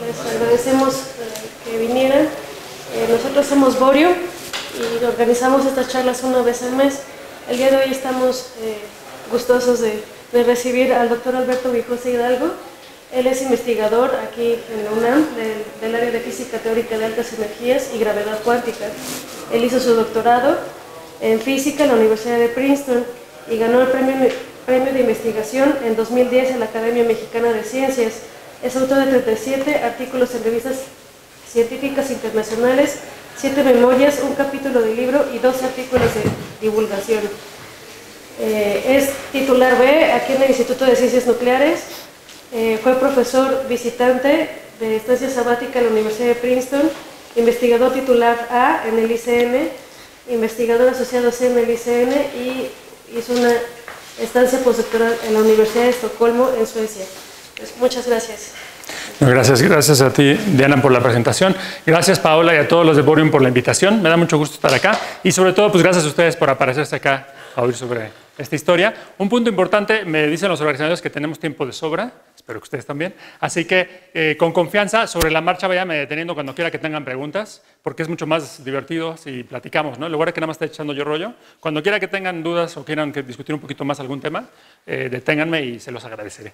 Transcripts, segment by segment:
Les agradecemos eh, que vinieran. Eh, nosotros somos Borio y organizamos estas charlas una vez al mes. El día de hoy estamos eh, gustosos de, recibir al doctor Alberto Vijosa Hidalgo. Él es investigador aquí en la UNAM del, área de física teórica de altas energías y gravedad cuántica. Él hizo su doctorado en física en la Universidad de Princeton y ganó el premio, premio de investigación en 2010 en la Academia Mexicana de Ciencias es autor de 37 artículos en revistas científicas internacionales, 7 memorias, un capítulo de libro y 12 artículos de divulgación. Eh, es titular B aquí en el Instituto de Ciencias Nucleares. Eh, fue profesor visitante de estancia sabática en la Universidad de Princeton, investigador titular A en el ICN, investigador asociado C en el ICN y hizo una estancia postdoctoral en la Universidad de Estocolmo en Suecia muchas gracias. Gracias, gracias a ti, Diana, por la presentación. Gracias, Paola, y a todos los de Borium por la invitación. Me da mucho gusto estar acá. Y sobre todo, pues gracias a ustedes por aparecerse acá a oír sobre esta historia. Un punto importante, me dicen los organizadores que tenemos tiempo de sobra, espero que ustedes también. Así que eh, con confianza, sobre la marcha, vayanme deteniendo cuando quiera que tengan preguntas, porque es mucho más divertido si platicamos, ¿no? En lugar de que nada más esté echando yo rollo, cuando quiera que tengan dudas o quieran que discutir un poquito más algún tema, eh, deténganme y se los agradeceré.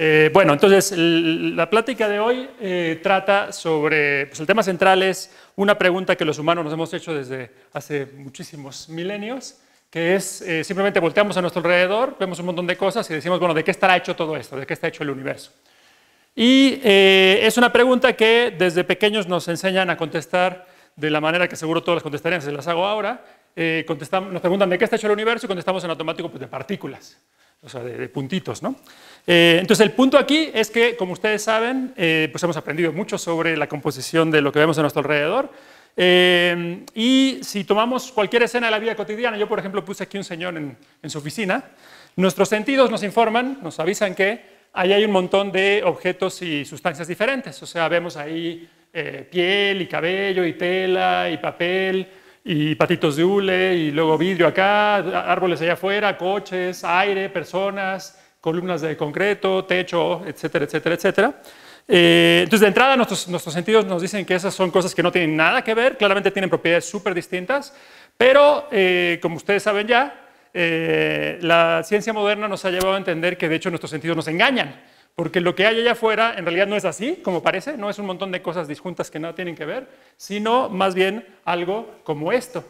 Eh, bueno, entonces la plática de hoy eh, trata sobre, pues el tema central es una pregunta que los humanos nos hemos hecho desde hace muchísimos milenios, que es eh, simplemente volteamos a nuestro alrededor, vemos un montón de cosas y decimos, bueno, ¿de qué estará hecho todo esto? ¿De qué está hecho el universo? Y es una pregunta que desde pequeños nos enseñan a contestar de la manera que seguro todas las contestarían, se las hago ahora. nos preguntan de qué está hecho el universo y contestamos en automático pues, de partículas o sea, de, puntitos. ¿no? Eh, entonces, el punto aquí es que, como ustedes saben, eh, pues hemos aprendido mucho sobre la composición de lo que vemos a nuestro alrededor. Eh, y si tomamos cualquier escena de la vida cotidiana, yo por ejemplo puse aquí un señor en, en su oficina, nuestros sentidos nos informan, nos avisan que ahí hay un montón de objetos y sustancias diferentes. O sea, vemos ahí piel y cabello y tela y papel y patitos de hule, y luego vidrio acá, árboles allá afuera, coches, aire, personas, columnas de concreto, techo, etcétera, etcétera, etcétera. Eh, entonces, de entrada, nuestros, sentidos nos dicen que esas son cosas que no tienen nada que ver, claramente tienen propiedades súper distintas, pero eh, como ustedes saben ya, eh, la ciencia moderna nos ha llevado a entender que de hecho nuestros sentidos nos engañan. Porque lo que hay allá afuera en realidad no es así, como parece, no es un montón de cosas disjuntas que nada tienen que ver, sino más bien algo como esto.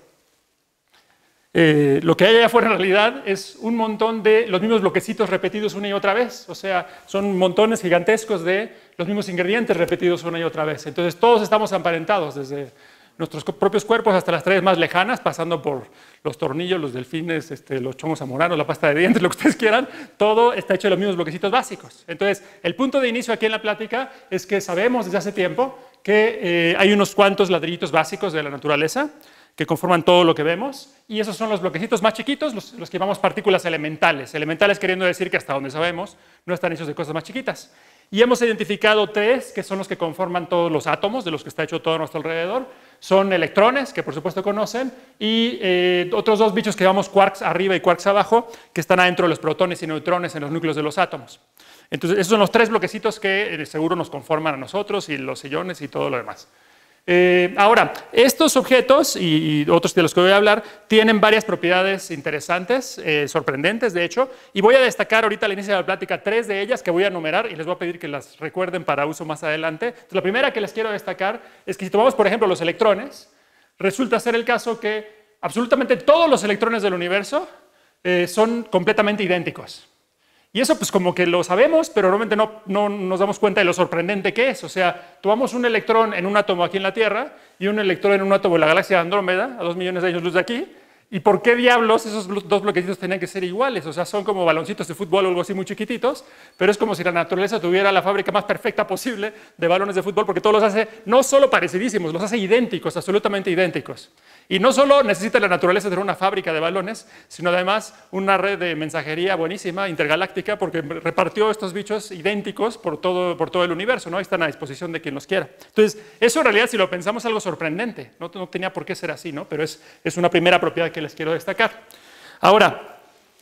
Eh, lo que hay allá afuera en realidad es un montón de los mismos bloquecitos repetidos una y otra vez. O sea, son montones gigantescos de los mismos ingredientes repetidos una y otra vez. Entonces todos estamos emparentados desde nuestros propios cuerpos hasta las tres más lejanas, pasando por los tornillos, los delfines, este, los chongos zamoranos, la pasta de dientes, lo que ustedes quieran, todo está hecho de los mismos bloquecitos básicos. Entonces, el punto de inicio aquí en la plática es que sabemos desde hace tiempo que eh, hay unos cuantos ladrillitos básicos de la naturaleza que conforman todo lo que vemos, y esos son los bloquecitos más chiquitos, los, los que llamamos partículas elementales. Elementales queriendo decir que hasta donde sabemos no están hechos de cosas más chiquitas. Y hemos identificado tres que son los que conforman todos los átomos de los que está hecho todo nuestro alrededor, son electrones, que por supuesto conocen, y eh, otros dos bichos que llamamos quarks arriba y quarks abajo, que están adentro de los protones y neutrones en los núcleos de los átomos. Entonces, esos son los tres bloquecitos que eh, seguro nos conforman a nosotros y los sillones y todo lo demás. Eh, ahora, estos objetos y, otros de los que voy a hablar tienen varias propiedades interesantes, eh, sorprendentes de hecho, y voy a destacar ahorita al inicio de la plática tres de ellas que voy a enumerar y les voy a pedir que las recuerden para uso más adelante. la primera que les quiero destacar es que si tomamos, por ejemplo, los electrones, resulta ser el caso que absolutamente todos los electrones del universo eh, son completamente idénticos. Y eso pues como que lo sabemos, pero realmente no, nos damos cuenta de lo sorprendente que es. O sea, tomamos un electrón en un átomo aquí en la Tierra y un electrón en un átomo en la galaxia Andrómeda, a dos millones de años luz de aquí, ¿Y por qué diablos esos dos bloquecitos tenían que ser iguales? O sea, son como baloncitos de fútbol o algo así muy chiquititos, pero es como si la naturaleza tuviera la fábrica más perfecta posible de balones de fútbol, porque todos los hace no solo parecidísimos, los hace idénticos, absolutamente idénticos. Y no solo necesita la naturaleza tener una fábrica de balones, sino además una red de mensajería buenísima, intergaláctica, porque repartió estos bichos idénticos por todo, por todo el universo, ¿no? Están a disposición de quien los quiera. Entonces, eso en realidad, si lo pensamos, es algo sorprendente. No, no tenía por qué ser así, ¿no? Pero es, es una primera propiedad que que les quiero destacar. Ahora,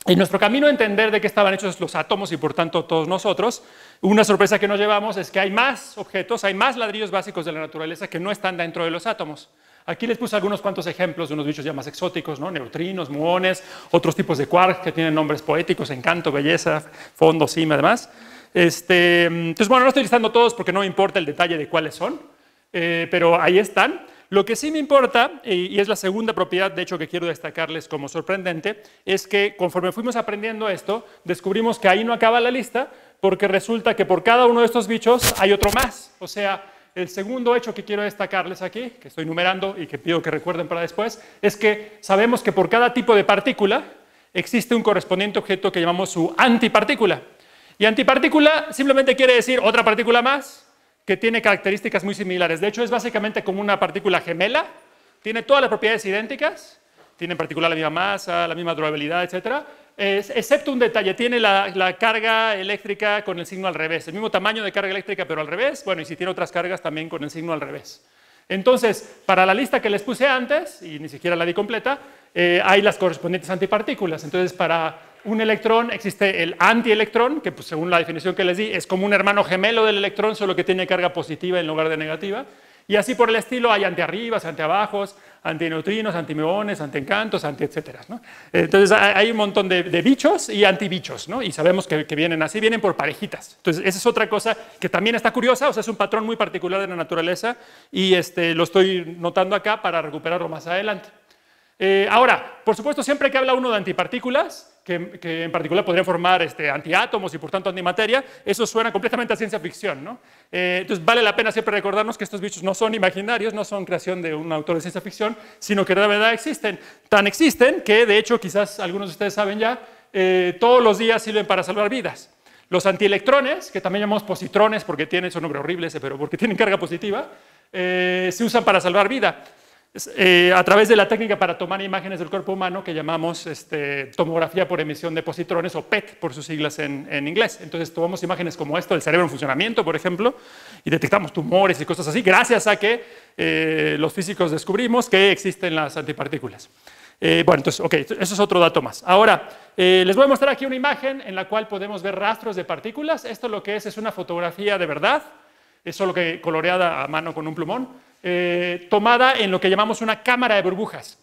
en nuestro camino a entender de qué estaban hechos los átomos y por tanto todos nosotros, una sorpresa que nos llevamos es que hay más objetos, hay más ladrillos básicos de la naturaleza que no están dentro de los átomos. Aquí les puse algunos cuantos ejemplos de unos bichos ya más exóticos, ¿no? neutrinos, muones, otros tipos de quarks que tienen nombres poéticos, encanto, belleza, fondo, cima, además. Este, entonces, bueno, no estoy listando todos porque no me importa el detalle de cuáles son, eh, pero ahí están. Lo que sí me importa, y es la segunda propiedad, de hecho, que quiero destacarles como sorprendente, es que conforme fuimos aprendiendo esto, descubrimos que ahí no acaba la lista, porque resulta que por cada uno de estos bichos hay otro más. O sea, el segundo hecho que quiero destacarles aquí, que estoy numerando y que pido que recuerden para después, es que sabemos que por cada tipo de partícula existe un correspondiente objeto que llamamos su antipartícula. Y antipartícula simplemente quiere decir otra partícula más, que tiene características muy similares. De hecho, es básicamente como una partícula gemela, tiene todas las propiedades idénticas, tiene en particular la misma masa, la misma durabilidad, etc. excepto un detalle, tiene la, carga eléctrica con el signo al revés, el mismo tamaño de carga eléctrica pero al revés, bueno, y si tiene otras cargas también con el signo al revés. Entonces, para la lista que les puse antes, y ni siquiera la di completa, eh, hay las correspondientes antipartículas. Entonces, para un electrón, existe el antielectrón, que pues, según la definición que les di es como un hermano gemelo del electrón, solo que tiene carga positiva en lugar de negativa. Y así por el estilo hay antiarribas, antiabajos, antineutrinos, antimeones, antiencantos, anti etcétera. Entonces hay un montón de, bichos y antibichos, y sabemos que, vienen así, vienen por parejitas. Entonces esa es otra cosa que también está curiosa, o sea, es un patrón muy particular de la naturaleza y este, lo estoy notando acá para recuperarlo más adelante. Eh, ahora, por supuesto, siempre que habla uno de antipartículas, que, en particular podrían formar este, antiátomos y por tanto antimateria, eso suena completamente a ciencia ficción. ¿no? Eh, entonces vale la pena siempre recordarnos que estos bichos no son imaginarios, no son creación de un autor de ciencia ficción, sino que de verdad existen. Tan existen que, de hecho, quizás algunos de ustedes saben ya, eh, todos los días sirven para salvar vidas. Los antielectrones, que también llamamos positrones porque tienen, su nombre horrible ese, pero porque tienen carga positiva, eh, se usan para salvar vida. Eh, a través de la técnica para tomar imágenes del cuerpo humano que llamamos este, tomografía por emisión de positrones o PET por sus siglas en, inglés. Entonces tomamos imágenes como esto del cerebro en funcionamiento, por ejemplo, y detectamos tumores y cosas así, gracias a que eh, los físicos descubrimos que existen las antipartículas. Eh, bueno, entonces, ok, eso es otro dato más. Ahora, les voy a mostrar aquí una imagen en la cual podemos ver rastros de partículas. Esto lo que es es una fotografía de verdad, es solo que coloreada a mano con un plumón. Eh, tomada en lo que llamamos una cámara de burbujas.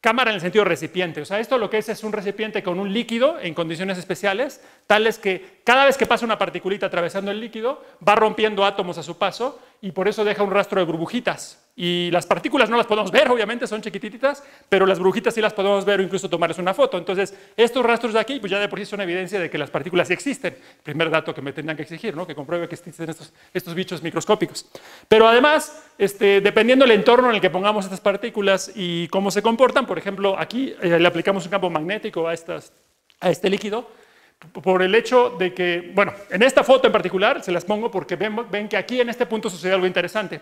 Cámara en el sentido recipiente. O sea, esto lo que es es un recipiente con un líquido en condiciones especiales, tales que cada vez que pasa una particulita atravesando el líquido, va rompiendo átomos a su paso y por eso deja un rastro de burbujitas. Y las partículas no las podemos ver, obviamente, son chiquititas, pero las burbujitas sí las podemos ver o incluso tomarles una foto. Entonces, estos rastros de aquí, pues ya de por sí son evidencia de que las partículas existen. Primer dato que me tendrán que exigir, ¿no? que compruebe que existen estos, bichos microscópicos. Pero además, este, dependiendo del entorno en el que pongamos estas partículas y cómo se comportan, por ejemplo, aquí eh, le aplicamos un campo magnético a este líquido, por el hecho de que, bueno, en esta foto en particular, se las pongo porque ven, que aquí en este punto sucede algo interesante.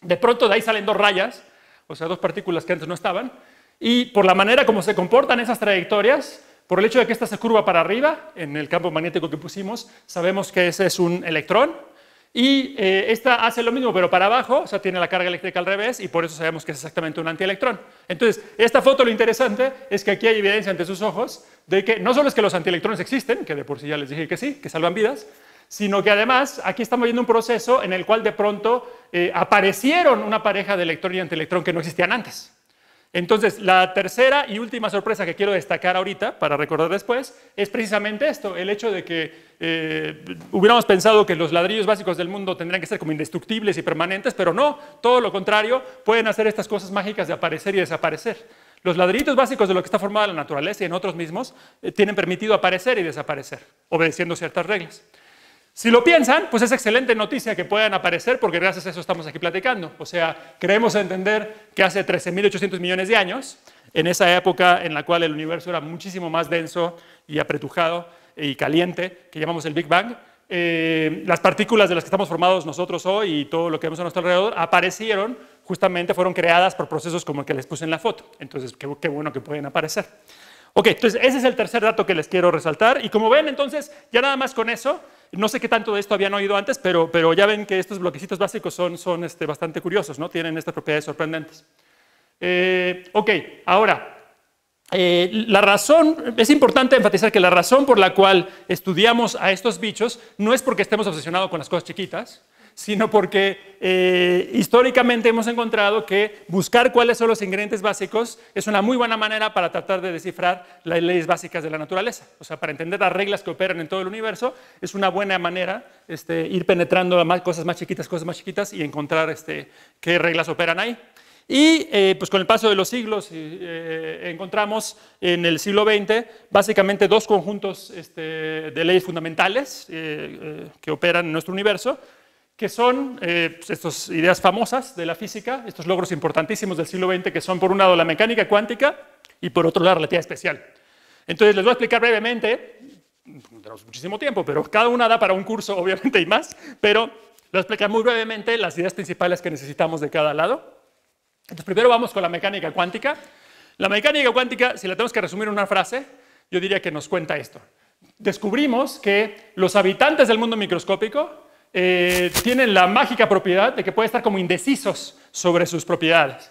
De pronto de ahí salen dos rayas, o sea, dos partículas que antes no estaban, y por la manera como se comportan esas trayectorias, por el hecho de que esta se curva para arriba, en el campo magnético que pusimos, sabemos que ese es un electrón, y eh, esta hace lo mismo, pero para abajo, o sea, tiene la carga eléctrica al revés y por eso sabemos que es exactamente un antielectrón. Entonces, esta foto lo interesante es que aquí hay evidencia ante sus ojos de que no solo es que los antielectrones existen, que de por sí ya les dije que sí, que salvan vidas, sino que además aquí estamos viendo un proceso en el cual de pronto eh, aparecieron una pareja de electrón y antielectrón que no existían antes. Entonces, la tercera y última sorpresa que quiero destacar ahorita, para recordar después, es precisamente esto, el hecho de que eh, hubiéramos pensado que los ladrillos básicos del mundo tendrían que ser como indestructibles y permanentes, pero no, todo lo contrario, pueden hacer estas cosas mágicas de aparecer y desaparecer. Los ladrillos básicos de lo que está formada la naturaleza y en otros mismos eh, tienen permitido aparecer y desaparecer, obedeciendo ciertas reglas. Si lo piensan, pues es excelente noticia que puedan aparecer porque gracias a eso estamos aquí platicando. O sea, creemos entender que hace 13.800 millones de años, en esa época en la cual el universo era muchísimo más denso y apretujado y caliente, que llamamos el Big Bang, eh, las partículas de las que estamos formados nosotros hoy y todo lo que vemos a nuestro alrededor aparecieron, justamente fueron creadas por procesos como el que les puse en la foto. Entonces, qué, qué bueno que pueden aparecer. Ok, entonces ese es el tercer dato que les quiero resaltar. Y como ven, entonces, ya nada más con eso, no sé qué tanto de esto habían oído antes, pero, pero ya ven que estos bloquecitos básicos son, son este, bastante curiosos, ¿no? Tienen estas propiedades sorprendentes. Eh, ok, ahora, eh, la razón, es importante enfatizar que la razón por la cual estudiamos a estos bichos no es porque estemos obsesionados con las cosas chiquitas, sino porque eh, históricamente hemos encontrado que buscar cuáles son los ingredientes básicos es una muy buena manera para tratar de descifrar las leyes básicas de la naturaleza. O sea, para entender las reglas que operan en todo el universo, es una buena manera este, ir penetrando más, cosas más chiquitas, cosas más chiquitas y encontrar este, qué reglas operan ahí. Y eh, pues con el paso de los siglos eh, encontramos en el siglo XX básicamente dos conjuntos este, de leyes fundamentales que operan en nuestro universo que son eh, estas ideas famosas de la física, estos logros importantísimos del siglo XX, que son por un lado la mecánica cuántica y por otro lado la relatividad especial. Entonces les voy a explicar brevemente, tenemos muchísimo tiempo, pero cada una da para un curso, obviamente, y más, pero les voy a explicar muy brevemente las ideas principales que necesitamos de cada lado. Entonces primero vamos con la mecánica cuántica. La mecánica cuántica, si la tenemos que resumir en una frase, yo diría que nos cuenta esto. Descubrimos que los habitantes del mundo microscópico eh, tienen la mágica propiedad de que pueden estar como indecisos sobre sus propiedades.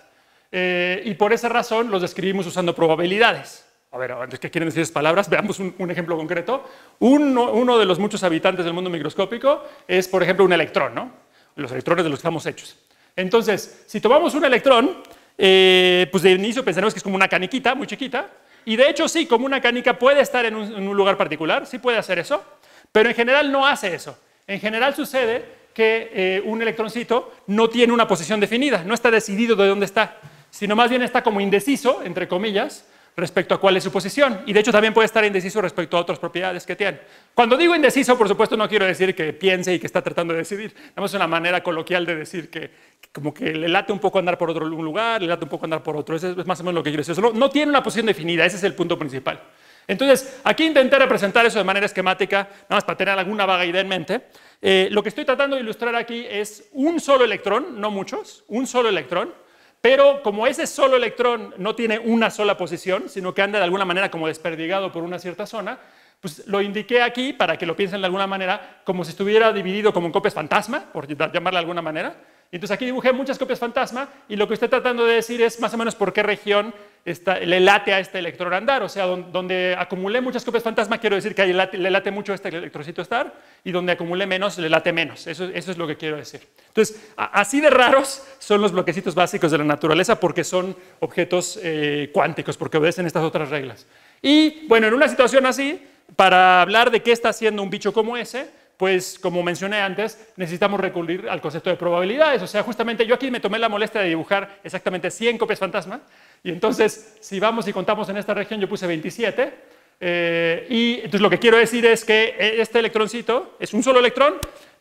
Eh, y por esa razón los describimos usando probabilidades. A ver, antes que quieren decir esas palabras? Veamos un, ejemplo concreto. Uno, de los muchos habitantes del mundo microscópico es, por ejemplo, un electrón, ¿no? Los electrones de los que estamos hechos. Entonces, si tomamos un electrón, eh, pues de inicio pensaremos que es como una caniquita muy chiquita, y de hecho sí, como una canica puede estar en un lugar particular, sí puede hacer eso, pero en general no hace eso. En general sucede que eh, un electroncito no tiene una posición definida, no está decidido de dónde está, sino más bien está como indeciso, entre comillas, respecto a cuál es su posición. Y de hecho también puede estar indeciso respecto a otras propiedades que tiene. Cuando digo indeciso, por supuesto, no quiero decir que piense y que está tratando de decidir. Tenemos una manera coloquial de decir que, como que le late un poco andar por otro lugar, le late un poco andar por otro. Eso es más o menos lo que quiero decir. no tiene una posición definida, ese es el punto principal. Entonces, aquí intenté representar eso de manera esquemática, nada más para tener alguna vaga idea en mente. Eh, lo que estoy tratando de ilustrar aquí es un solo electrón, no muchos, un solo electrón, pero como ese solo electrón no tiene una sola posición, sino que anda de alguna manera como desperdigado por una cierta zona, pues lo indiqué aquí para que lo piensen de alguna manera, como si estuviera dividido como un copias fantasma, por llamarle de alguna manera, entonces aquí dibujé muchas copias fantasma y lo que estoy tratando de decir es más o menos por qué región está, le late a este electrón andar. O sea, donde, donde acumulé muchas copias fantasma quiero decir que le late, mucho a este electrocito estar y donde acumulé menos le late menos. Eso, es lo que quiero decir. Entonces, así de raros son los bloquecitos básicos de la naturaleza porque son objetos eh, cuánticos, porque obedecen estas otras reglas. Y bueno, en una situación así, para hablar de qué está haciendo un bicho como ese, pues como mencioné antes, necesitamos recurrir al concepto de probabilidades. O sea, justamente yo aquí me tomé la molestia de dibujar exactamente 100 copias fantasma. Y entonces, si vamos y contamos en esta región, yo puse 27. Eh, y entonces lo que quiero decir es que este electroncito es un solo electrón,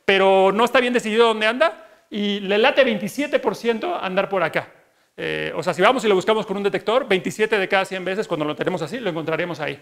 pero no está bien decidido dónde anda y le late 27% andar por acá. Eh, o sea, si vamos y lo buscamos con un detector, 27 de cada 100 veces cuando lo tenemos así, lo encontraremos ahí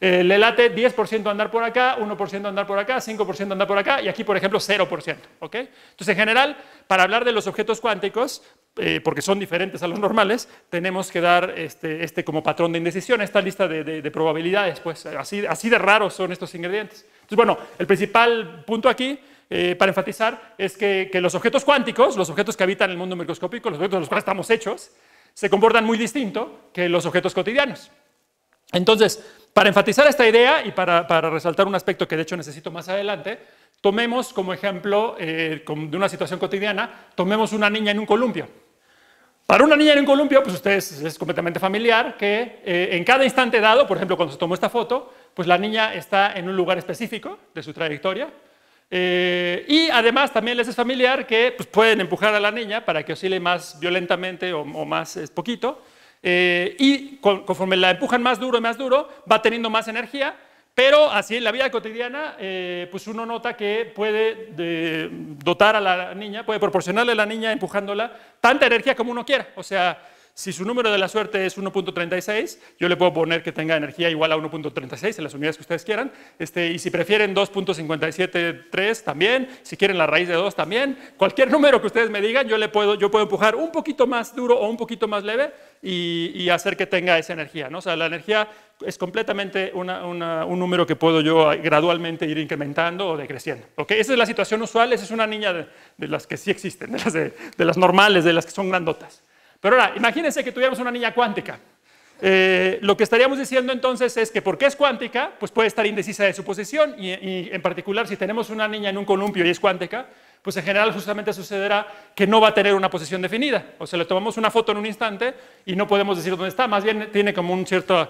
eh, le late 10% andar por acá, 1% andar por acá, 5% andar por acá y aquí, por ejemplo, 0%. ¿ok? Entonces, en general, para hablar de los objetos cuánticos, eh, porque son diferentes a los normales, tenemos que dar este, este como patrón de indecisión, esta lista de, probabilidades, pues así, así de raros son estos ingredientes. Entonces, bueno, el principal punto aquí eh, para enfatizar es que, los objetos cuánticos, los objetos que habitan el mundo microscópico, los objetos de los cuales estamos hechos, se comportan muy distinto que los objetos cotidianos. Entonces, para enfatizar esta idea y para, resaltar un aspecto que de hecho necesito más adelante, tomemos como ejemplo eh, de una situación cotidiana, tomemos una niña en un columpio. Para una niña en un columpio, pues ustedes es completamente familiar que eh, en cada instante dado, por ejemplo, cuando se tomó esta foto, pues la niña está en un lugar específico de su trayectoria. Eh, y además también les es familiar que pues, pueden empujar a la niña para que oscile más violentamente o, o más es poquito eh, y conforme la empujan más duro y más duro, va teniendo más energía, pero así en la vida cotidiana, eh, pues uno nota que puede eh, dotar a la niña, puede proporcionarle a la niña empujándola tanta energía como uno quiera. O sea, si su número de la suerte es 1.36, yo le puedo poner que tenga energía igual a 1.36 en las unidades que ustedes quieran. Este, y si prefieren 2.573 también, si quieren la raíz de 2 también, cualquier número que ustedes me digan, yo le puedo, yo puedo empujar un poquito más duro o un poquito más leve y, hacer que tenga esa energía. ¿no? O sea, la energía es completamente un número que puedo yo gradualmente ir incrementando o decreciendo. Esa es la situación usual, esa es una niña de, las que sí existen, de las normales, de las que son grandotas. Pero ahora, imagínense que tuviéramos una niña cuántica. Eh, lo que estaríamos diciendo entonces es que porque es cuántica, pues puede estar indecisa de su posición y, en particular si tenemos una niña en un columpio y es cuántica, pues en general justamente sucederá que no va a tener una posición definida. O sea, le tomamos una foto en un instante y no podemos decir dónde está, más bien tiene como un cierto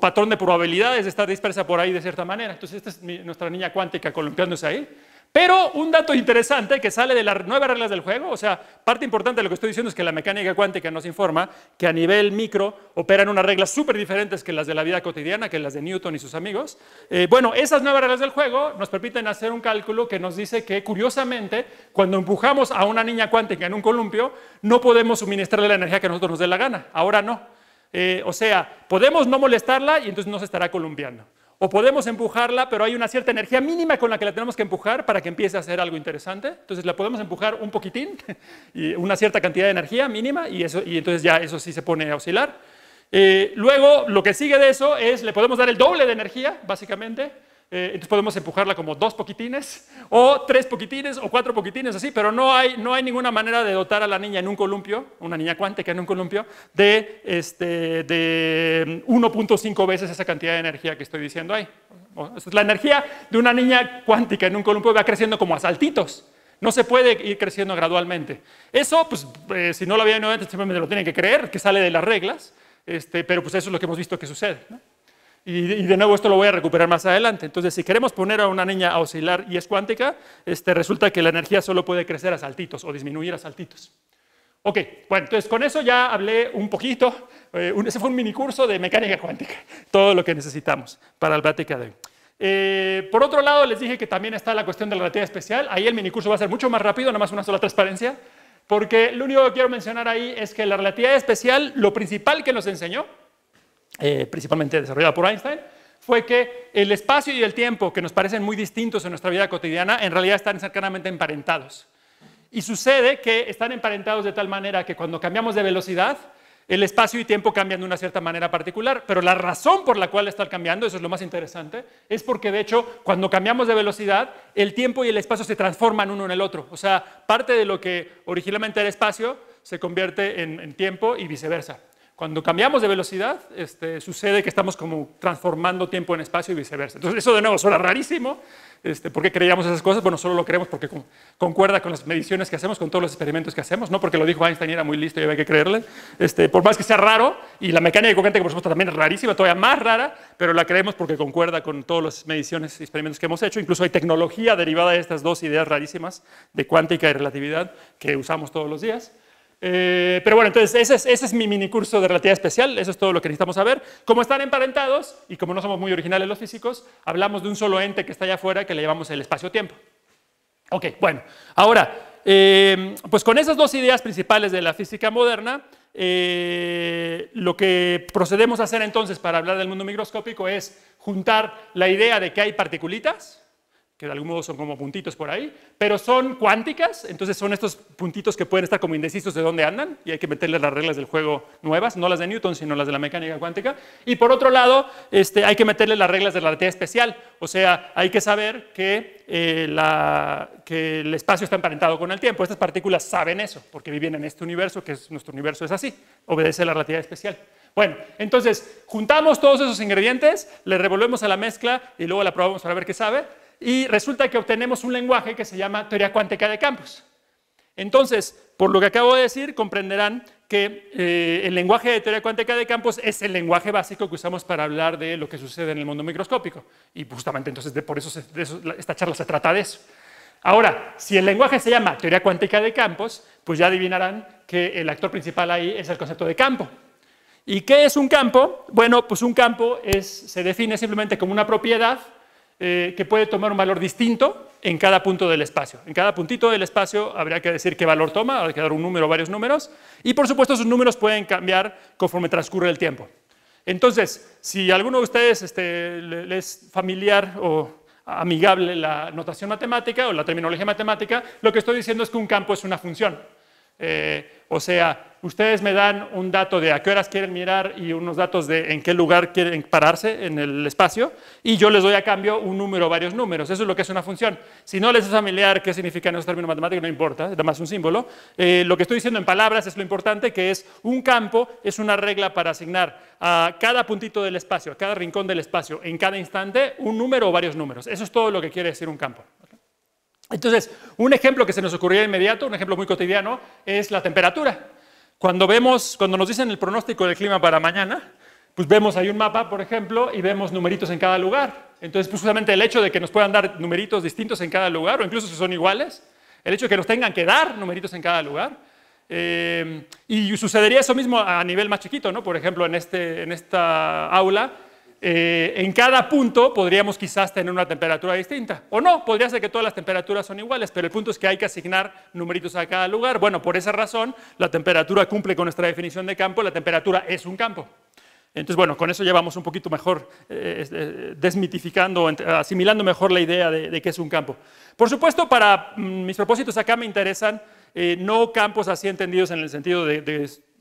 patrón de probabilidades de estar dispersa por ahí de cierta manera. Entonces esta es nuestra niña cuántica columpiándose ahí. Pero un dato interesante que sale de las nuevas reglas del juego, o sea, parte importante de lo que estoy diciendo es que la mecánica cuántica nos informa que a nivel micro operan unas reglas súper diferentes que las de la vida cotidiana, que las de Newton y sus amigos. Eh, bueno, esas nuevas reglas del juego nos permiten hacer un cálculo que nos dice que, curiosamente, cuando empujamos a una niña cuántica en un columpio, no podemos suministrarle la energía que a nosotros nos dé la gana. Ahora no. Eh, o sea, podemos no molestarla y entonces no se estará columpiando. O podemos empujarla, pero hay una cierta energía mínima con la que la tenemos que empujar para que empiece a hacer algo interesante. Entonces la podemos empujar un poquitín, y una cierta cantidad de energía mínima, y, eso, y entonces ya eso sí se pone a oscilar. Eh, luego, lo que sigue de eso es, le podemos dar el doble de energía, básicamente, eh, entonces podemos empujarla como dos poquitines, o tres poquitines, o cuatro poquitines, así, pero no hay, no hay ninguna manera de dotar a la niña en un columpio, una niña cuántica en un columpio, de, este, de 1.5 mm, veces esa cantidad de energía que estoy diciendo ahí. La energía de una niña cuántica en un columpio va creciendo como a saltitos. No se puede ir creciendo gradualmente. Eso, pues, eh, si no lo habían oído antes, simplemente lo tienen que creer, que sale de las reglas, este, pero pues eso es lo que hemos visto que sucede. ¿no? Y, de nuevo esto lo voy a recuperar más adelante. Entonces, si queremos poner a una niña a oscilar y es cuántica, este, resulta que la energía solo puede crecer a saltitos o disminuir a saltitos. Ok, bueno, entonces con eso ya hablé un poquito, eh, ese fue un mini curso de mecánica cuántica, todo lo que necesitamos para el práctica de hoy. Eh, por otro lado, les dije que también está la cuestión de la relatividad especial, ahí el minicurso va a ser mucho más rápido, nada más una sola transparencia, porque lo único que quiero mencionar ahí es que la relatividad especial, lo principal que nos enseñó eh, principalmente desarrollada por Einstein, fue que el espacio y el tiempo, que nos parecen muy distintos en nuestra vida cotidiana, en realidad están cercanamente emparentados. Y sucede que están emparentados de tal manera que cuando cambiamos de velocidad, el espacio y tiempo cambian de una cierta manera particular, pero la razón por la cual están cambiando, eso es lo más interesante, es porque de hecho cuando cambiamos de velocidad, el tiempo y el espacio se transforman uno en el otro. O sea, parte de lo que originalmente era espacio se convierte en tiempo y viceversa. Cuando cambiamos de velocidad, este, sucede que estamos como transformando tiempo en espacio y viceversa. Entonces, eso de nuevo suena rarísimo. Este, ¿Por qué creíamos esas cosas? Bueno, solo lo creemos porque concuerda con las mediciones que hacemos, con todos los experimentos que hacemos, no porque lo dijo Einstein y era muy listo y había que creerle. Este, por más que sea raro, y la mecánica cuántica que por supuesto también es rarísima, todavía más rara, pero la creemos porque concuerda con todas las mediciones y experimentos que hemos hecho. Incluso hay tecnología derivada de estas dos ideas rarísimas de cuántica y relatividad que usamos todos los días. Eh, pero bueno, entonces ese es, mi mini curso de relatividad especial, eso es todo lo que necesitamos saber. Como están emparentados, y como no somos muy originales los físicos, hablamos de un solo ente que está allá afuera que le llamamos el espacio-tiempo. Ok, bueno, ahora, eh, pues con esas dos ideas principales de la física moderna, eh, lo que procedemos a hacer entonces para hablar del mundo microscópico es juntar la idea de que hay particulitas, que de algún modo son como puntitos por ahí, pero son cuánticas, entonces son estos puntitos que pueden estar como indecisos de dónde andan y hay que meterles las reglas del juego nuevas, no las de Newton, sino las de la mecánica cuántica. Y por otro lado, este, hay que meterles las reglas de la relatividad especial, o sea, hay que saber que, eh, que el espacio está emparentado con el tiempo. Estas partículas saben eso, porque viven en este universo, que es, nuestro universo es así, obedece la relatividad especial. Bueno, entonces juntamos todos esos ingredientes, le revolvemos a la mezcla y luego la probamos para ver qué sabe y resulta que obtenemos un lenguaje que se llama teoría cuántica de campos. Entonces, por lo que acabo de decir, comprenderán que eh, el lenguaje de teoría cuántica de campos es el lenguaje básico que usamos para hablar de lo que sucede en el mundo microscópico. Y justamente entonces, por eso, esta charla se trata de eso. Ahora, si el lenguaje se llama teoría cuántica de campos, pues ya adivinarán que el actor principal ahí es el concepto de campo. ¿Y qué es un campo? Bueno, pues un campo es, se define simplemente como una propiedad eh, que puede tomar un valor distinto en cada punto del espacio. En cada puntito del espacio habría que decir qué valor toma, hay que dar un número o varios números, y por supuesto sus números pueden cambiar conforme transcurre el tiempo. Entonces, si alguno de ustedes este, es familiar o amigable la notación matemática o la terminología matemática, lo que estoy diciendo es que un campo es una función. Eh, o sea, ustedes me dan un dato de a qué horas quieren mirar y unos datos de en qué lugar quieren pararse en el espacio y yo les doy a cambio un número, varios números. Eso es lo que es una función. Si no les es familiar qué significa en esos términos matemáticos, no importa, es nada un símbolo. Eh, lo que estoy diciendo en palabras es lo importante, que es un campo, es una regla para asignar a cada puntito del espacio, a cada rincón del espacio, en cada instante, un número o varios números. Eso es todo lo que quiere decir un campo. Entonces, un ejemplo que se nos ocurrió inmediato, un ejemplo muy cotidiano, es la temperatura. Cuando vemos, cuando nos dicen el pronóstico del clima para mañana, pues vemos ahí un mapa, por ejemplo, y vemos numeritos en cada lugar. Entonces, pues justamente el hecho de que nos puedan dar numeritos distintos en cada lugar, o incluso si son iguales, el hecho de que nos tengan que dar numeritos en cada lugar, eh, y sucedería eso mismo a nivel más chiquito, ¿no? Por ejemplo, en este, esta aula eh, en cada punto podríamos quizás tener una temperatura distinta. O no, podría ser que todas las temperaturas son iguales, pero el punto es que hay que asignar numeritos a cada lugar. Bueno, por esa razón, la temperatura cumple con nuestra definición de campo, la temperatura es un campo. Entonces, bueno, con eso llevamos un poquito mejor, eh, eh, desmitificando, asimilando mejor la idea de, que es un campo. Por supuesto, para mm, mis propósitos acá me interesan no campos así entendidos en el sentido de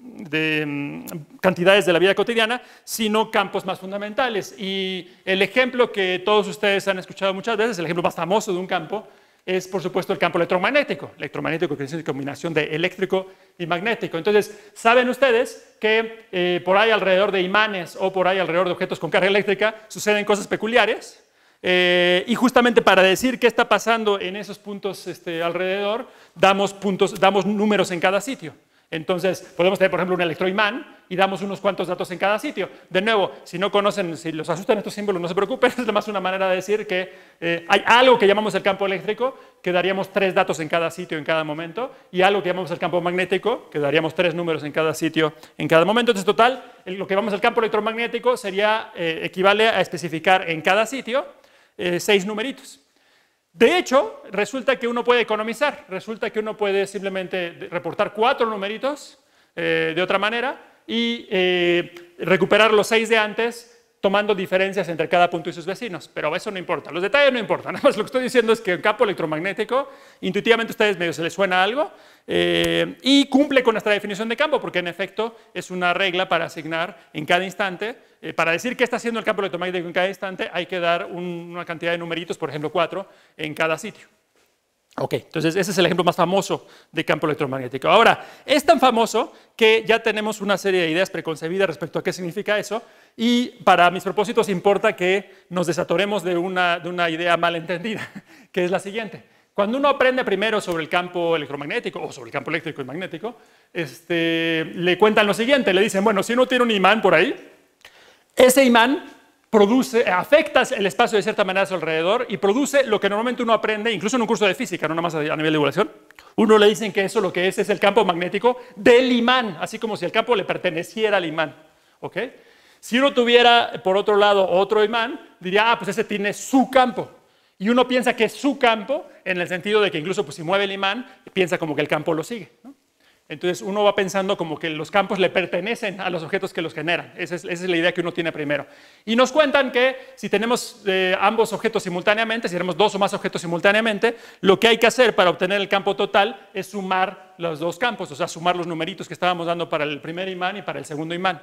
de mm, cantidades de la vida cotidiana, sino campos más fundamentales. Y el ejemplo que todos ustedes han escuchado muchas veces, el ejemplo más famoso de un campo, es por supuesto el campo electromagnético. Electromagnético que es una combinación de eléctrico y magnético. Entonces, saben ustedes que eh, por ahí alrededor de imanes o por ahí alrededor de objetos con carga eléctrica suceden cosas peculiares. Eh, y justamente para decir qué está pasando en esos puntos este, alrededor, damos, puntos, damos números en cada sitio. Entonces, podemos tener, por ejemplo, un electroimán y damos unos cuantos datos en cada sitio. De nuevo, si no conocen, si los asustan estos símbolos, no se preocupen, es más una manera de decir que eh, hay algo que llamamos el campo eléctrico, que daríamos tres datos en cada sitio en cada momento, y algo que llamamos el campo magnético, que daríamos tres números en cada sitio en cada momento. Entonces, total, lo que llamamos el campo electromagnético sería, eh, equivale a especificar en cada sitio eh, seis numeritos. De hecho, resulta que uno puede economizar, resulta que uno puede simplemente reportar cuatro numeritos eh, de otra manera y eh, recuperar los seis de antes tomando diferencias entre cada punto y sus vecinos, pero eso no importa, los detalles no importan, nada más lo que estoy diciendo es que el campo electromagnético, intuitivamente a ustedes medio se les suena algo, eh, y cumple con nuestra definición de campo, porque en efecto es una regla para asignar en cada instante, eh, para decir qué está haciendo el campo electromagnético en cada instante, hay que dar una cantidad de numeritos, por ejemplo cuatro, en cada sitio. Ok, entonces ese es el ejemplo más famoso de campo electromagnético. Ahora, es tan famoso que ya tenemos una serie de ideas preconcebidas respecto a qué significa eso y para mis propósitos importa que nos desatoremos de una, de una idea malentendida, que es la siguiente. Cuando uno aprende primero sobre el campo electromagnético o sobre el campo eléctrico y magnético, este, le cuentan lo siguiente, le dicen, bueno, si uno tiene un imán por ahí, ese imán produce, eh, afecta el espacio de cierta manera a su alrededor y produce lo que normalmente uno aprende, incluso en un curso de física, no nada más a nivel de evaluación. Uno le dicen que eso lo que es es el campo magnético del imán, así como si el campo le perteneciera al imán. ¿ok? Si uno tuviera, por otro lado, otro imán, diría, ah, pues ese tiene su campo. Y uno piensa que es su campo, en el sentido de que incluso pues, si mueve el imán, piensa como que el campo lo sigue. Entonces uno va pensando como que los campos le pertenecen a los objetos que los generan. Esa es, la idea que uno tiene primero. Y nos cuentan que si tenemos eh, ambos objetos simultáneamente, si tenemos dos o más objetos simultáneamente, lo que hay que hacer para obtener el campo total es sumar los dos campos, o sea, sumar los numeritos que estábamos dando para el primer imán y para el segundo imán.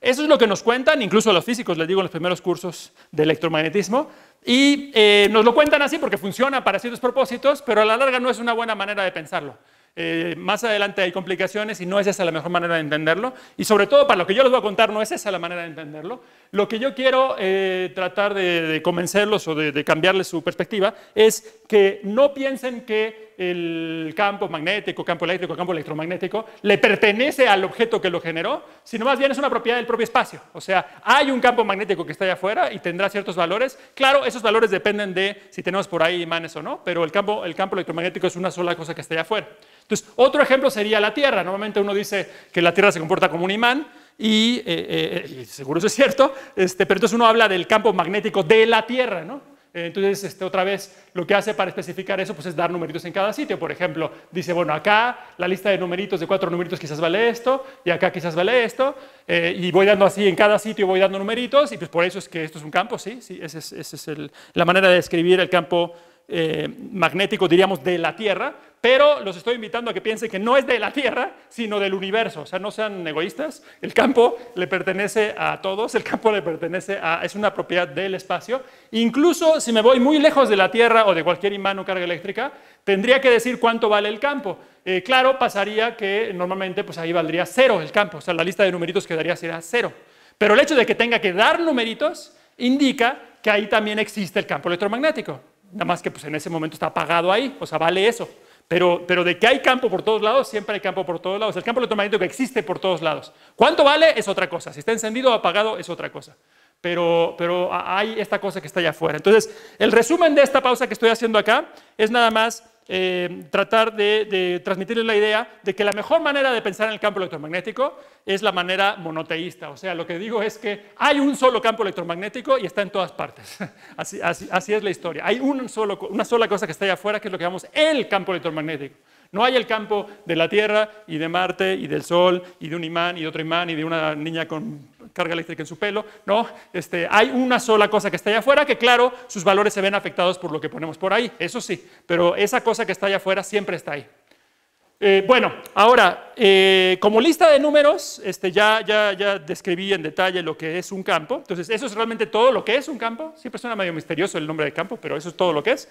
Eso es lo que nos cuentan, incluso a los físicos, les digo, en los primeros cursos de electromagnetismo. Y eh, nos lo cuentan así porque funciona para ciertos propósitos, pero a la larga no es una buena manera de pensarlo. Eh, más adelante hay complicaciones y no es esa la mejor manera de entenderlo. Y sobre todo, para lo que yo les voy a contar, no es esa la manera de entenderlo. Lo que yo quiero eh, tratar de, convencerlos o de, de cambiarles su perspectiva es que no piensen que el campo magnético, campo eléctrico, campo electromagnético, le pertenece al objeto que lo generó, sino más bien es una propiedad del propio espacio. O sea, hay un campo magnético que está allá afuera y tendrá ciertos valores. Claro, esos valores dependen de si tenemos por ahí imanes o no, pero el campo, el campo electromagnético es una sola cosa que está allá afuera. Entonces, otro ejemplo sería la Tierra. Normalmente uno dice que la Tierra se comporta como un imán y, eh, eh, eh, seguro eso es cierto, este, pero entonces uno habla del campo magnético de la Tierra, ¿no? Eh, entonces, este, otra vez, lo que hace para especificar eso pues, es dar numeritos en cada sitio. Por ejemplo, dice, bueno, acá la lista de numeritos, de cuatro numeritos quizás vale esto, y acá quizás vale esto, eh, y voy dando así en cada sitio, voy dando numeritos, y pues por eso es que esto es un campo, sí, sí, esa es, la manera de escribir el campo eh, magnético, diríamos, de la Tierra, pero los estoy invitando a que piensen que no es de la Tierra, sino del universo. O sea, no sean egoístas. El campo le pertenece a todos, el campo le pertenece a. es una propiedad del espacio. Incluso si me voy muy lejos de la Tierra o de cualquier imán o carga eléctrica, tendría que decir cuánto vale el campo. Eh, claro, pasaría que normalmente pues ahí valdría cero el campo, o sea, la lista de numeritos quedaría sería cero. Pero el hecho de que tenga que dar numeritos indica que ahí también existe el campo electromagnético. Nada más que pues, en ese momento está apagado ahí, o sea, vale eso. Pero, de que hay campo por todos lados, siempre hay campo por todos lados. El campo electromagnético existe por todos lados. ¿Cuánto vale? Es otra cosa. Si está encendido o apagado, es otra cosa. Pero, pero hay esta cosa que está allá afuera. Entonces, el resumen de esta pausa que estoy haciendo acá es nada más eh, tratar de, transmitirles la idea de que la mejor manera de pensar en el campo electromagnético es la manera monoteísta. O sea, lo que digo es que hay un solo campo electromagnético y está en todas partes. Así, es la historia. Hay una sola cosa que está allá afuera, que es lo que llamamos el campo electromagnético. No hay el campo de la Tierra y de Marte y del Sol y de un imán y otro imán y de una niña con carga eléctrica en su pelo. No, este, hay una sola cosa que está allá afuera que claro, sus valores se ven afectados por lo que ponemos por ahí, eso sí, pero esa cosa que está allá afuera siempre está ahí. Eh, bueno, ahora, eh, como lista de números, este, ya, ya, ya, describí en detalle lo que es un campo. Entonces, eso es realmente todo lo que es un campo. Siempre suena medio misterioso el nombre de campo, pero eso es todo lo que es.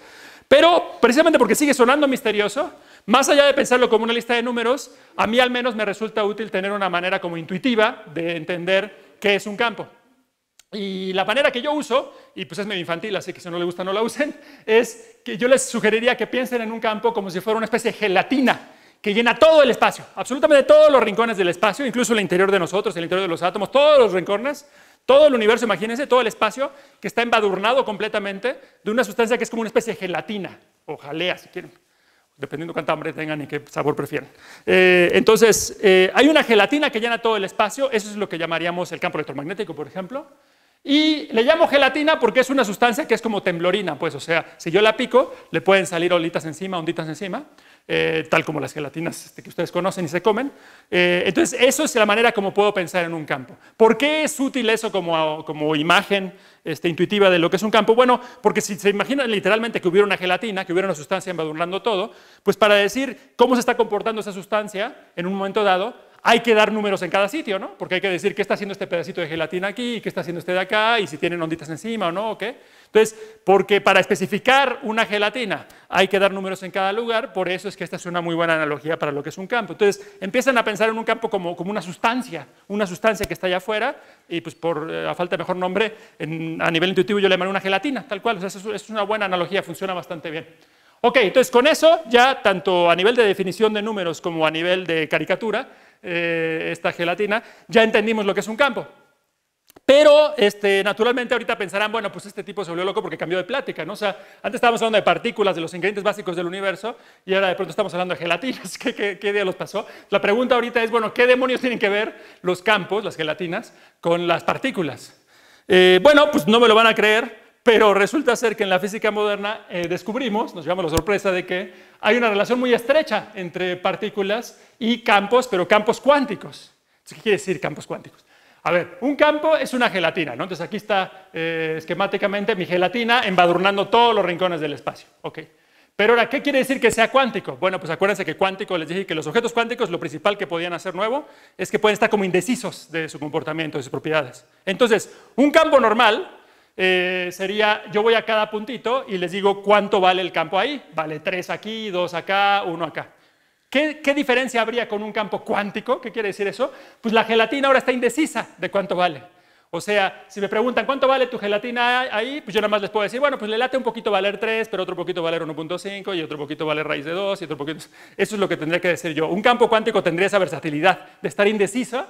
Pero precisamente porque sigue sonando misterioso, más allá de pensarlo como una lista de números, a mí al menos me resulta útil tener una manera como intuitiva de entender qué es un campo. Y la manera que yo uso, y pues es medio infantil, así que si no le gusta no la usen, es que yo les sugeriría que piensen en un campo como si fuera una especie de gelatina que llena todo el espacio, absolutamente todos los rincones del espacio, incluso el interior de nosotros, el interior de los átomos, todos los rincones, todo el universo, imagínense, todo el espacio que está embadurnado completamente de una sustancia que es como una especie de gelatina o jalea, si quieren, dependiendo cuánta hambre tengan y qué sabor prefieren. Eh, entonces, eh, hay una gelatina que llena todo el espacio, eso es lo que llamaríamos el campo electromagnético, por ejemplo. Y le llamo gelatina porque es una sustancia que es como temblorina, pues, o sea, si yo la pico, le pueden salir olitas encima, onditas encima. Eh, tal como las gelatinas este, que ustedes conocen y se comen. Eh, entonces, eso es la manera como puedo pensar en un campo. ¿Por qué es útil eso como, imagen este, intuitiva de lo que es un campo? Bueno, porque si se imagina literalmente que hubiera una gelatina, que hubiera una sustancia embadurnando todo, pues para decir cómo se está comportando esa sustancia en un momento dado, hay que dar números en cada sitio, ¿no? Porque hay que decir qué está haciendo este pedacito de gelatina aquí, y qué está haciendo este de acá, y si tienen onditas encima o no, ¿ok? Entonces, porque para especificar una gelatina hay que dar números en cada lugar, por eso es que esta es una muy buena analogía para lo que es un campo. Entonces, empiezan a pensar en un campo como, una sustancia, una sustancia que está allá afuera, y pues por eh, falta de mejor nombre, a nivel intuitivo yo le llamaré una gelatina, tal cual. O sea, es una buena analogía, funciona bastante bien. Ok, entonces con eso ya tanto a nivel de definición de números como a nivel de caricatura, eh, esta gelatina, ya entendimos lo que es un campo. Pero este, naturalmente ahorita pensarán, bueno, pues este tipo se volvió loco porque cambió de plática, ¿no? O sea, antes estábamos hablando de partículas, de los ingredientes básicos del universo, y ahora de pronto estamos hablando de gelatinas. ¿Qué, día los pasó? La pregunta ahorita es, bueno, ¿qué demonios tienen que ver los campos, las gelatinas, con las partículas? Eh, bueno, pues no me lo van a creer, pero resulta ser que en la física moderna eh, descubrimos, nos llevamos la sorpresa de que hay una relación muy estrecha entre partículas y campos, pero campos cuánticos. ¿Qué quiere decir campos cuánticos? A ver, un campo es una gelatina, ¿no? Entonces aquí está eh, esquemáticamente mi gelatina embadurnando todos los rincones del espacio. Ok. Pero ahora, ¿qué quiere decir que sea cuántico? Bueno, pues acuérdense que cuántico, les dije que los objetos cuánticos, lo principal que podían hacer nuevo es que pueden estar como indecisos de su comportamiento, de sus propiedades. Entonces, un campo normal eh, sería, yo voy a cada puntito y les digo cuánto vale el campo ahí. Vale 3 aquí, 2 acá, 1 acá. ¿Qué, diferencia habría con un campo cuántico? ¿Qué quiere decir eso? Pues la gelatina ahora está indecisa de cuánto vale. O sea, si me preguntan cuánto vale tu gelatina ahí, pues yo nada más les puedo decir, bueno, pues le late un poquito valer 3, pero otro poquito valer 1.5 y otro poquito valer raíz de 2 y otro poquito... Eso es lo que tendría que decir yo. Un campo cuántico tendría esa versatilidad de estar indecisa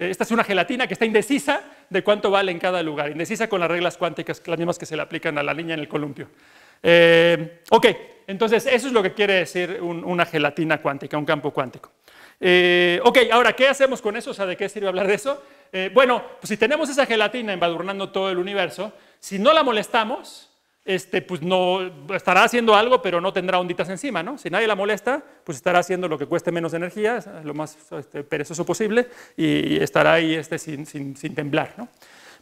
esta es una gelatina que está indecisa de cuánto vale en cada lugar, indecisa con las reglas cuánticas, las mismas que se le aplican a la niña en el columpio. Eh, ok, entonces eso es lo que quiere decir una gelatina cuántica, un campo cuántico. Eh, ok, ahora, ¿qué hacemos con eso? O sea, ¿de qué sirve hablar de eso? Eh, bueno, pues si tenemos esa gelatina embadurnando todo el universo, si no la molestamos, este, pues no estará haciendo algo, pero no tendrá onditas encima, ¿no? Si nadie la molesta, pues estará haciendo lo que cueste menos energía, lo más este, perezoso posible, y estará ahí este, sin, temblar,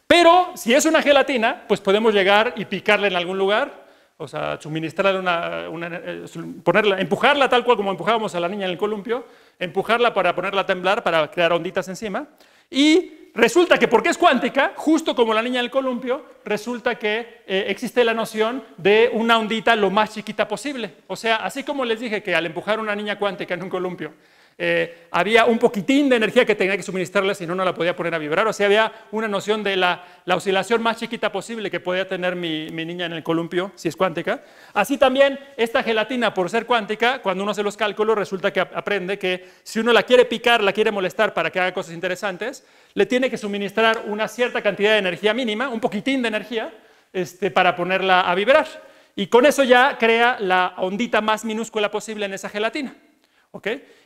Pero si es una gelatina, pues podemos llegar y picarla en algún lugar, o sea, suministrarle una, una, ponerla, empujarla tal cual como empujábamos a la niña en el columpio, empujarla para ponerla a temblar, para crear onditas encima, y resulta que porque es cuántica, justo como la niña del columpio, resulta que eh, existe la noción de una ondita lo más chiquita posible. O sea, así como les dije que al empujar una niña cuántica en un columpio, eh, había un poquitín de energía que tenía que suministrarle, si no, no la podía poner a vibrar. O sea, había una noción de la, oscilación más chiquita posible que podía tener mi, mi, niña en el columpio, si es cuántica. Así también, esta gelatina, por ser cuántica, cuando uno hace los cálculos, resulta que aprende que si uno la quiere picar, la quiere molestar para que haga cosas interesantes, le tiene que suministrar una cierta cantidad de energía mínima, un poquitín de energía, este, para ponerla a vibrar. Y con eso ya crea la ondita más minúscula posible en esa gelatina.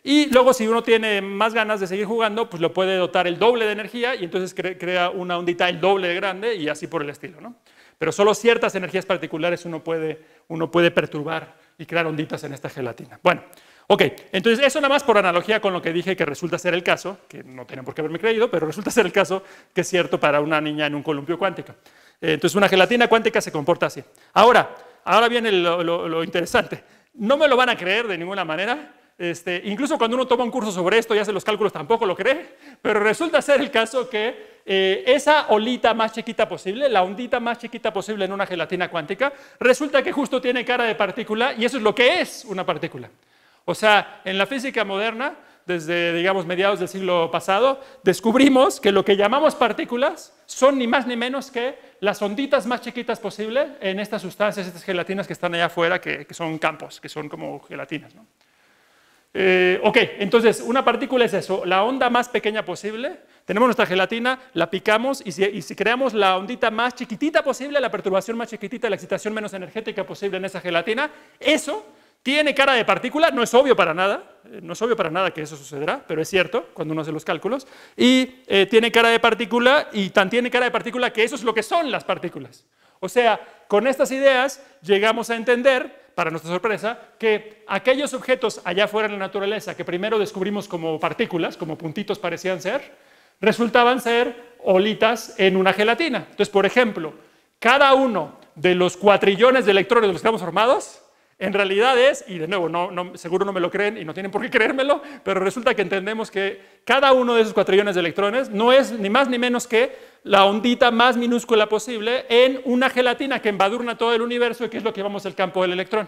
Y luego si uno tiene más ganas de seguir jugando, pues lo puede dotar el doble de energía y entonces crea una ondita el doble de grande y así por el estilo. Pero solo ciertas energías particulares uno puede, uno puede perturbar y crear onditas en esta gelatina. Bueno, Ok, entonces eso nada más por analogía con lo que dije que resulta ser el caso, que no tienen por qué haberme creído, pero resulta ser el caso que es cierto para una niña en un columpio cuántico. Eh, entonces una gelatina cuántica se comporta así. Ahora, ahora viene lo, interesante. No me lo van a creer de ninguna manera. Este, incluso cuando uno toma un curso sobre esto y hace los cálculos tampoco lo cree, pero resulta ser el caso que eh, esa olita más chiquita posible, la ondita más chiquita posible en una gelatina cuántica, resulta que justo tiene cara de partícula y eso es lo que es una partícula. O sea, en la física moderna, desde, digamos, mediados del siglo pasado, descubrimos que lo que llamamos partículas son ni más ni menos que las onditas más chiquitas posibles en estas sustancias, estas gelatinas que están allá afuera, que, son campos, que son como gelatinas. Eh, ok, entonces una partícula es eso, la onda más pequeña posible. Tenemos nuestra gelatina, la picamos y si, y si, creamos la ondita más chiquitita posible, la perturbación más chiquitita, la excitación menos energética posible en esa gelatina, eso tiene cara de partícula, no es obvio para nada, eh, no es obvio para nada que eso sucederá, pero es cierto cuando uno hace los cálculos. Y eh, tiene cara de partícula y tan tiene cara de partícula que eso es lo que son las partículas. O sea, con estas ideas llegamos a entender, para nuestra sorpresa, que aquellos objetos allá afuera en la naturaleza que primero descubrimos como partículas, como puntitos parecían ser, resultaban ser olitas en una gelatina. Entonces, por ejemplo, cada uno de los cuatrillones de electrones de los que estamos formados en realidad es, y de nuevo, no, seguro no me lo creen y no tienen por qué creérmelo, pero resulta que entendemos que cada uno de esos cuatrillones de electrones no es ni más ni menos que la ondita más minúscula posible en una gelatina que embadurna todo el universo y que es lo que llamamos el campo del electrón.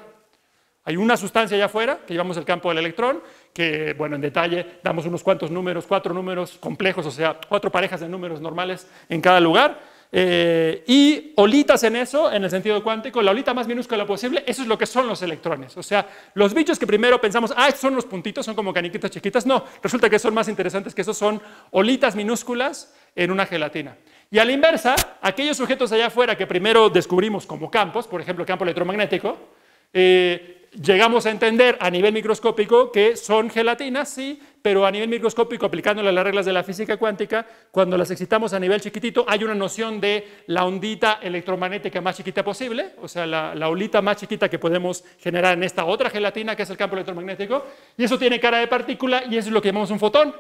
Hay una sustancia allá afuera que llamamos el campo del electrón, que, bueno, en detalle damos unos cuantos números, cuatro números complejos, o sea, cuatro parejas de números normales en cada lugar eh, y olitas en eso, en el sentido cuántico, la olita más minúscula posible, eso es lo que son los electrones. O sea, los bichos que primero pensamos, ah, son los puntitos, son como caniquitas chiquitas. No, resulta que son más interesantes que esos son olitas minúsculas en una gelatina. Y a la inversa, aquellos sujetos allá afuera que primero descubrimos como campos, por ejemplo, campo electromagnético, eh, llegamos a entender a nivel microscópico que son gelatinas, sí, pero a nivel microscópico, aplicándole las reglas de la física cuántica, cuando las excitamos a nivel chiquitito, hay una noción de la ondita electromagnética más chiquita posible, o sea, la, la olita más chiquita que podemos generar en esta otra gelatina, que es el campo electromagnético, y eso tiene cara de partícula y eso es lo que llamamos un fotón.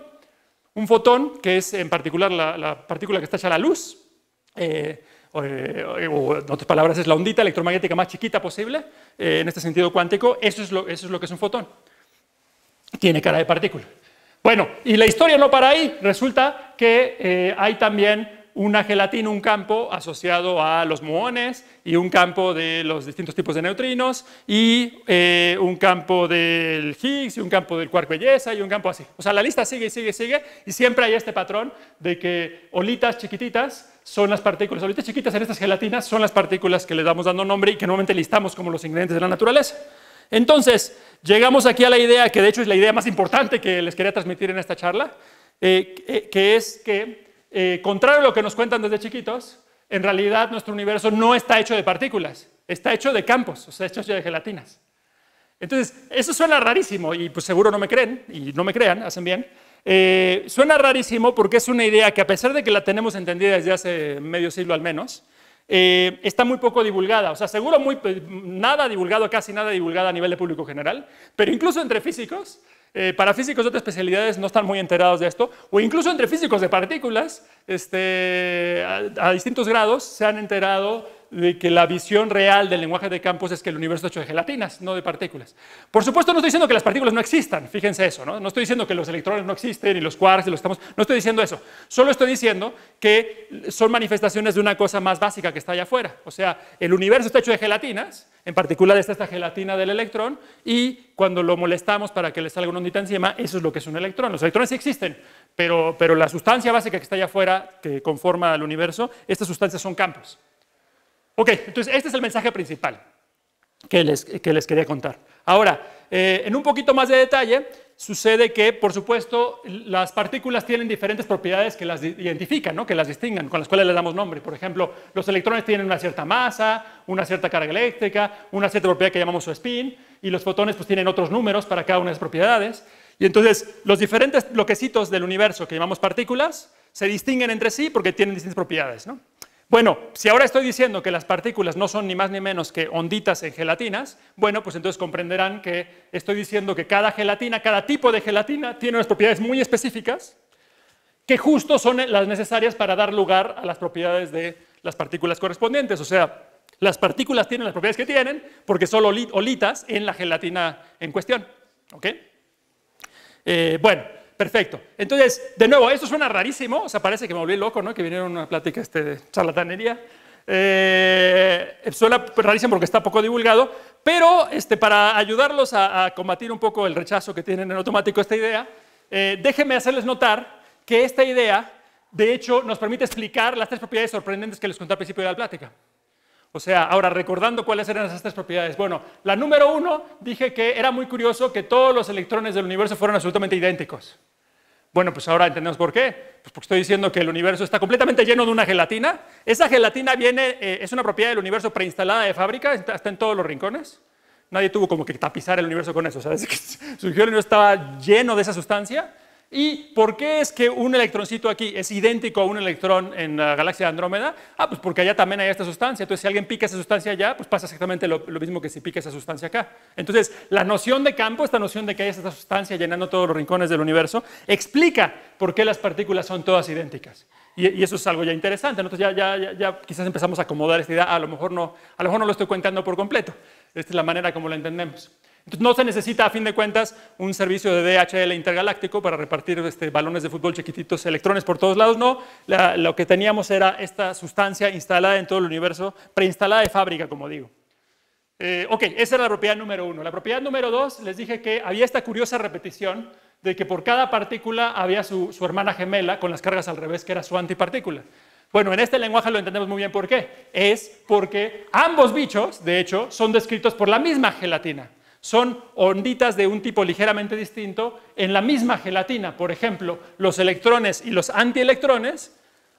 Un fotón, que es en particular la, partícula que está hecha a la luz, eh, eh, o, en otras palabras, es la ondita electromagnética más chiquita posible, eh, en este sentido cuántico, eso es lo que es un fotón. Tiene cara de partícula. Bueno, y la historia no para ahí. Resulta que eh, hay también una gelatina, un campo asociado a los muones y un campo de los distintos tipos de neutrinos y eh, un campo del Higgs y un campo del quark belleza y un campo así. O sea, la lista sigue y sigue y sigue y siempre hay este patrón de que olitas chiquititas son las partículas, olitas chiquitas en estas gelatinas son las partículas que le damos dando nombre y que normalmente listamos como los ingredientes de la naturaleza. Entonces, llegamos aquí a la idea, que de hecho es la idea más importante que les quería transmitir en esta charla, eh, eh, que es que, eh, contrario a lo que nos cuentan desde chiquitos, en realidad nuestro universo no está hecho de partículas, está hecho de campos, o sea, está hecho de gelatinas. Entonces, eso suena rarísimo y pues seguro no me creen, y no me crean, hacen bien. suena rarísimo porque es una idea que a pesar de que la tenemos entendida desde hace medio siglo al menos, eh, está muy poco divulgada, o sea, seguro muy, pues, nada divulgado, casi nada divulgada a nivel de público general, pero incluso entre físicos, eh, para físicos de otras especialidades no están muy enterados de esto, o incluso entre físicos de partículas, este, a distintos grados, se han enterado de que la visión real del lenguaje de campos es que el universo está hecho de gelatinas, no de partículas. Por supuesto, no estoy diciendo que las partículas no existan, fíjense eso, ¿no? No estoy diciendo que los electrones no existen y los quarks los estamos, no estoy diciendo eso. Solo estoy diciendo que son manifestaciones de una cosa más básica que está allá afuera. O sea, el universo está hecho de gelatinas, en particular está esta gelatina del electrón, y cuando lo molestamos para que le salga una ondita encima, eso es lo que es un electrón. Los electrones sí existen, pero, pero la sustancia básica que está allá afuera, que conforma al universo, estas sustancias son campos. Ok, entonces este es el mensaje principal que les, quería contar. Ahora, eh, en un poquito más de detalle, sucede que, por supuesto, las partículas tienen diferentes propiedades que las identifican, ¿no? que las distingan, con las cuales les damos nombre. Por ejemplo, los electrones tienen una cierta masa, una cierta carga eléctrica, una cierta propiedad que llamamos su spin, y los fotones pues, tienen otros números para cada una de sus propiedades. Y entonces, los diferentes bloquecitos del universo que llamamos partículas se distinguen entre sí porque tienen distintas propiedades. ¿no? Bueno, si ahora estoy diciendo que las partículas no son ni más ni menos que onditas en gelatinas, bueno, pues entonces comprenderán que estoy diciendo que cada gelatina, cada tipo de gelatina, tiene unas propiedades muy específicas que justo son las necesarias para dar lugar a las propiedades de las partículas correspondientes. O sea, las partículas tienen las propiedades que tienen porque son olitas en la gelatina en cuestión. Eh, bueno, Perfecto. Entonces, de nuevo, esto suena rarísimo, o sea, parece que me volví loco, ¿no? Que vinieron una plática este, de charlatanería. Eh, suena rarísimo porque está poco divulgado, pero este, para ayudarlos a, combatir un poco el rechazo que tienen en automático esta idea, eh, déjenme hacerles notar que esta idea, de hecho, nos permite explicar las tres propiedades sorprendentes que les conté al principio de la plática. O sea, ahora recordando cuáles eran esas tres propiedades. Bueno, la número uno, dije que era muy curioso que todos los electrones del universo fueran absolutamente idénticos. Bueno, pues ahora entendemos por qué. Pues porque estoy diciendo que el universo está completamente lleno de una gelatina. Esa gelatina viene, eh, es una propiedad del universo preinstalada de fábrica, está en todos los rincones. Nadie tuvo como que tapizar el universo con eso. ¿sabes? Surgió el universo estaba lleno de esa sustancia. ¿Y por qué es que un electroncito aquí es idéntico a un electrón en la galaxia de Andrómeda? Ah, pues porque allá también hay esta sustancia. Entonces, si alguien pica esa sustancia allá, pues pasa exactamente lo, mismo que si pica esa sustancia acá. Entonces, la noción de campo, esta noción de que hay esta sustancia llenando todos los rincones del universo, explica por qué las partículas son todas idénticas. Y, eso es algo ya interesante. Entonces, ya, ya, ya, quizás empezamos a acomodar esta idea. a lo mejor no, a lo mejor no lo estoy contando por completo. Esta es la manera como la entendemos no se necesita, a fin de cuentas, un servicio de DHL intergaláctico para repartir este, balones de fútbol chiquititos, electrones por todos lados, no. lo que teníamos era esta sustancia instalada en todo el universo, preinstalada de fábrica, como digo. Eh, ok, esa era la propiedad número uno. La propiedad número dos, les dije que había esta curiosa repetición de que por cada partícula había su hermana gemela con las cargas al revés, que era su antipartícula. Bueno, en este lenguaje lo entendemos muy bien por qué. Es porque ambos bichos, de hecho, son descritos por la misma gelatina son onditas de un tipo ligeramente distinto en la misma gelatina. Por ejemplo, los electrones y los antielectrones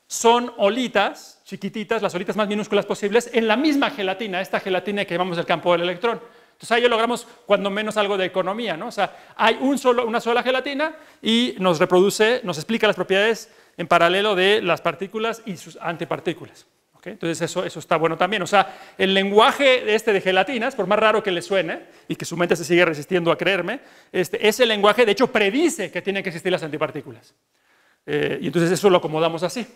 son olitas chiquititas, las olitas más minúsculas posibles, en la misma gelatina, esta gelatina que llamamos el campo del electrón. Entonces ahí logramos cuando menos algo de economía, ¿no? O sea, hay una sola gelatina y nos reproduce, nos explica las propiedades en paralelo de las partículas y sus antipartículas. Entonces eso, está bueno también. O sea, el lenguaje este de gelatinas, por más raro que le suene y que su mente se sigue resistiendo a creerme, este, ese lenguaje de hecho predice que tienen que existir las antipartículas. Eh, y entonces eso lo acomodamos así.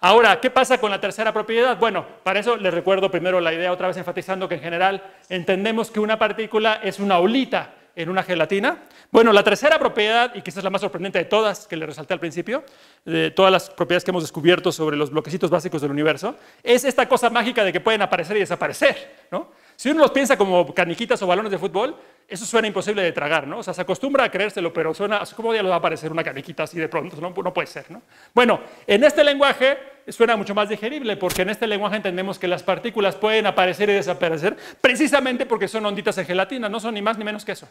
Ahora, ¿qué pasa con la tercera propiedad? Bueno, para eso les recuerdo primero la idea, otra vez enfatizando que en general entendemos que una partícula es una olita en una gelatina. Bueno, la tercera propiedad, y quizás la más sorprendente de todas, que le resalté al principio, de todas las propiedades que hemos descubierto sobre los bloquecitos básicos del universo, es esta cosa mágica de que pueden aparecer y desaparecer, ¿no? Si uno los piensa como caniquitas o balones de fútbol, eso suena imposible de tragar, ¿no? O sea, se acostumbra a creérselo, pero suena, ¿cómo ya le va a aparecer una caniquita así de pronto? No, puede ser, ¿no? Bueno, en este lenguaje suena mucho más digerible, porque en este lenguaje entendemos que las partículas pueden aparecer y desaparecer precisamente porque son onditas en gelatina, no son ni más ni menos que eso.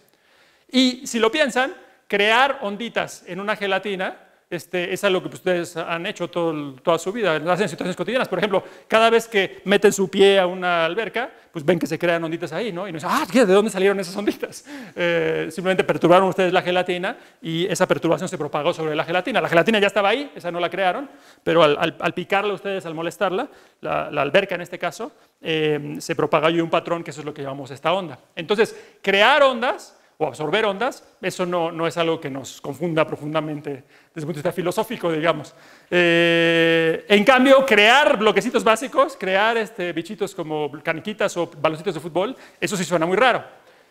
Y si lo piensan, crear onditas en una gelatina este, es algo que ustedes han hecho toda su vida, lo hacen en situaciones cotidianas. Por ejemplo, cada vez que meten su pie a una alberca, pues ven que se crean onditas ahí, ¿no? Y nos dicen, ah, ¿de dónde salieron esas onditas? Eh, simplemente perturbaron ustedes la gelatina y esa perturbación se propagó sobre la gelatina. La gelatina ya estaba ahí, esa no la crearon, pero al, picarla ustedes, al molestarla, la, alberca en este caso, eh, se propagó y un patrón que eso es lo que llamamos esta onda. Entonces, crear ondas o absorber ondas, eso no, es algo que nos confunda profundamente desde el punto de vista filosófico, digamos. Eh, en cambio, crear bloquecitos básicos, crear este, bichitos como caniquitas o baloncitos de fútbol, eso sí suena muy raro.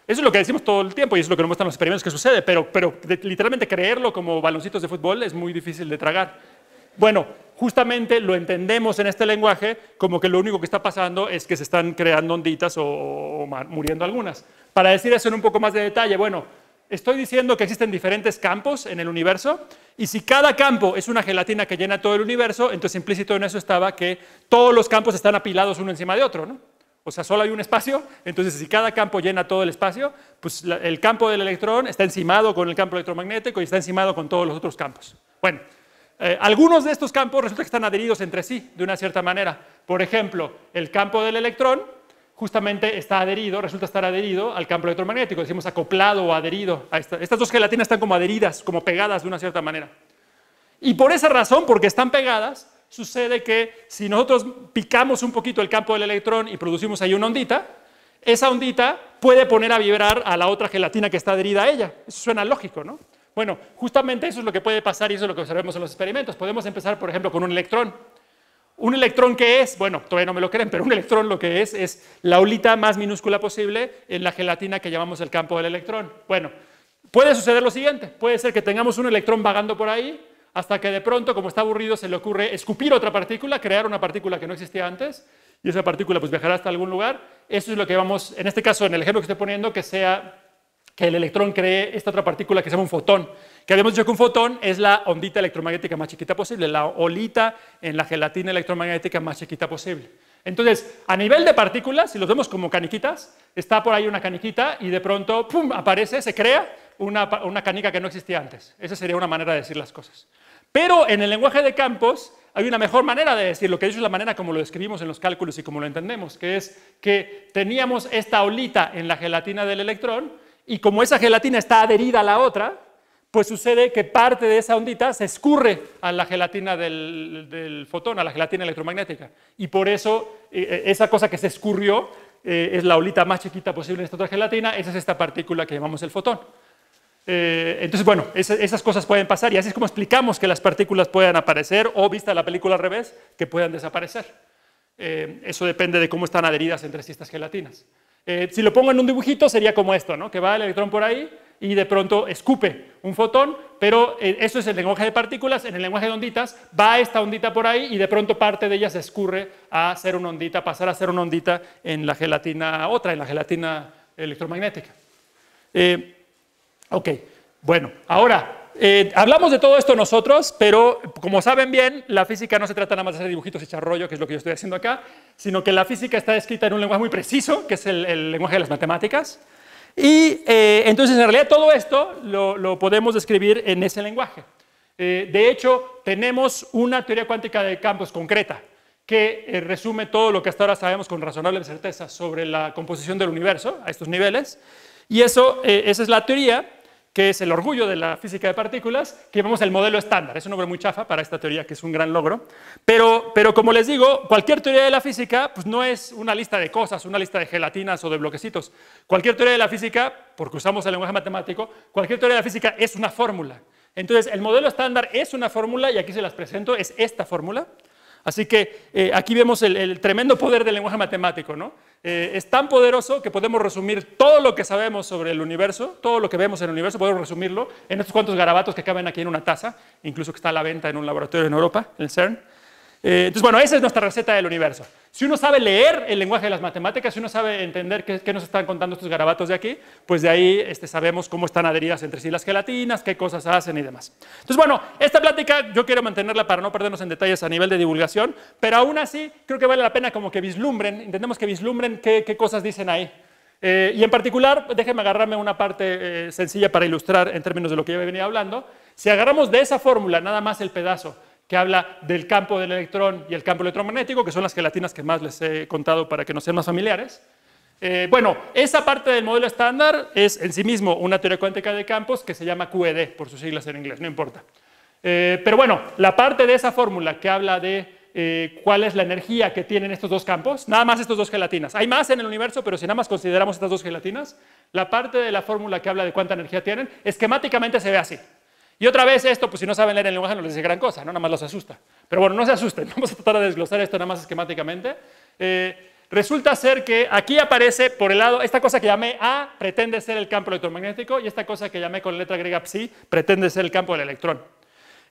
Eso es lo que decimos todo el tiempo y es lo que nos muestran los experimentos que sucede, pero, pero literalmente creerlo como baloncitos de fútbol es muy difícil de tragar. Bueno, justamente lo entendemos en este lenguaje como que lo único que está pasando es que se están creando onditas o, muriendo algunas. Para decir eso en un poco más de detalle, bueno, estoy diciendo que existen diferentes campos en el universo y si cada campo es una gelatina que llena todo el universo, entonces implícito en eso estaba que todos los campos están apilados uno encima de otro, ¿no? O sea, solo hay un espacio, entonces si cada campo llena todo el espacio, pues el campo del electrón está encimado con el campo electromagnético y está encimado con todos los otros campos. Bueno, eh, algunos de estos campos resulta que están adheridos entre sí de una cierta manera. Por ejemplo, el campo del electrón justamente está adherido, resulta estar adherido al campo electromagnético, decimos acoplado o adherido. A Estas dos gelatinas están como adheridas, como pegadas de una cierta manera. Y por esa razón, porque están pegadas, sucede que si nosotros picamos un poquito el campo del electrón y producimos ahí una ondita, esa ondita puede poner a vibrar a la otra gelatina que está adherida a ella. Eso suena lógico, ¿no? Bueno, justamente eso es lo que puede pasar y eso es lo que observemos en los experimentos. Podemos empezar, por ejemplo, con un electrón. ¿Un electrón qué es? Bueno, todavía no me lo creen, pero un electrón lo que es es la olita más minúscula posible en la gelatina que llamamos el campo del electrón. Bueno, puede suceder lo siguiente. Puede ser que tengamos un electrón vagando por ahí hasta que de pronto, como está aburrido, se le ocurre escupir otra partícula, crear una partícula que no existía antes y esa partícula pues viajará hasta algún lugar. Eso es lo que vamos, en este caso, en el ejemplo que estoy poniendo, que sea que el electrón cree esta otra partícula que se llama un fotón. Que habíamos dicho que un fotón es la ondita electromagnética más chiquita posible, la olita en la gelatina electromagnética más chiquita posible. Entonces, a nivel de partículas, si los vemos como caniquitas, está por ahí una caniquita y de pronto, ¡pum!, aparece, se crea una, una canica que no existía antes. Esa sería una manera de decir las cosas. Pero en el lenguaje de campos hay una mejor manera de decirlo, que es la manera como lo describimos en los cálculos y como lo entendemos, que es que teníamos esta olita en la gelatina del electrón y como esa gelatina está adherida a la otra, pues sucede que parte de esa ondita se escurre a la gelatina del, fotón, a la gelatina electromagnética. Y por eso eh, eh, esa cosa que se escurrió eh, es la olita más chiquita posible en esta otra gelatina, esa es esta partícula que llamamos el fotón. entonces, bueno, esas, cosas pueden pasar y así es como explicamos que las partículas puedan aparecer o, vista la película al revés, que puedan desaparecer. eso depende de cómo están adheridas entre sí estas gelatinas. Eh, si lo pongo en un dibujito sería como esto, ¿no? que va el electrón por ahí y de pronto escupe un fotón, pero eh, eso es el lenguaje de partículas, en el lenguaje de onditas va esta ondita por ahí y de pronto parte de ella se escurre a ser una ondita, pasar a ser una ondita en la gelatina otra, en la gelatina electromagnética. Eh, ok, bueno, ahora eh, hablamos de todo esto nosotros, pero como saben bien, la física no se trata nada más de hacer dibujitos y echar rollo, que es lo que yo estoy haciendo acá, sino que la física está escrita en un lenguaje muy preciso, que es el, lenguaje de las matemáticas. Y eh, entonces, en realidad, todo esto lo, podemos describir en ese lenguaje. Eh, de hecho, tenemos una teoría cuántica de campos concreta que resume todo lo que hasta ahora sabemos con razonable certeza sobre la composición del universo a estos niveles. Y eso, esa es la teoría que es el orgullo de la física de partículas, que llamamos el modelo estándar. Es un nombre muy chafa para esta teoría, que es un gran logro. Pero, como les digo, cualquier teoría de la física pues, no es una lista de cosas, una lista de gelatinas o de bloquecitos. Cualquier teoría de la física, porque usamos el lenguaje matemático, cualquier teoría de la física es una fórmula. Entonces, el modelo estándar es una fórmula, y aquí se las presento, es esta fórmula. Así que eh, aquí vemos el, tremendo poder del lenguaje matemático, eh, es tan poderoso que podemos resumir todo lo que sabemos sobre el universo, todo lo que vemos en el universo, podemos resumirlo en estos cuantos garabatos que caben aquí en una taza, incluso que está a la venta en un laboratorio en Europa, en el CERN. Eh, entonces, bueno, esa es nuestra receta del universo. Si uno sabe leer el lenguaje de las matemáticas, si uno sabe entender qué, nos están contando estos garabatos de aquí, pues de ahí este, sabemos cómo están adheridas entre sí las gelatinas, qué cosas hacen y demás. Entonces, bueno, esta plática yo quiero mantenerla para no perdernos en detalles a nivel de divulgación, pero aún así creo que vale la pena como que vislumbren, intentemos que vislumbren qué, cosas dicen ahí. Eh, y en particular, déjenme agarrarme una parte eh, sencilla para ilustrar en términos de lo que yo venía hablando. Si agarramos de esa fórmula nada más el pedazo que habla del campo del electrón y el campo electromagnético, que son las gelatinas que más les he contado para que nos sean más familiares. Eh, bueno, esa parte del modelo estándar es en sí mismo una teoría cuántica de campos que se llama QED, por sus siglas en inglés, no importa. Eh, pero bueno, la parte de esa fórmula que habla de eh, cuál es la energía que tienen estos dos campos, nada más estos dos gelatinas. Hay más en el universo, pero si nada más consideramos estas dos gelatinas, la parte de la fórmula que habla de cuánta energía tienen, esquemáticamente se ve así. Y otra vez esto, pues si no saben leer el lenguaje no les dice gran cosa, ¿no? nada más los asusta. Pero bueno, no se asusten, vamos a tratar de desglosar esto nada más esquemáticamente. Eh, resulta ser que aquí aparece por el lado, esta cosa que llamé A pretende ser el campo electromagnético y esta cosa que llamé con letra griega psi pretende ser el campo del electrón.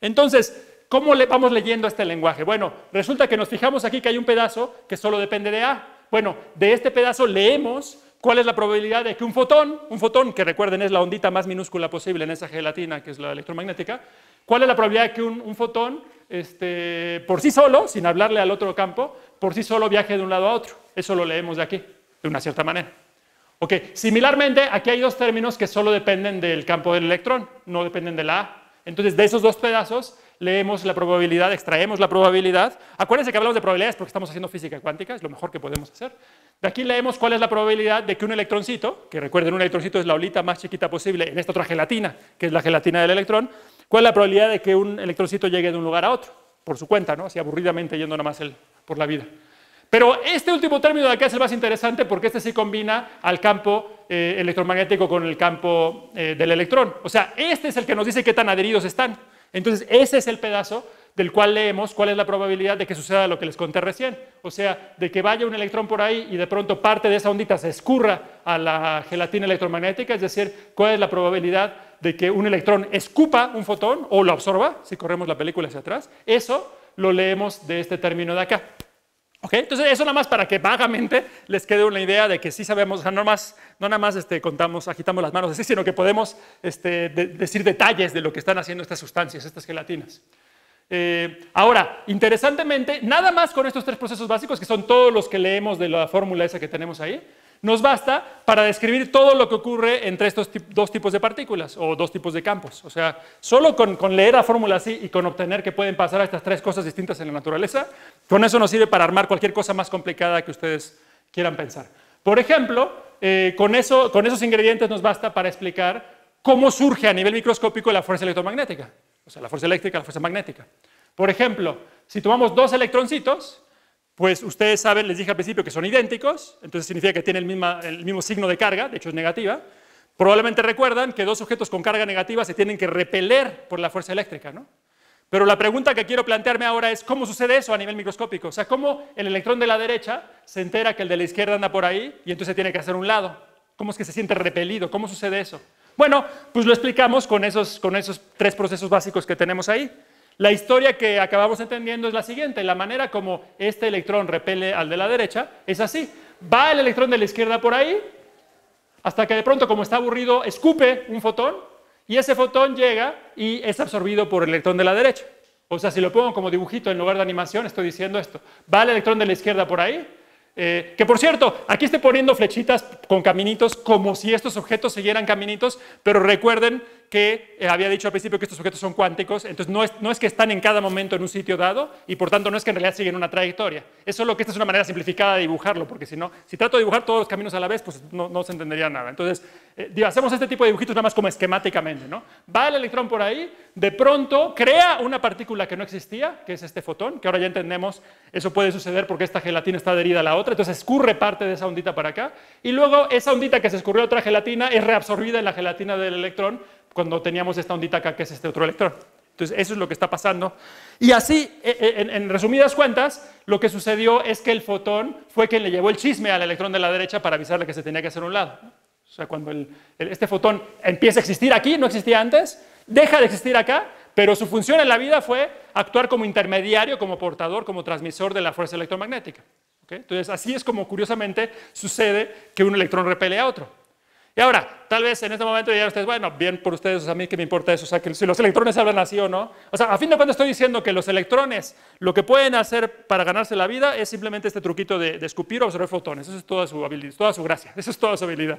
Entonces, ¿cómo le vamos leyendo este lenguaje? Bueno, resulta que nos fijamos aquí que hay un pedazo que solo depende de A. Bueno, de este pedazo leemos ¿Cuál es la probabilidad de que un fotón, un fotón que recuerden es la ondita más minúscula posible en esa gelatina que es la electromagnética, cuál es la probabilidad de que un, fotón este, por sí solo, sin hablarle al otro campo, por sí solo viaje de un lado a otro? Eso lo leemos de aquí, de una cierta manera. Ok, similarmente aquí hay dos términos que solo dependen del campo del electrón, no dependen de la A. Entonces de esos dos pedazos leemos la probabilidad, extraemos la probabilidad. Acuérdense que hablamos de probabilidades porque estamos haciendo física cuántica, es lo mejor que podemos hacer aquí leemos cuál es la probabilidad de que un electroncito, que recuerden, un electroncito es la olita más chiquita posible en esta otra gelatina, que es la gelatina del electrón, cuál es la probabilidad de que un electroncito llegue de un lugar a otro, por su cuenta, ¿no? así aburridamente yendo nada más él por la vida. Pero este último término de acá es el más interesante porque este sí combina al campo eh, electromagnético con el campo eh, del electrón. O sea, este es el que nos dice qué tan adheridos están. Entonces, ese es el pedazo del cual leemos cuál es la probabilidad de que suceda lo que les conté recién. O sea, de que vaya un electrón por ahí y de pronto parte de esa ondita se escurra a la gelatina electromagnética, es decir, cuál es la probabilidad de que un electrón escupa un fotón o lo absorba, si corremos la película hacia atrás. Eso lo leemos de este término de acá. ¿Ok? Entonces, eso nada más para que vagamente les quede una idea de que sí sabemos, no, nada más este, contamos, agitamos las manos así, sino que podemos este, decir detalles de lo que están haciendo estas sustancias, estas gelatinas. Eh, ahora, interesantemente, nada más con estos tres procesos básicos, que son todos los que leemos de la fórmula esa que tenemos ahí, nos basta para describir todo lo que ocurre entre estos dos tipos de partículas o dos tipos de campos. O sea, solo con, leer la fórmula así y con obtener que pueden pasar a estas tres cosas distintas en la naturaleza, con eso nos sirve para armar cualquier cosa más complicada que ustedes quieran pensar. Por ejemplo, eh, con, eso, con esos ingredientes nos basta para explicar cómo surge a nivel microscópico la fuerza electromagnética, o sea, la fuerza eléctrica, la fuerza magnética. Por ejemplo, si tomamos dos electroncitos, pues ustedes saben, les dije al principio que son idénticos, entonces significa que tienen el, el mismo signo de carga, de hecho es negativa. Probablemente recuerdan que dos objetos con carga negativa se tienen que repeler por la fuerza eléctrica, ¿no? Pero la pregunta que quiero plantearme ahora es cómo sucede eso a nivel microscópico. O sea, cómo el electrón de la derecha se entera que el de la izquierda anda por ahí y entonces tiene que hacer un lado. ¿Cómo es que se siente repelido? ¿Cómo sucede eso? Bueno, pues lo explicamos con esos, tres procesos básicos que tenemos ahí. La historia que acabamos entendiendo es la siguiente, la manera como este electrón repele al de la derecha es así. Va el electrón de la izquierda por ahí, hasta que de pronto, como está aburrido, escupe un fotón y ese fotón llega y es absorbido por el electrón de la derecha. O sea, si lo pongo como dibujito en lugar de animación, estoy diciendo esto. Va el electrón de la izquierda por ahí, eh, que por cierto, aquí estoy poniendo flechitas con caminitos como si estos objetos siguieran caminitos, pero recuerden que eh, había dicho al principio que estos objetos son cuánticos, entonces no es, no es que están en cada momento en un sitio dado y por tanto no es que en realidad siguen una trayectoria. Es lo que esta es una manera simplificada de dibujarlo, porque si no, si trato de dibujar todos los caminos a la vez, pues no, no se entendería nada. Entonces, eh, digo, hacemos este tipo de dibujitos nada más como esquemáticamente, ¿no? Va el electrón por ahí, de pronto crea una partícula que no existía, que es este fotón, que ahora ya entendemos, eso puede suceder porque esta gelatina está adherida a la otra, entonces escurre parte de esa ondita para acá, y luego esa ondita que se escurrió a otra gelatina es reabsorbida en la gelatina del electrón, cuando teníamos esta ondita acá, que es este otro electrón. Entonces, eso es lo que está pasando. Y así, e, e, en, resumidas cuentas, lo que sucedió es que el fotón fue quien le llevó el chisme al electrón de la derecha para avisarle que se tenía que hacer un lado. O sea, cuando este fotón empieza a existir aquí, no existía antes, deja de existir acá, pero su función en la vida fue actuar como intermediario, como portador, como transmisor de la fuerza electromagnética. Entonces, así es como curiosamente sucede que un electrón repele a otro. Y ahora, tal vez en este momento ya ustedes, bueno, bien por ustedes, a mí que me importa eso, o sea, si los electrones hablan así o no. O sea, a fin de cuentas estoy diciendo que los electrones lo que pueden hacer para ganarse la vida es simplemente este truquito de, escupir o absorber fotones. Eso es toda su habilidad, toda su gracia, eso es toda su habilidad.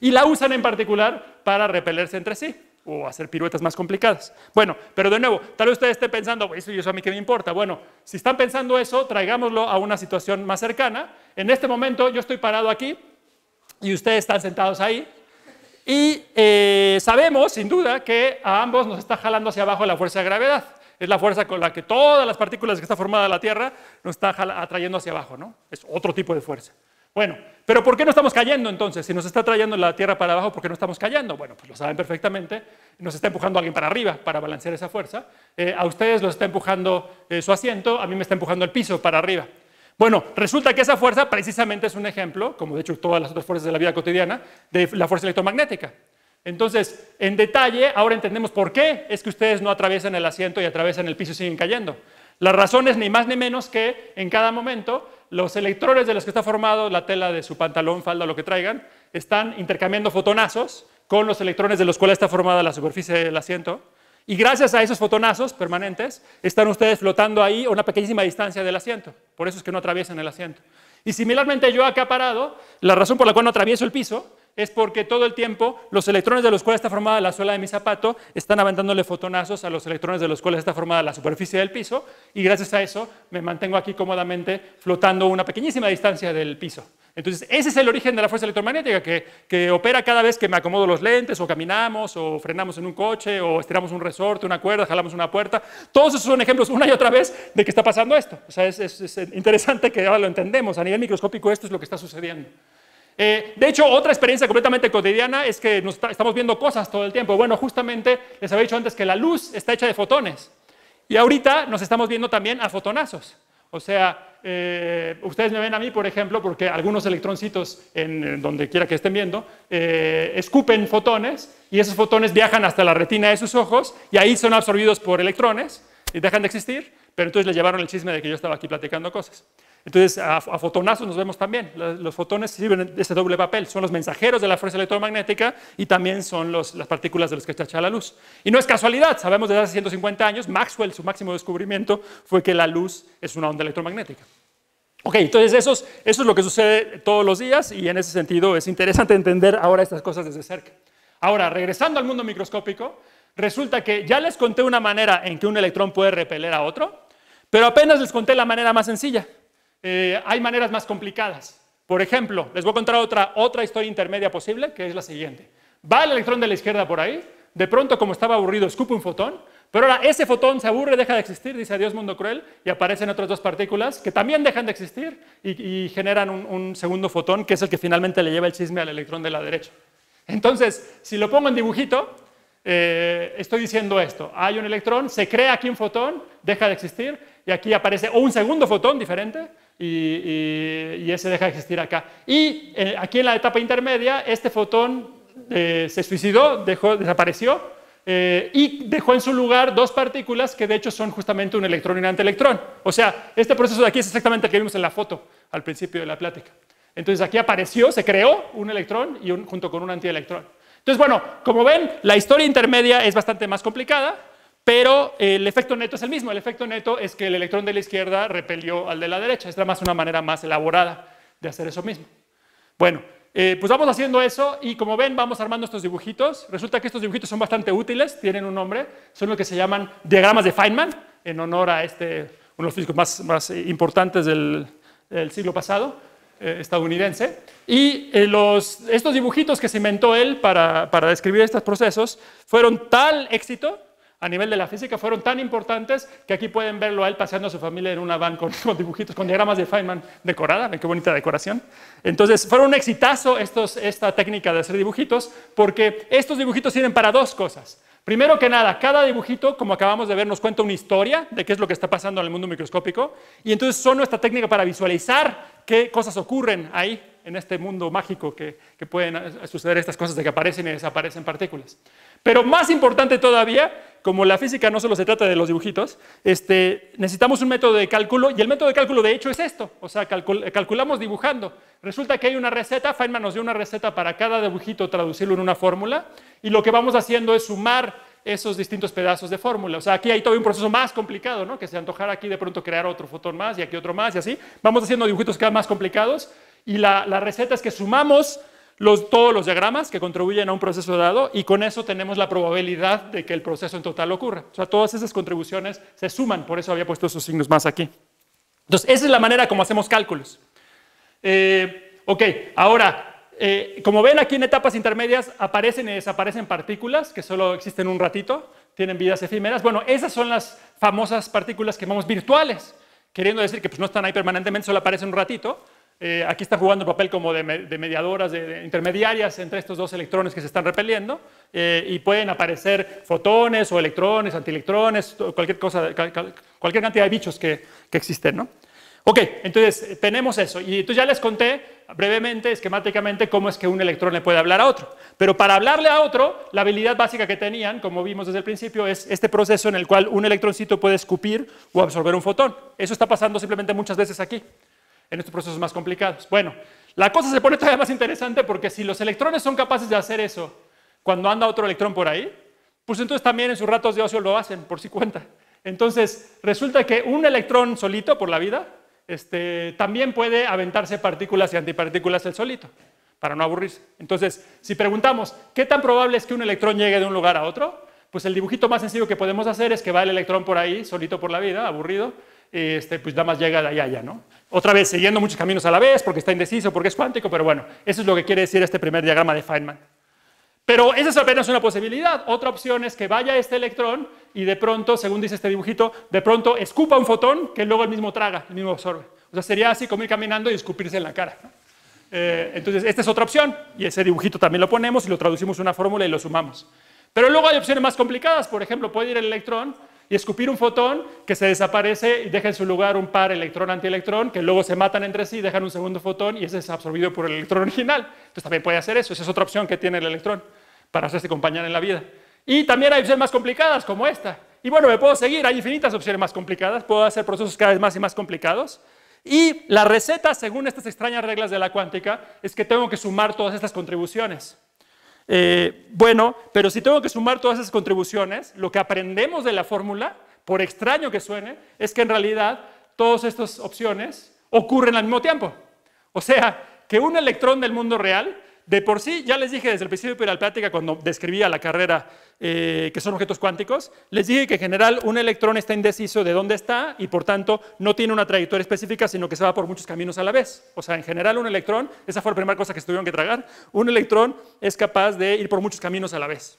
Y la usan en particular para repelerse entre sí o hacer piruetas más complicadas. Bueno, pero de nuevo, tal vez ustedes estén pensando, eso y eso a mí qué me importa. Bueno, si están pensando eso, traigámoslo a una situación más cercana. En este momento yo estoy parado aquí y ustedes están sentados ahí. Y eh, sabemos, sin duda, que a ambos nos está jalando hacia abajo la fuerza de gravedad. Es la fuerza con la que todas las partículas que está formada la Tierra nos está atrayendo hacia abajo, ¿no? Es otro tipo de fuerza. Bueno, pero ¿por qué no estamos cayendo entonces? Si nos está trayendo la Tierra para abajo, ¿por qué no estamos cayendo? Bueno, pues lo saben perfectamente. Nos está empujando alguien para arriba para balancear esa fuerza. Eh, a ustedes los está empujando eh, su asiento, a mí me está empujando el piso para arriba. Bueno, resulta que esa fuerza precisamente es un ejemplo, como de hecho todas las otras fuerzas de la vida cotidiana, de la fuerza electromagnética. Entonces, en detalle, ahora entendemos por qué es que ustedes no atraviesan el asiento y atraviesan el piso y siguen cayendo. La razón es ni más ni menos que en cada momento los electrones de los que está formado la tela de su pantalón, falda, lo que traigan, están intercambiando fotonazos con los electrones de los cuales está formada la superficie del asiento y gracias a esos fotonazos permanentes, están ustedes flotando ahí a una pequeñísima distancia del asiento. Por eso es que no atraviesan el asiento. Y similarmente yo acá parado, la razón por la cual no atravieso el piso es porque todo el tiempo los electrones de los cuales está formada la suela de mi zapato están aventándole fotonazos a los electrones de los cuales está formada la superficie del piso y gracias a eso me mantengo aquí cómodamente flotando a una pequeñísima distancia del piso. Entonces, ese es el origen de la fuerza electromagnética, que, opera cada vez que me acomodo los lentes, o caminamos, o frenamos en un coche, o estiramos un resorte, una cuerda, jalamos una puerta. Todos esos son ejemplos una y otra vez de que está pasando esto. O sea, es, interesante que ahora lo entendemos. A nivel microscópico esto es lo que está sucediendo. Eh, de hecho, otra experiencia completamente cotidiana es que nos estamos viendo cosas todo el tiempo. Bueno, justamente les había dicho antes que la luz está hecha de fotones. Y ahorita nos estamos viendo también a fotonazos. O sea, eh, ustedes me ven a mí, por ejemplo, porque algunos electroncitos, en, eh, donde quiera que estén viendo, eh, escupen fotones y esos fotones viajan hasta la retina de sus ojos y ahí son absorbidos por electrones y dejan de existir, pero entonces le llevaron el chisme de que yo estaba aquí platicando cosas. Entonces, a, fotonazos nos vemos también. Los, fotones sirven de ese doble papel. Son los mensajeros de la fuerza electromagnética y también son las partículas de las que echada la luz. Y no es casualidad, sabemos desde hace 150 años, Maxwell, su máximo descubrimiento fue que la luz es una onda electromagnética. Ok, entonces eso es lo que sucede todos los días y en ese sentido es interesante entender ahora estas cosas desde cerca. Ahora, regresando al mundo microscópico, resulta que ya les conté una manera en que un electrón puede repeler a otro, pero apenas les conté la manera más sencilla. Eh, hay maneras más complicadas. Por ejemplo, les voy a contar otra, historia intermedia posible, que es la siguiente. Va el electrón de la izquierda por ahí, de pronto como estaba aburrido escupe un fotón, pero ahora ese fotón se aburre, deja de existir, dice adiós mundo cruel, y aparecen otras dos partículas que también dejan de existir y, generan un, segundo fotón, que es el que finalmente le lleva el chisme al electrón de la derecha. Entonces, si lo pongo en dibujito, eh, estoy diciendo esto, hay un electrón, se crea aquí un fotón, deja de existir, y aquí aparece un segundo fotón diferente, y, ese deja de existir acá. Y eh, aquí en la etapa intermedia, este fotón eh, se suicidó, desapareció eh, y dejó en su lugar dos partículas que de hecho son justamente un electrón y un antielectrón. O sea, este proceso de aquí es exactamente el que vimos en la foto al principio de la plática. Entonces aquí apareció, se creó un electrón y un, junto con un antielectrón. Entonces, bueno, como ven, la historia intermedia es bastante más complicada pero el efecto neto es el mismo. El efecto neto es que el electrón de la izquierda repelió al de la derecha. Esta es una manera más elaborada de hacer eso mismo. Bueno, eh, pues vamos haciendo eso y como ven vamos armando estos dibujitos. Resulta que estos dibujitos son bastante útiles, tienen un nombre, son los que se llaman diagramas de Feynman, en honor a este, uno de los físicos más, eh, importantes del, siglo pasado, eh, estadounidense. Y estos dibujitos que se inventó él para describir estos procesos fueron tal éxito a nivel de la física fueron tan importantes que aquí pueden verlo a él paseando a su familia en una van con, dibujitos, con diagramas de Feynman decorada, ven qué bonita decoración. Entonces, fueron un exitazo esta técnica de hacer dibujitos, porque estos dibujitos sirven para dos cosas. Primero que nada, cada dibujito, como acabamos de ver, nos cuenta una historia de qué es lo que está pasando en el mundo microscópico, y entonces son nuestra técnica para visualizar qué cosas ocurren ahí en este mundo mágico que, pueden suceder estas cosas de que aparecen y desaparecen partículas. Pero más importante todavía, como la física no solo se trata de los dibujitos, este, necesitamos un método de cálculo y el método de cálculo de hecho es esto, o sea, calculamos dibujando. Resulta que hay una receta, Feynman nos dio una receta para cada dibujito traducirlo en una fórmula y lo que vamos haciendo es sumar esos distintos pedazos de fórmula. O sea, aquí hay todavía un proceso más complicado, ¿no? Que se antojara aquí de pronto crear otro fotón más y aquí otro más y así. Vamos haciendo dibujitos cada vez más complicados y la, receta es que sumamos todos los diagramas que contribuyen a un proceso dado y con eso tenemos la probabilidad de que el proceso en total ocurra. O sea, todas esas contribuciones se suman, por eso había puesto esos signos más aquí. Entonces, esa es la manera como hacemos cálculos. Eh, ok, ahora, eh, como ven aquí en etapas intermedias aparecen y desaparecen partículas que solo existen un ratito, tienen vidas efímeras. Bueno, esas son las famosas partículas que llamamos virtuales, queriendo decir que pues, no están ahí permanentemente, solo aparecen un ratito eh, aquí está jugando el papel como de, mediadoras, de, intermediarias entre estos dos electrones que se están repeliendo eh, y pueden aparecer fotones o electrones, antielectrones, cualquier, cosa, cualquier cantidad de bichos que, existen. Ok, entonces eh, tenemos eso. Y entonces ya les conté brevemente, esquemáticamente, cómo es que un electrón le puede hablar a otro. Pero para hablarle a otro, la habilidad básica que tenían, como vimos desde el principio, es este proceso en el cual un electroncito puede escupir o absorber un fotón. Eso está pasando simplemente muchas veces aquí en estos procesos más complicados. Bueno, la cosa se pone todavía más interesante porque si los electrones son capaces de hacer eso cuando anda otro electrón por ahí, pues entonces también en sus ratos de ocio lo hacen por si sí cuenta. Entonces, resulta que un electrón solito por la vida este, también puede aventarse partículas y antipartículas él solito, para no aburrirse. Entonces, si preguntamos, ¿qué tan probable es que un electrón llegue de un lugar a otro? Pues el dibujito más sencillo que podemos hacer es que va el electrón por ahí, solito por la vida, aburrido, y este, pues nada más llega de ahí a allá, ¿no? Otra vez, siguiendo muchos caminos a la vez, porque está indeciso, porque es cuántico, pero bueno, eso es lo que quiere decir este primer diagrama de Feynman. Pero esa es apenas una posibilidad. Otra opción es que vaya este electrón y de pronto, según dice este dibujito, de pronto escupa un fotón que luego el mismo traga, el mismo absorbe. O sea, sería así como ir caminando y escupirse en la cara. Eh, entonces, esta es otra opción. Y ese dibujito también lo ponemos y lo traducimos a una fórmula y lo sumamos. Pero luego hay opciones más complicadas. Por ejemplo, puede ir el electrón y escupir un fotón que se desaparece y deja en su lugar un par electrón-antielectrón que luego se matan entre sí dejan un segundo fotón y ese es absorbido por el electrón original. Entonces también puede hacer eso, esa es otra opción que tiene el electrón para hacerse compañía en la vida. Y también hay opciones más complicadas como esta. Y bueno, me puedo seguir, hay infinitas opciones más complicadas, puedo hacer procesos cada vez más y más complicados. Y la receta, según estas extrañas reglas de la cuántica, es que tengo que sumar todas estas contribuciones. Eh, bueno, pero si tengo que sumar todas esas contribuciones, lo que aprendemos de la fórmula, por extraño que suene, es que en realidad todas estas opciones ocurren al mismo tiempo. O sea, que un electrón del mundo real de por sí, ya les dije desde el principio de la plática, cuando describía la carrera, eh, que son objetos cuánticos, les dije que en general un electrón está indeciso de dónde está y por tanto no tiene una trayectoria específica, sino que se va por muchos caminos a la vez. O sea, en general un electrón, esa fue la primera cosa que estuvieron tuvieron que tragar, un electrón es capaz de ir por muchos caminos a la vez.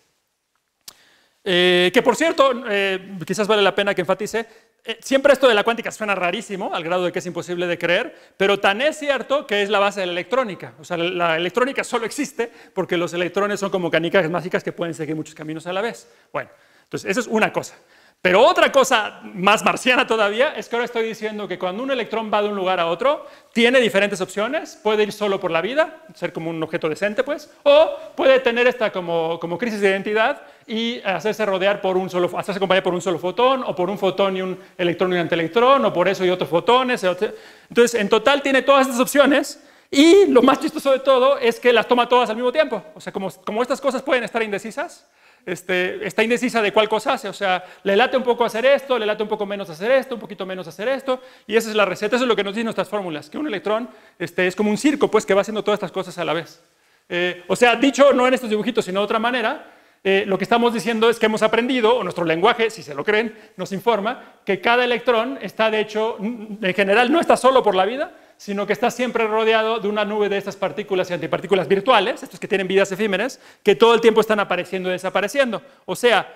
Eh, que por cierto, eh, quizás vale la pena que enfatice, eh, siempre esto de la cuántica suena rarísimo, al grado de que es imposible de creer, pero tan es cierto que es la base de la electrónica. O sea, la electrónica solo existe porque los electrones son como canicas mágicas que pueden seguir muchos caminos a la vez. Bueno, entonces, eso es una cosa. Pero otra cosa más marciana todavía es que ahora estoy diciendo que cuando un electrón va de un lugar a otro, tiene diferentes opciones, puede ir solo por la vida, ser como un objeto decente, pues, o puede tener esta como, crisis de identidad y hacerse rodear por un solo, hacerse acompañar por un solo fotón, o por un fotón y un electrón y un antielectrón, o por eso y otros fotones. Entonces, en total tiene todas estas opciones, y lo más chistoso de todo es que las toma todas al mismo tiempo. O sea, como estas cosas pueden estar indecisas, este, está indecisa de cuál cosa hace. O sea, le late un poco hacer esto, le late un poco menos hacer esto, un poquito menos hacer esto. Y esa es la receta, eso es lo que nos dicen nuestras fórmulas, que un electrón este, es como un circo, pues que va haciendo todas estas cosas a la vez. Eh, o sea, dicho no en estos dibujitos, sino de otra manera, eh, lo que estamos diciendo es que hemos aprendido, o nuestro lenguaje, si se lo creen, nos informa que cada electrón está, de hecho, en general no está solo por la vida, sino que está siempre rodeado de una nube de estas partículas y antipartículas virtuales, estos que tienen vidas efímeras, que todo el tiempo están apareciendo y desapareciendo. O sea,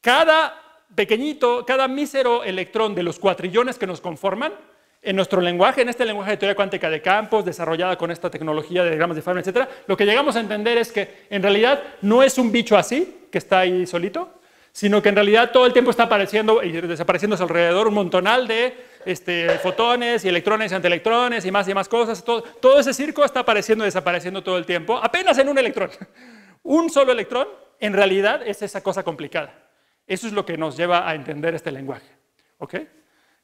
cada pequeñito, cada mísero electrón de los cuatrillones que nos conforman, en nuestro lenguaje, en este lenguaje de teoría cuántica de campos, desarrollada con esta tecnología de diagramas de Feynman, etc., lo que llegamos a entender es que en realidad no es un bicho así, que está ahí solito, sino que en realidad todo el tiempo está apareciendo y desapareciendo alrededor un montonal de este, fotones y electrones y antielectrones y más y más cosas. Todo, ese circo está apareciendo y desapareciendo todo el tiempo, apenas en un electrón. Un solo electrón, en realidad, es esa cosa complicada. Eso es lo que nos lleva a entender este lenguaje. ¿Ok?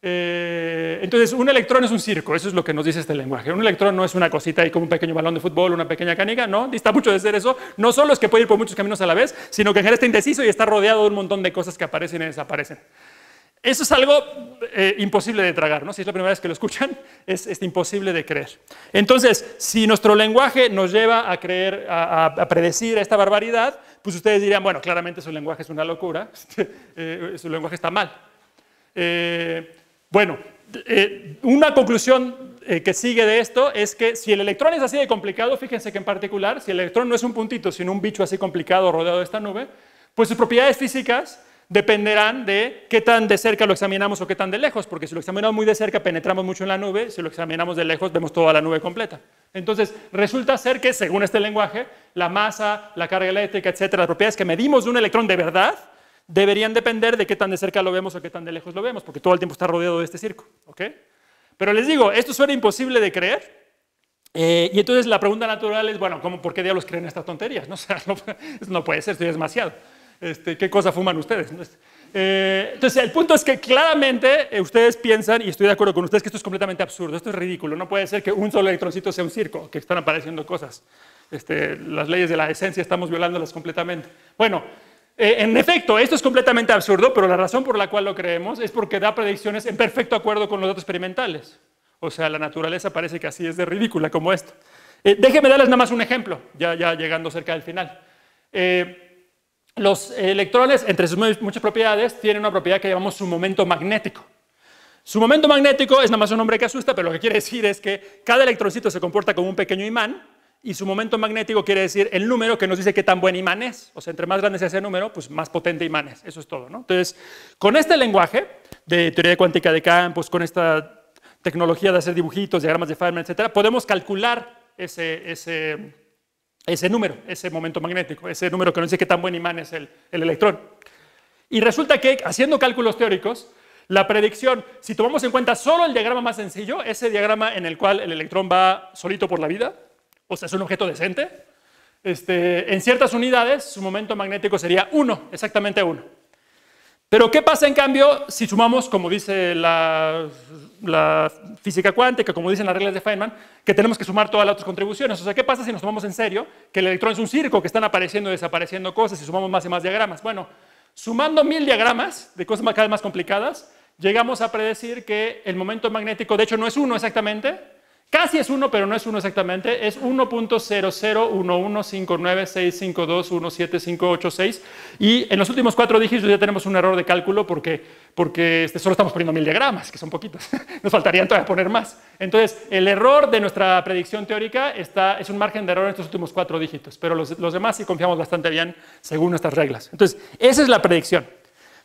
Eh, entonces, un electrón es un circo, eso es lo que nos dice este lenguaje. Un electrón no es una cosita ahí como un pequeño balón de fútbol, una pequeña canica, no, dista mucho de ser eso. No solo es que puede ir por muchos caminos a la vez, sino que en general está indeciso y está rodeado de un montón de cosas que aparecen y desaparecen. Eso es algo eh, imposible de tragar, ¿no? Si es la primera vez que lo escuchan, es, imposible de creer. Entonces, si nuestro lenguaje nos lleva a creer, a, predecir esta barbaridad, pues ustedes dirían, bueno, claramente su lenguaje es una locura, este, eh, su lenguaje está mal. Eh, bueno, una conclusión que sigue de esto es que si el electrón es así de complicado, fíjense que en particular, si el electrón no es un puntito, sino un bicho así complicado rodeado de esta nube, pues sus propiedades físicas dependerán de qué tan de cerca lo examinamos o qué tan de lejos, porque si lo examinamos muy de cerca penetramos mucho en la nube, si lo examinamos de lejos vemos toda la nube completa. Entonces, resulta ser que, según este lenguaje, la masa, la carga eléctrica, etcétera, las propiedades que medimos de un electrón de verdad, deberían depender de qué tan de cerca lo vemos o qué tan de lejos lo vemos, porque todo el tiempo está rodeado de este circo. Pero les digo, esto suena imposible de creer, eh, y entonces la pregunta natural es, bueno, ¿cómo, ¿por qué diablos creen estas tonterías? No, puede ser, esto es demasiado. Este, qué cosa fuman ustedes. Eh, entonces, el punto es que claramente eh, ustedes piensan, y estoy de acuerdo con ustedes, que esto es completamente absurdo, esto es ridículo, no puede ser que un solo electroncito sea un circo, que están apareciendo cosas. Este, las leyes de la esencia estamos violándolas completamente. Bueno, eh, en efecto, esto es completamente absurdo, pero la razón por la cual lo creemos es porque da predicciones en perfecto acuerdo con los datos experimentales. O sea, la naturaleza parece que así es de ridícula como esto. déjenme darles nada más un ejemplo, ya, ya llegando cerca del final los electrones, entre sus muchas propiedades, tienen una propiedad que llamamos su momento magnético. Su momento magnético es nada más un nombre que asusta, pero lo que quiere decir es que cada electroncito se comporta como un pequeño imán y su momento magnético quiere decir el número que nos dice qué tan buen imán es. O sea, entre más grande sea ese número, pues más potente imán es. Eso es todo. ¿no? Entonces, con este lenguaje de teoría cuántica de campos, con esta tecnología de hacer dibujitos, diagramas de Feynman, etc., podemos calcular ese ese número, ese momento magnético, ese número que no dice qué tan buen imán es el, electrón. Y resulta que haciendo cálculos teóricos, la predicción, si tomamos en cuenta solo el diagrama más sencillo, ese diagrama en el cual el electrón va solito por la vida, o sea, es un objeto decente, este, en ciertas unidades su momento magnético sería 1, exactamente 1. Pero ¿qué pasa en cambio si sumamos, como dice la, física cuántica, como dicen las reglas de Feynman, que tenemos que sumar todas las otras contribuciones? O sea, ¿qué pasa si nos tomamos en serio que el electrón es un circo, que están apareciendo y desapareciendo cosas y sumamos más y más diagramas? Bueno, sumando mil diagramas de cosas cada vez más complicadas, llegamos a predecir que el momento magnético, de hecho no es uno exactamente, Casi es uno, pero no es uno exactamente. Es 1.00115965217586. Y en los últimos cuatro dígitos ya tenemos un error de cálculo porque, porque este, solo estamos poniendo mil diagramas, que son poquitos. Nos faltarían todavía poner más. Entonces, el error de nuestra predicción teórica está, es un margen de error en estos últimos cuatro dígitos, pero los, los demás sí confiamos bastante bien según nuestras reglas. Entonces, esa es la predicción.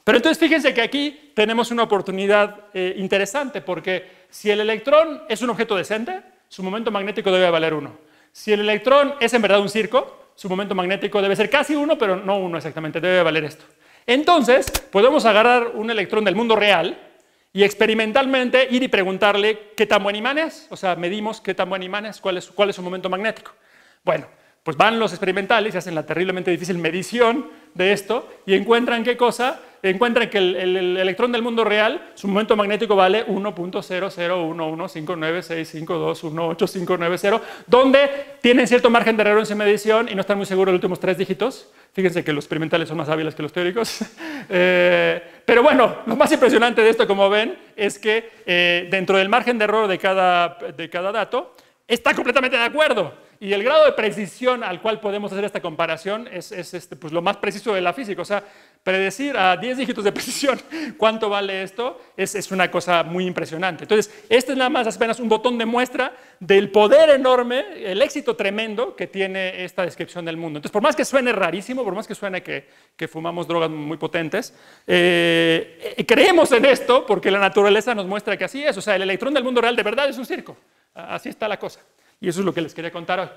Pero entonces fíjense que aquí tenemos una oportunidad eh, interesante, porque si el electrón es un objeto decente, su momento magnético debe valer 1. Si el electrón es en verdad un circo, su momento magnético debe ser casi 1, pero no 1 exactamente, debe valer esto. Entonces, podemos agarrar un electrón del mundo real y experimentalmente ir y preguntarle qué tan buen imán es, o sea, medimos qué tan buen imán cuál es, cuál es su momento magnético. Bueno, pues van los experimentales y hacen la terriblemente difícil medición de esto y encuentran qué cosa, encuentran que el, electrón del mundo real, su momento magnético vale 1.00115965218590 donde tienen cierto margen de error en su medición y no están muy seguros de los últimos tres dígitos. Fíjense que los experimentales son más hábiles que los teóricos. Eh, pero bueno, lo más impresionante de esto, como ven, es que eh, dentro del margen de error de cada dato, está completamente de acuerdo. Y el grado de precisión al cual podemos hacer esta comparación es, este, pues, lo más preciso de la física. O sea, predecir a 10 dígitos de precisión cuánto vale esto es, una cosa muy impresionante. Entonces, este es nada más apenas un botón de muestra del poder enorme, el éxito tremendo que tiene esta descripción del mundo. Entonces, por más que suene rarísimo, por más que suene que, fumamos drogas muy potentes, eh, eh, creemos en esto porque la naturaleza nos muestra que así es. O sea, el electrón del mundo real de verdad es un circo. Así está la cosa. Y eso es lo que les quería contar hoy.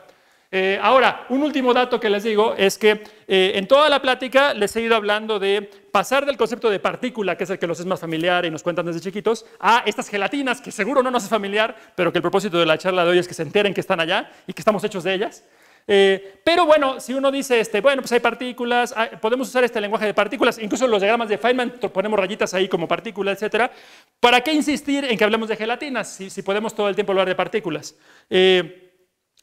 Eh, ahora, un último dato que les digo es que eh, en toda la plática les he ido hablando de pasar del concepto de partícula, que es el que nos es más familiar y nos cuentan desde chiquitos, a estas gelatinas que seguro no nos es familiar, pero que el propósito de la charla de hoy es que se enteren que están allá y que estamos hechos de ellas. Eh, pero bueno, si uno dice, este, bueno, pues hay partículas, ah, podemos usar este lenguaje de partículas, incluso los diagramas de Feynman ponemos rayitas ahí como partículas, etc. ¿Para qué insistir en que hablemos de gelatinas si, podemos todo el tiempo hablar de partículas? Eh,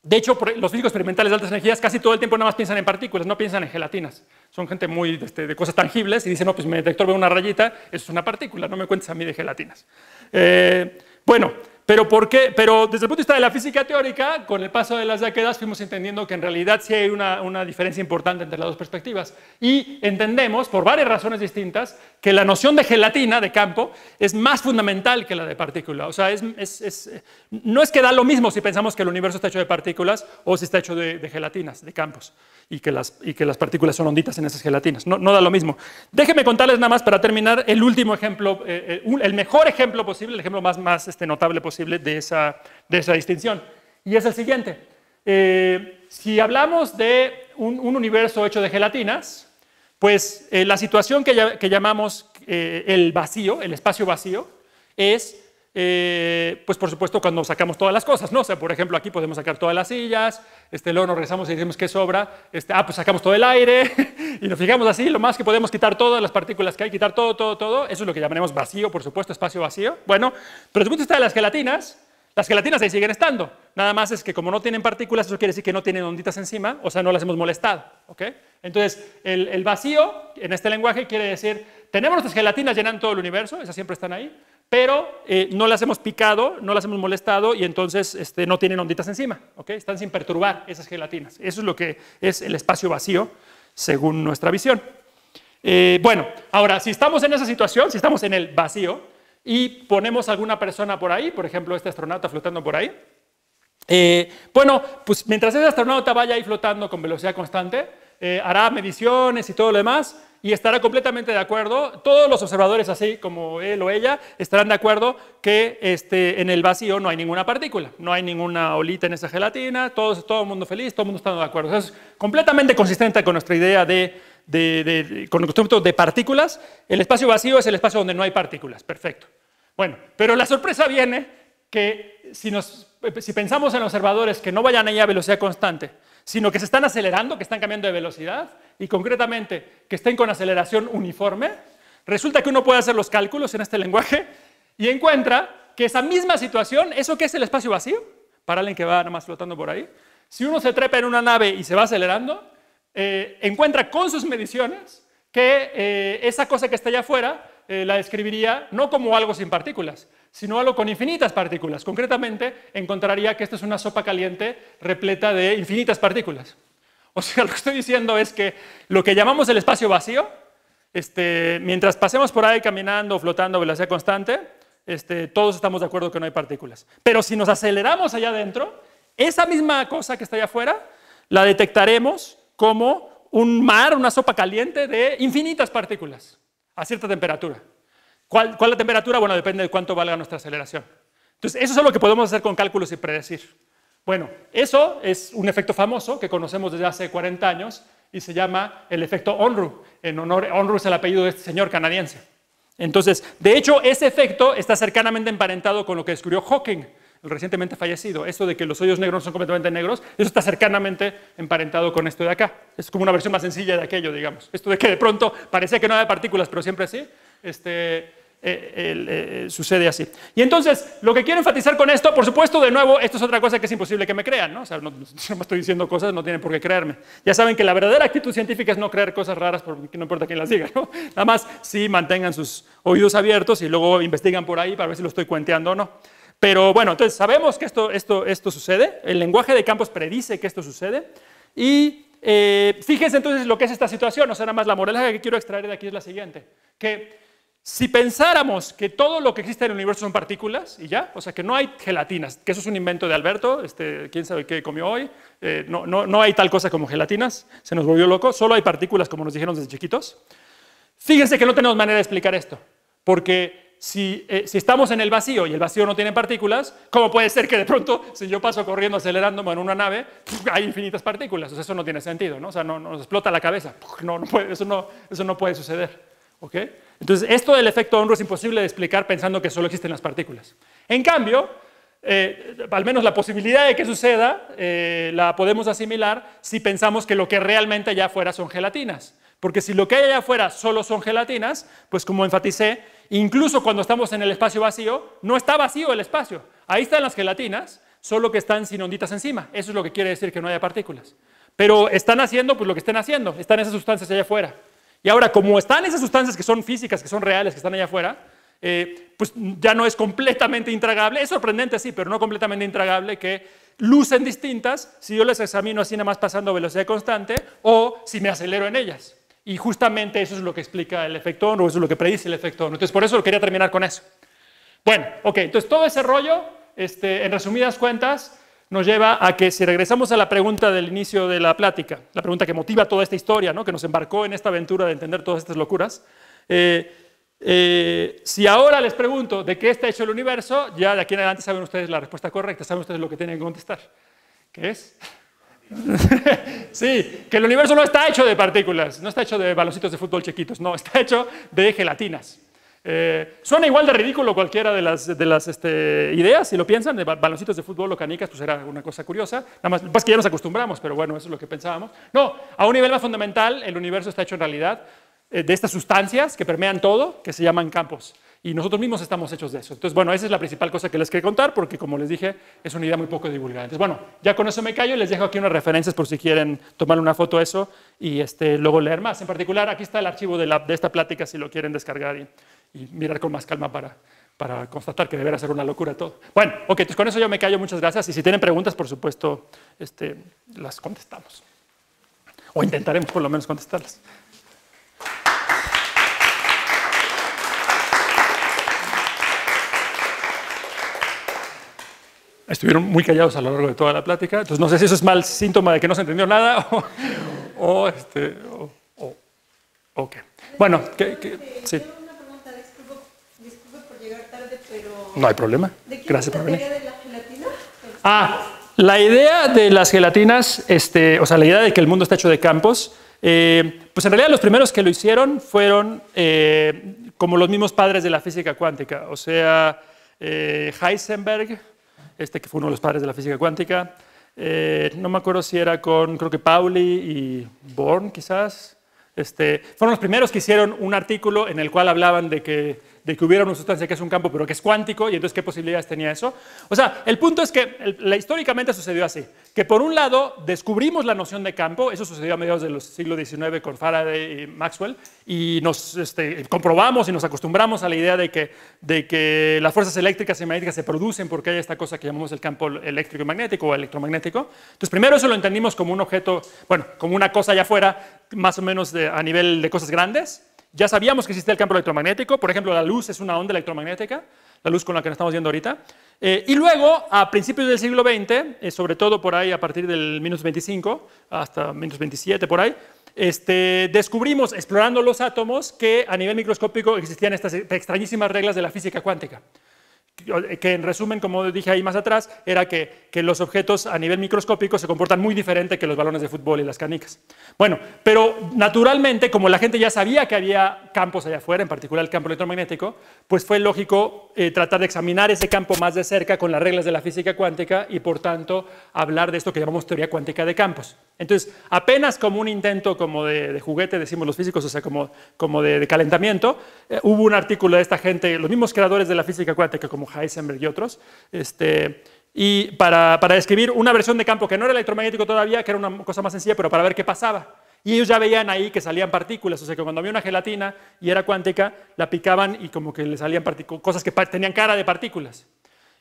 de hecho, los físicos experimentales de altas energías casi todo el tiempo nada más piensan en partículas, no piensan en gelatinas. Son gente muy este, de cosas tangibles y dicen, no, pues mi detector ve una rayita, eso es una partícula, no me cuentes a mí de gelatinas. Eh, bueno, pero, ¿por qué? Pero desde el punto de vista de la física teórica, con el paso de las décadas fuimos entendiendo que en realidad sí hay una, diferencia importante entre las dos perspectivas. Y entendemos, por varias razones distintas, que la noción de gelatina, de campo, es más fundamental que la de partícula. O sea, no es que da lo mismo si pensamos que el universo está hecho de partículas o si está hecho de, gelatinas, de campos, y que, las, y que las partículas son onditas en esas gelatinas. No, da lo mismo. Déjenme contarles nada más para terminar el último ejemplo, eh, eh, el mejor ejemplo posible, el ejemplo más, más este, notable posible de esa, de esa distinción. Y es el siguiente. Eh, si hablamos de un, universo hecho de gelatinas, pues eh, la situación que, llamamos eh, el vacío, el espacio vacío, es eh, pues por supuesto cuando sacamos todas las cosas, ¿no? O sea, por ejemplo, aquí podemos sacar todas las sillas, este, luego nos regresamos y decimos que sobra, este, ah, pues sacamos todo el aire y nos fijamos así, lo más que podemos quitar todas las partículas que hay, quitar todo, todo, todo, eso es lo que llamaremos vacío, por supuesto, espacio vacío. Bueno, pero desde el punto de de las gelatinas, las gelatinas ahí siguen estando, nada más es que como no tienen partículas, eso quiere decir que no tienen onditas encima, o sea, no las hemos molestado, ¿ok? Entonces, el, vacío en este lenguaje quiere decir, tenemos nuestras gelatinas llenando todo el universo, esas siempre están ahí, pero eh, no las hemos picado, no las hemos molestado y entonces este, no tienen onditas encima, Están sin perturbar esas gelatinas. Eso es lo que es el espacio vacío según nuestra visión. Eh, bueno, ahora, si estamos en esa situación, si estamos en el vacío y ponemos alguna persona por ahí, por ejemplo, este astronauta flotando por ahí, eh, bueno, pues mientras ese astronauta vaya ahí flotando con velocidad constante, hará mediciones y todo lo demás, y estará completamente de acuerdo, todos los observadores, así como él o ella, estarán de acuerdo que este, en el vacío no hay ninguna partícula, no hay ninguna olita en esa gelatina, todo el mundo feliz, todo el mundo está de acuerdo. es completamente consistente con nuestra idea de, de, con el concepto de partículas. El espacio vacío es el espacio donde no hay partículas, perfecto. Bueno, pero la sorpresa viene que si, si pensamos en observadores que no vayan ahí a velocidad constante, sino que se están acelerando, que están cambiando de velocidad y concretamente que estén con aceleración uniforme, resulta que uno puede hacer los cálculos en este lenguaje y encuentra que esa misma situación, eso que es el espacio vacío, para alguien que va nada más flotando por ahí, si uno se trepa en una nave y se va acelerando, eh, encuentra con sus mediciones que eh, esa cosa que está allá afuera eh, la describiría no como algo sin partículas, sino algo con infinitas partículas. Concretamente, encontraría que esta es una sopa caliente repleta de infinitas partículas. O sea, lo que estoy diciendo es que lo que llamamos el espacio vacío, este, mientras pasemos por ahí caminando flotando a velocidad constante, este, todos estamos de acuerdo que no hay partículas. Pero si nos aceleramos allá adentro, esa misma cosa que está allá afuera, la detectaremos como un mar, una sopa caliente de infinitas partículas a cierta temperatura. ¿Cuál, ¿Cuál la temperatura? Bueno, depende de cuánto valga nuestra aceleración. Entonces, eso es lo que podemos hacer con cálculos y predecir. Bueno, eso es un efecto famoso que conocemos desde hace 40 años y se llama el efecto Onru. En honor, Onru es el apellido de este señor canadiense. Entonces, de hecho, ese efecto está cercanamente emparentado con lo que descubrió Hawking, el recientemente fallecido. Esto de que los hoyos negros no son completamente negros, eso está cercanamente emparentado con esto de acá. Es como una versión más sencilla de aquello, digamos. Esto de que de pronto parece que no hay partículas, pero siempre así, este, eh, eh, eh, sucede así. Y entonces, lo que quiero enfatizar con esto, por supuesto, de nuevo, esto es otra cosa que es imposible que me crean, ¿no? O sea, no, no estoy diciendo cosas, no tienen por qué creerme. Ya saben que la verdadera actitud científica es no creer cosas raras, porque no importa quién las diga, ¿no? Nada más, sí, mantengan sus oídos abiertos y luego investigan por ahí para ver si lo estoy cuenteando o no. Pero bueno, entonces sabemos que esto, esto, esto sucede, el lenguaje de campos predice que esto sucede, y eh, fíjense entonces lo que es esta situación, o sea, nada más la moraleja que quiero extraer de aquí es la siguiente, que si pensáramos que todo lo que existe en el universo son partículas y ya, o sea, que no hay gelatinas, que eso es un invento de Alberto, este, quién sabe qué comió hoy, eh, no, no, no hay tal cosa como gelatinas, se nos volvió loco, solo hay partículas como nos dijeron desde chiquitos. Fíjense que no tenemos manera de explicar esto, porque eh, si, estamos en el vacío y el vacío no tiene partículas, ¿cómo puede ser que de pronto, si yo paso corriendo acelerándome en una nave, hay infinitas partículas? O sea, eso no tiene sentido, ¿no? O sea, no, nos explota la cabeza. No, no puede, eso, no, eso no puede suceder. ¿ok? Entonces, esto del efecto hombro es imposible de explicar pensando que solo existen las partículas. En cambio, eh, al menos la posibilidad de que suceda, eh, la podemos asimilar si pensamos que lo que realmente allá afuera son gelatinas. Porque si lo que hay allá afuera solo son gelatinas, pues como enfaticé, incluso cuando estamos en el espacio vacío, no está vacío el espacio. Ahí están las gelatinas, solo que están sin onditas encima. Eso es lo que quiere decir que no haya partículas. Pero están haciendo pues lo que estén haciendo, están esas sustancias allá afuera. Y ahora, como están esas sustancias que son físicas, que son reales, que están allá afuera, eh, pues ya no es completamente intragable, es sorprendente sí, pero no completamente intragable que lucen distintas si yo las examino así nada más pasando velocidad constante o si me acelero en ellas. Y justamente eso es lo que explica el efecto ONU, eso es lo que predice el efecto ONU. Entonces por eso quería terminar con eso. Bueno, ok, entonces todo ese rollo, este, en resumidas cuentas, nos lleva a que si regresamos a la pregunta del inicio de la plática, la pregunta que motiva toda esta historia, ¿no? que nos embarcó en esta aventura de entender todas estas locuras, eh, eh, si ahora les pregunto de qué está hecho el universo, ya de aquí en adelante saben ustedes la respuesta correcta, saben ustedes lo que tienen que contestar. ¿Qué es? sí, que el universo no está hecho de partículas, no está hecho de baloncitos de fútbol chiquitos, no, está hecho de gelatinas. Eh, suena igual de ridículo cualquiera de las, de las este, ideas, si lo piensan, de baloncitos de fútbol o canicas, pues era una cosa curiosa. Nada más, pues que ya nos acostumbramos, pero bueno, eso es lo que pensábamos. No, a un nivel más fundamental, el universo está hecho en realidad eh, de estas sustancias que permean todo, que se llaman campos. Y nosotros mismos estamos hechos de eso. Entonces, bueno, esa es la principal cosa que les quería contar, porque como les dije, es una idea muy poco divulgada. Entonces, bueno, ya con eso me callo y les dejo aquí unas referencias por si quieren tomar una foto de eso y este, luego leer más. En particular, aquí está el archivo de, esta plática si lo quieren descargar y, mirar con más calma para, constatar que deberá ser una locura todo. Bueno, ok, entonces con eso yo me callo, muchas gracias. Y si tienen preguntas, por supuesto, este, las contestamos. O intentaremos por lo menos contestarlas. estuvieron muy callados a lo largo de toda la plática. Entonces, no sé si eso es mal síntoma de que no se entendió nada o, o este, o, o, qué. Bueno, que, que, sí. No hay problema. Gracias por venir. Ah, la idea de las gelatinas, este, o sea, la idea de que el mundo está hecho de campos, eh, pues en realidad los primeros que lo hicieron fueron eh, como los mismos padres de la física cuántica, o sea, eh, Heisenberg, este que fue uno de los padres de la física cuántica. Eh, no me acuerdo si era con, creo que Pauli y Born, quizás. Este, fueron los primeros que hicieron un artículo en el cual hablaban de que de que hubiera una sustancia que es un campo, pero que es cuántico, y entonces qué posibilidades tenía eso. O sea, el punto es que la, históricamente sucedió así, que por un lado descubrimos la noción de campo, eso sucedió a mediados del siglo XIX con Faraday y Maxwell, y nos este, comprobamos y nos acostumbramos a la idea de que, las fuerzas eléctricas y magnéticas se producen porque hay esta cosa que llamamos el campo eléctrico y magnético o electromagnético. Entonces, primero eso lo entendimos como un objeto, bueno, como una cosa allá afuera, más o menos a nivel de cosas grandes. Ya sabíamos que existía el campo electromagnético, por ejemplo, la luz es una onda electromagnética, la luz con la que nos estamos viendo ahorita. Eh, y luego, a principios del siglo XX, eh, sobre todo por ahí a partir del menos 25 hasta menos 27, por ahí, este, descubrimos, explorando los átomos, que a nivel microscópico existían estas extrañísimas reglas de la física cuántica. Eh, que en resumen, como dije ahí más atrás, era que, los objetos a nivel microscópico se comportan muy diferente que los balones de fútbol y las canicas. Bueno, pero naturalmente, como la gente ya sabía que había campos allá afuera, en particular el campo electromagnético, pues fue lógico eh, tratar de examinar ese campo más de cerca con las reglas de la física cuántica y, por tanto, hablar de esto que llamamos teoría cuántica de campos. Entonces, apenas como un intento como de, juguete, decimos los físicos, o sea, como, como de, calentamiento, eh, hubo un artículo de esta gente, los mismos creadores de la física cuántica como Heisenberg y otros, este, y para, para describir una versión de campo que no era electromagnético todavía, que era una cosa más sencilla, pero para ver qué pasaba. Y ellos ya veían ahí que salían partículas, o sea que cuando había una gelatina y era cuántica, la picaban y como que le salían cosas que tenían cara de partículas.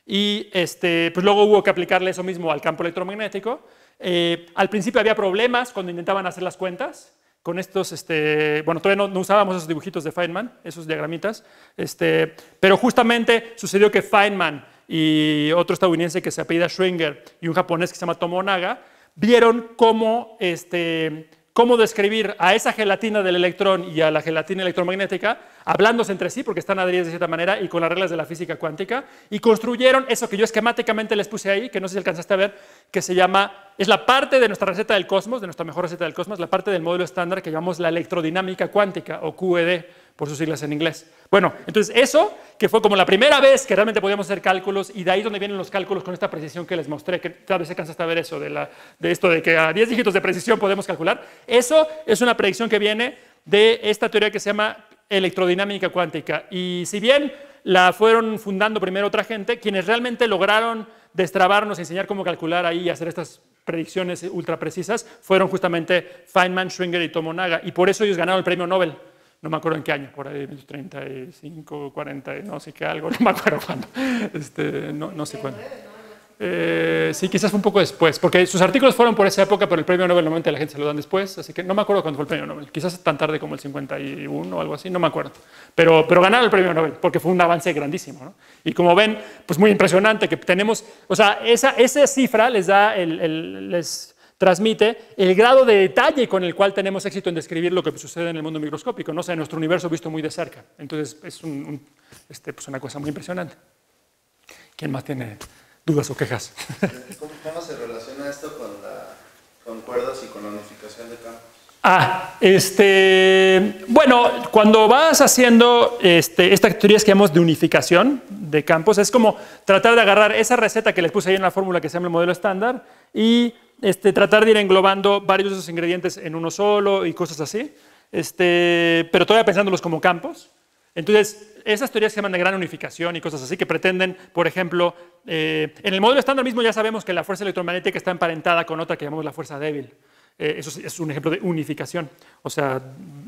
Y este, pues luego hubo que aplicarle eso mismo al campo electromagnético eh, al principio había problemas cuando intentaban hacer las cuentas con estos, este, bueno, todavía no, usábamos esos dibujitos de Feynman, esos diagramitas, este, pero justamente sucedió que Feynman y otro estadounidense que se apellida Schwinger y un japonés que se llama Tomonaga, vieron cómo este, cómo describir a esa gelatina del electrón y a la gelatina electromagnética, hablándose entre sí, porque están adheridas de cierta manera y con las reglas de la física cuántica, y construyeron eso que yo esquemáticamente les puse ahí, que no sé si alcanzaste a ver, que se llama, es la parte de nuestra receta del cosmos, de nuestra mejor receta del cosmos, la parte del modelo estándar que llamamos la electrodinámica cuántica o QED por sus siglas en inglés. Bueno, entonces eso, que fue como la primera vez que realmente podíamos hacer cálculos, y de ahí donde vienen los cálculos con esta precisión que les mostré, que tal vez se cansa hasta ver eso, de, la, de esto de que a 10 dígitos de precisión podemos calcular. Eso es una predicción que viene de esta teoría que se llama electrodinámica cuántica. Y si bien la fueron fundando primero otra gente, quienes realmente lograron destrabarnos, enseñar cómo calcular ahí y hacer estas predicciones ultra precisas, fueron justamente Feynman, Schwinger y Tomonaga. Y por eso ellos ganaron el premio Nobel no me acuerdo en qué año, por ahí, 35, 40, no sé qué, algo, no me acuerdo cuándo, este, no, no, sé cuándo. Eh, sí, quizás fue un poco después, porque sus artículos fueron por esa época, pero el premio Nobel normalmente la gente se lo dan después, así que no me acuerdo cuándo fue el premio Nobel, quizás tan tarde como el 51 o algo así, no me acuerdo. Pero, pero ganaron el premio Nobel, porque fue un avance grandísimo. ¿no? Y como ven, pues muy impresionante que tenemos, o sea, esa, esa cifra les da, el, el, les transmite el grado de detalle con el cual tenemos éxito en describir lo que sucede en el mundo microscópico, no o sea, nuestro universo visto muy de cerca. Entonces, es este, pues, una cosa muy impresionante. ¿Quién más tiene dudas o quejas? ¿Cómo, se relaciona esto con, cuerdas y con la unificación de campos? Ah, este, bueno, cuando vas haciendo este, esta teoría teorías que llamamos de unificación de campos, es como tratar de agarrar esa receta que les puse ahí en la fórmula que se llama el modelo estándar y este, tratar de ir englobando varios de esos ingredientes en uno solo y cosas así, este, pero todavía pensándolos como campos. Entonces, esas teorías se llaman de gran unificación y cosas así que pretenden, por ejemplo, eh, en el modelo estándar mismo ya sabemos que la fuerza electromagnética está emparentada con otra que llamamos la fuerza débil. Eh, eso es un ejemplo de unificación. O sea,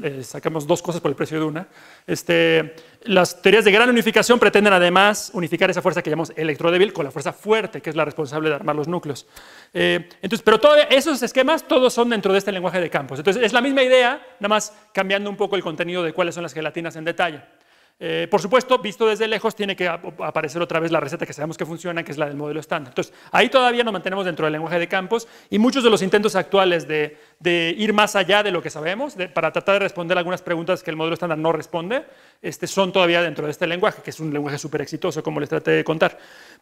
eh, sacamos dos cosas por el precio de una. Este, las teorías de gran unificación pretenden además unificar esa fuerza que llamamos electrodébil con la fuerza fuerte, que es la responsable de armar los núcleos. Eh, entonces, pero todos esos esquemas todos son dentro de este lenguaje de campos. Entonces, es la misma idea, nada más cambiando un poco el contenido de cuáles son las gelatinas en detalle. Eh, por supuesto, visto desde lejos, tiene que aparecer otra vez la receta que sabemos que funciona, que es la del modelo estándar. Entonces, ahí todavía nos mantenemos dentro del lenguaje de campos y muchos de los intentos actuales de, ir más allá de lo que sabemos, para tratar de responder algunas preguntas que el modelo estándar no responde, este, son todavía dentro de este lenguaje, que es un lenguaje súper exitoso, como les traté de contar.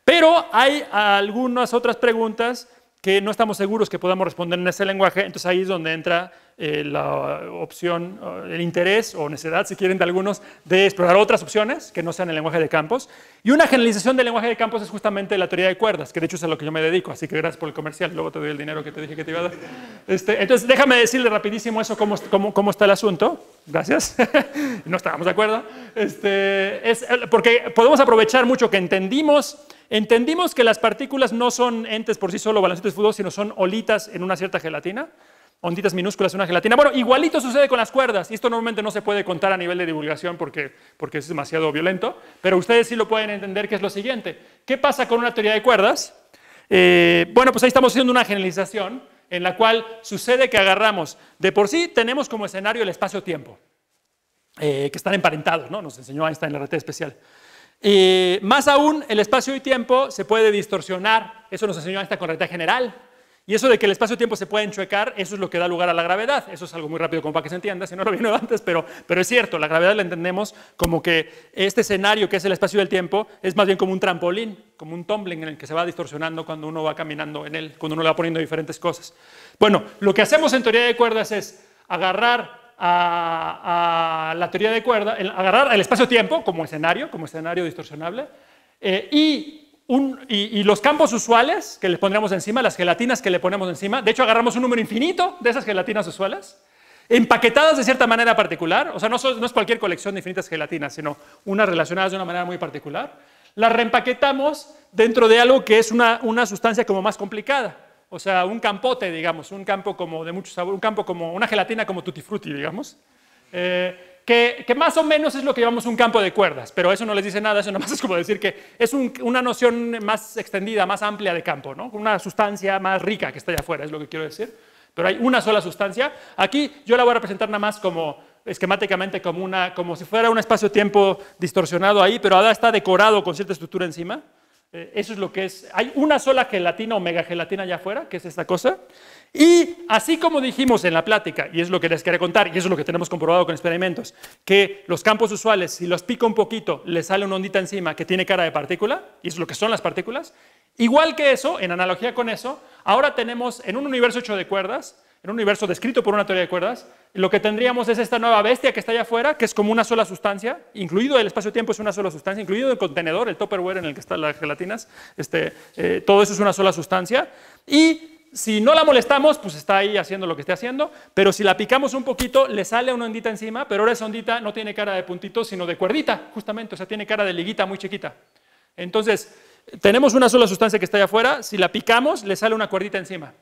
Pero hay algunas otras preguntas que no estamos seguros que podamos responder en ese lenguaje, entonces ahí es donde entra eh, la opción, eh, el interés o necesidad, si quieren, de algunos, de explorar otras opciones que no sean el lenguaje de campos. Y una generalización del lenguaje de campos es justamente la teoría de cuerdas, que de hecho es a lo que yo me dedico, así que gracias por el comercial, luego te doy el dinero que te dije que te iba a dar. Este, entonces déjame decirle rapidísimo eso, cómo, cómo, cómo está el asunto, gracias, no estábamos de acuerdo, este, es, eh, porque podemos aprovechar mucho que entendimos Entendimos que las partículas no son entes por sí solo, baloncitos de fútbol, sino son olitas en una cierta gelatina, onditas minúsculas en una gelatina. Bueno, igualito sucede con las cuerdas, y esto normalmente no se puede contar a nivel de divulgación porque, porque es demasiado violento, pero ustedes sí lo pueden entender, que es lo siguiente. ¿Qué pasa con una teoría de cuerdas? Eh, bueno, pues ahí estamos haciendo una generalización en la cual sucede que agarramos, de por sí tenemos como escenario el espacio-tiempo, eh, que están emparentados, ¿no? Nos enseñó Einstein en la red especial. Y más aún, el espacio y tiempo se puede distorsionar. Eso nos enseñó esta correcta general. Y eso de que el espacio-tiempo y se puede enchuecar, eso es lo que da lugar a la gravedad. Eso es algo muy rápido como para que se entienda, si no lo vino antes, pero, pero es cierto, la gravedad la entendemos como que este escenario que es el espacio del tiempo es más bien como un trampolín, como un tumbling en el que se va distorsionando cuando uno va caminando en él, cuando uno le va poniendo diferentes cosas. Bueno, lo que hacemos en teoría de cuerdas es agarrar a, la teoría de cuerda, agarrar el espacio-tiempo como escenario, como escenario distorsionable, eh, y, los campos usuales que le pondremos encima, las gelatinas que le ponemos encima, de hecho agarramos un número infinito de esas gelatinas usuales, empaquetadas de cierta manera particular, o sea, no, es cualquier colección de infinitas gelatinas, sino unas relacionadas de una manera muy particular, las reempaquetamos dentro de algo que es una sustancia como más complicada o sea, un campote, digamos, un campo como de mucho sabor, un campo como una gelatina como tutti frutti, digamos, eh, que, más o menos es lo que llamamos un campo de cuerdas, pero eso no les dice nada, eso nomás es como decir que es una noción más extendida, más amplia de campo, ¿no? una sustancia más rica que está allá afuera, es lo que quiero decir, pero hay una sola sustancia. Aquí yo la voy a representar nada más como esquemáticamente como si fuera un espacio-tiempo distorsionado ahí, pero ahora está decorado con cierta estructura encima. Eh, eso es lo que es. Hay una sola gelatina o mega gelatina allá afuera, que es esta cosa. Y así como dijimos en la plática, y es lo que les quería contar, y es lo que tenemos comprobado con experimentos, que los campos usuales, si los pico un poquito, le sale una ondita encima que tiene cara de partícula, y es lo que son las partículas. Igual que eso, en analogía con eso, ahora tenemos en un universo hecho de cuerdas, en un universo descrito por una teoría de cuerdas, lo que tendríamos es esta nueva bestia que está allá afuera, que es como una sola sustancia, incluido el espacio-tiempo es una sola sustancia, incluido el contenedor, el topperware en el que están las gelatinas, este, eh, todo eso es una sola sustancia. Y si no la molestamos, pues está ahí haciendo lo que esté haciendo, pero si la picamos un poquito, le sale una ondita encima, pero ahora esa ondita no tiene cara de puntito, sino de cuerdita, justamente, o sea, tiene cara de liguita muy chiquita. Entonces, tenemos una sola sustancia que está allá afuera, si la picamos, le sale una cuerdita encima.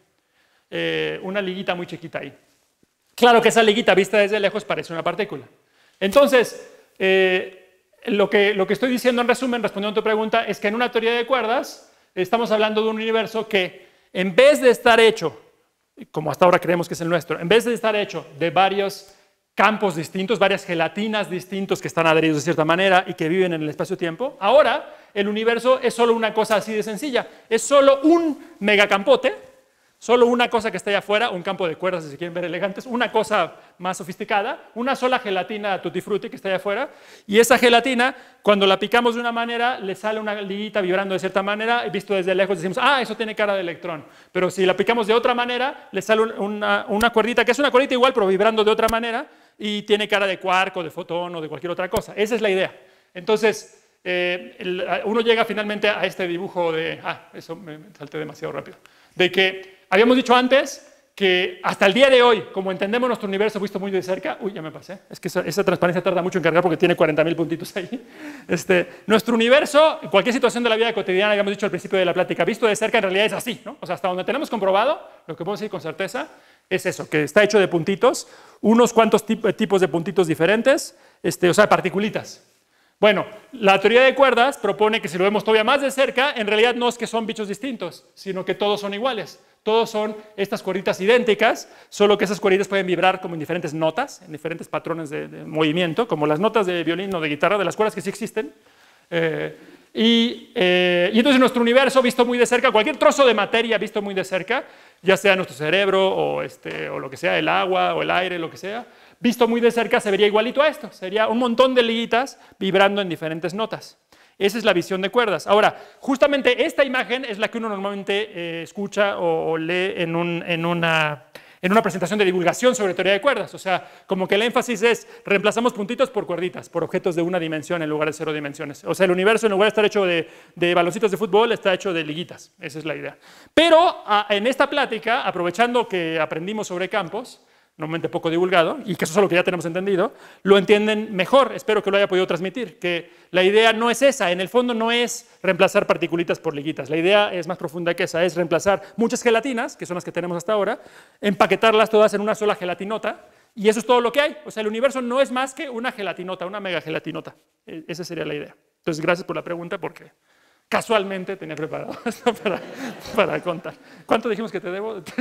Eh, una liguita muy chiquita ahí. Claro que esa liguita vista desde lejos parece una partícula. Entonces, eh, lo, que, lo que estoy diciendo en resumen, respondiendo a tu pregunta, es que en una teoría de cuerdas estamos hablando de un universo que en vez de estar hecho, como hasta ahora creemos que es el nuestro, en vez de estar hecho de varios campos distintos, varias gelatinas distintos que están adheridos de cierta manera y que viven en el espacio-tiempo. Ahora, el universo es solo una cosa así de sencilla, es solo un megacampote Solo una cosa que está allá afuera, un campo de cuerdas si quieren ver elegantes, una cosa más sofisticada, una sola gelatina tutti frutti que está allá afuera, y esa gelatina, cuando la picamos de una manera, le sale una liguita vibrando de cierta manera, visto desde lejos decimos, ah, eso tiene cara de electrón, pero si la picamos de otra manera, le sale una, una cuerdita, que es una cuerdita igual, pero vibrando de otra manera, y tiene cara de cuarco, de fotón o de cualquier otra cosa. Esa es la idea. Entonces, eh, uno llega finalmente a este dibujo de, ah, eso me salté demasiado rápido, de que Habíamos dicho antes que hasta el día de hoy, como entendemos nuestro universo visto muy de cerca, uy, ya me pasé, es que esa, transparencia tarda mucho en cargar porque tiene 40.000 puntitos ahí. Este, nuestro universo, cualquier situación de la vida cotidiana, habíamos dicho al principio de la plática, visto de cerca en realidad es así, ¿no? O sea, hasta donde tenemos comprobado, lo que podemos decir con certeza es eso, que está hecho de puntitos, unos cuantos tipos de puntitos diferentes, este, o sea, particulitas. Bueno, la teoría de cuerdas propone que si lo vemos todavía más de cerca, en realidad no es que son bichos distintos, sino que todos son iguales. Todos son estas cuerditas idénticas, solo que esas cuerditas pueden vibrar como en diferentes notas, en diferentes patrones de, movimiento, como las notas de violín o de guitarra, de las cuerdas que sí existen. Eh, eh, y, entonces nuestro universo visto muy de cerca, cualquier trozo de materia visto muy de cerca, ya sea nuestro cerebro o, este, o lo que sea, el agua o el aire, lo que sea, visto muy de cerca se vería igualito a esto. Sería un montón de liguitas vibrando en diferentes notas. Esa es la visión de cuerdas. Ahora, justamente esta imagen es la que uno normalmente eh, escucha o, lee en, una presentación de divulgación sobre teoría de cuerdas. O sea, como que el énfasis es reemplazamos puntitos por cuerditas, por objetos de una dimensión en lugar de cero dimensiones. O sea, el universo en lugar de estar hecho de, baloncitos de fútbol, está hecho de liguitas. Esa es la idea. Pero ah, en esta plática, aprovechando que aprendimos sobre campos, normalmente poco divulgado, y que eso es lo que ya tenemos entendido, lo entienden mejor, espero que lo haya podido transmitir, que la idea no es esa, en el fondo no es reemplazar particulitas por liguitas, la idea es más profunda que esa, es reemplazar muchas gelatinas, que son las que tenemos hasta ahora, empaquetarlas todas en una sola gelatinota, y eso es todo lo que hay, o sea, el universo no es más que una gelatinota, una mega gelatinota, e, esa sería la idea. Entonces, gracias por la pregunta, porque casualmente tenía preparado esto para, para contar. ¿Cuánto dijimos que te debo?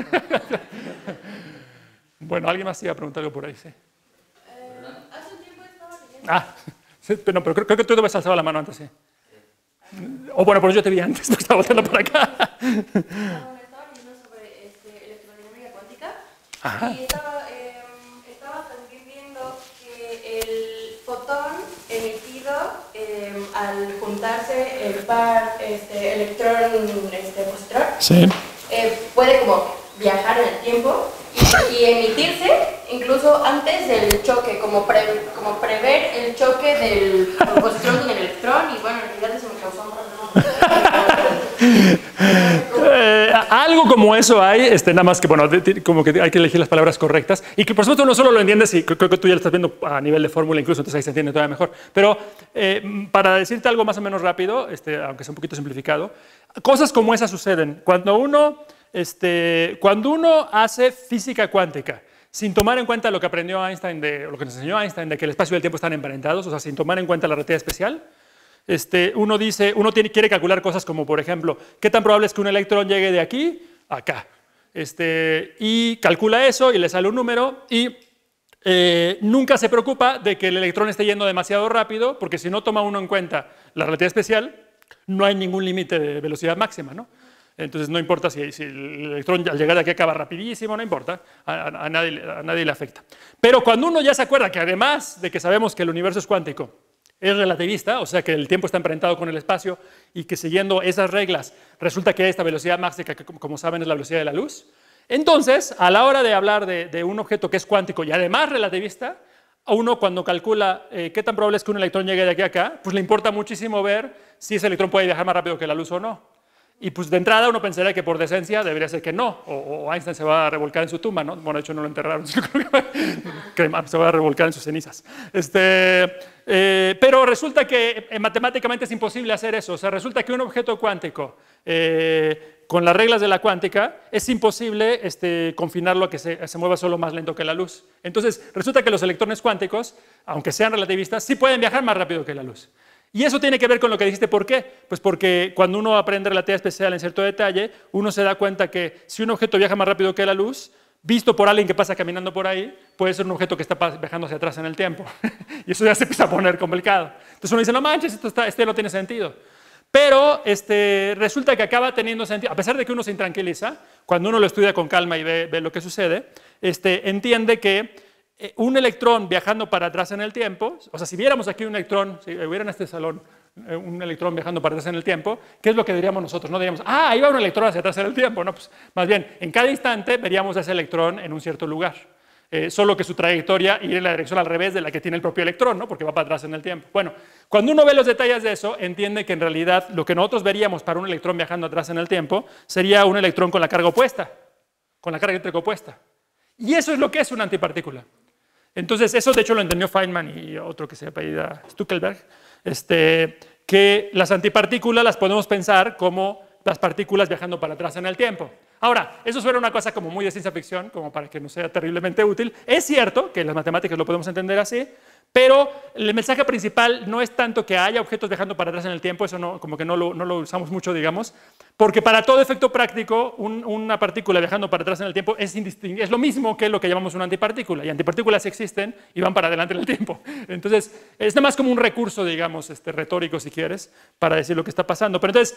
Bueno, alguien más iba a preguntar algo por ahí, sí. Eh, hace un tiempo estaba Ah, sí, pero, creo, que tú te has alzado la mano antes, sí. O bueno, por yo te vi antes, porque estaba volteando por acá. Ah, estaba sobre eh, cuántica y estaba, eh, viendo que el fotón emitido eh, al juntarse el par este, electrón-positrón este, puede como viajar en el tiempo y emitirse incluso antes del choque, como, pre, como prever el choque del positrón y el electrón y bueno, en realidad eso me causó un eh, algo como eso hay, este, nada más que bueno, como que hay que elegir las palabras correctas y que por supuesto no solo lo entiendes, y creo, que tú ya lo estás viendo a nivel de fórmula incluso, entonces ahí se entiende todavía mejor. Pero eh, para decirte algo más o menos rápido, este, aunque sea un poquito simplificado, cosas como esas suceden. Cuando uno este, cuando uno hace física cuántica, sin tomar en cuenta lo que aprendió Einstein, de, lo que nos enseñó Einstein, de que el espacio y el tiempo están emparentados, o sea, sin tomar en cuenta la relatividad especial, este, uno dice, uno quiere calcular cosas como, por ejemplo, qué tan probable es que un electrón llegue de aquí a acá. Este, y calcula eso y le sale un número y eh, nunca se preocupa de que el electrón esté yendo demasiado rápido, porque si no toma uno en cuenta la relatividad especial, no hay ningún límite de velocidad máxima, ¿no? Entonces no importa si, el electrón al llegar de aquí acaba rapidísimo, no importa, a, nadie, le afecta. Pero cuando uno ya se acuerda que además de que sabemos que el universo es cuántico, es relativista, o sea que el tiempo está emparentado con el espacio y que siguiendo esas reglas resulta que hay esta velocidad máxima, que como saben es la velocidad de la luz, entonces a la hora de hablar de, un objeto que es cuántico y además relativista, a uno cuando calcula eh, qué tan probable es que un electrón llegue de aquí a acá, pues le importa muchísimo ver si ese electrón puede viajar más rápido que la luz o no. Y pues de entrada uno pensaría que por decencia debería ser que no, o, Einstein se va a revolcar en su tumba, ¿no? Bueno, de hecho no lo enterraron, se va a revolcar en sus cenizas. Este, eh, pero resulta que eh, matemáticamente es imposible hacer eso, o sea, resulta que un objeto cuántico, eh, con las reglas de la cuántica, es imposible este, confinarlo a que se, se mueva solo más lento que la luz. Entonces, resulta que los electrones cuánticos, aunque sean relativistas, sí pueden viajar más rápido que la luz. Y eso tiene que ver con lo que dijiste, ¿por qué? Pues porque cuando uno aprende teoría especial en cierto detalle, uno se da cuenta que si un objeto viaja más rápido que la luz, visto por alguien que pasa caminando por ahí, puede ser un objeto que está viajando hacia atrás en el tiempo. y eso ya se empieza a poner complicado. Entonces uno dice, no manches, esto está, este no tiene sentido. Pero este, resulta que acaba teniendo sentido, a pesar de que uno se intranquiliza, cuando uno lo estudia con calma y ve, lo que sucede, este, entiende que eh, un electrón viajando para atrás en el tiempo, o sea, si viéramos aquí un electrón, si hubiera en este salón eh, un electrón viajando para atrás en el tiempo, ¿qué es lo que diríamos nosotros? No diríamos, ah, ahí va un electrón hacia atrás en el tiempo, no, pues más bien, en cada instante veríamos a ese electrón en un cierto lugar, eh, solo que su trayectoria iría en la dirección al revés de la que tiene el propio electrón, ¿no? porque va para atrás en el tiempo. Bueno, cuando uno ve los detalles de eso, entiende que en realidad lo que nosotros veríamos para un electrón viajando atrás en el tiempo sería un electrón con la carga opuesta, con la carga eléctrica opuesta. Y eso es lo que es una antipartícula. Entonces, eso de hecho lo entendió Feynman y otro que se apellida Stuckelberg, este, que las antipartículas las podemos pensar como las partículas viajando para atrás en el tiempo. Ahora, eso suena una cosa como muy de ciencia ficción, como para que no sea terriblemente útil. Es cierto que las matemáticas lo podemos entender así, pero el mensaje principal no es tanto que haya objetos dejando para atrás en el tiempo, eso como que no lo, usamos mucho, digamos, porque para todo efecto práctico, una partícula viajando para atrás en el tiempo es, es lo mismo que lo que llamamos una antipartícula, y antipartículas existen y van para adelante en el tiempo. Entonces, es nada más como un recurso, digamos, este, retórico, si quieres, para decir lo que está pasando. Pero entonces,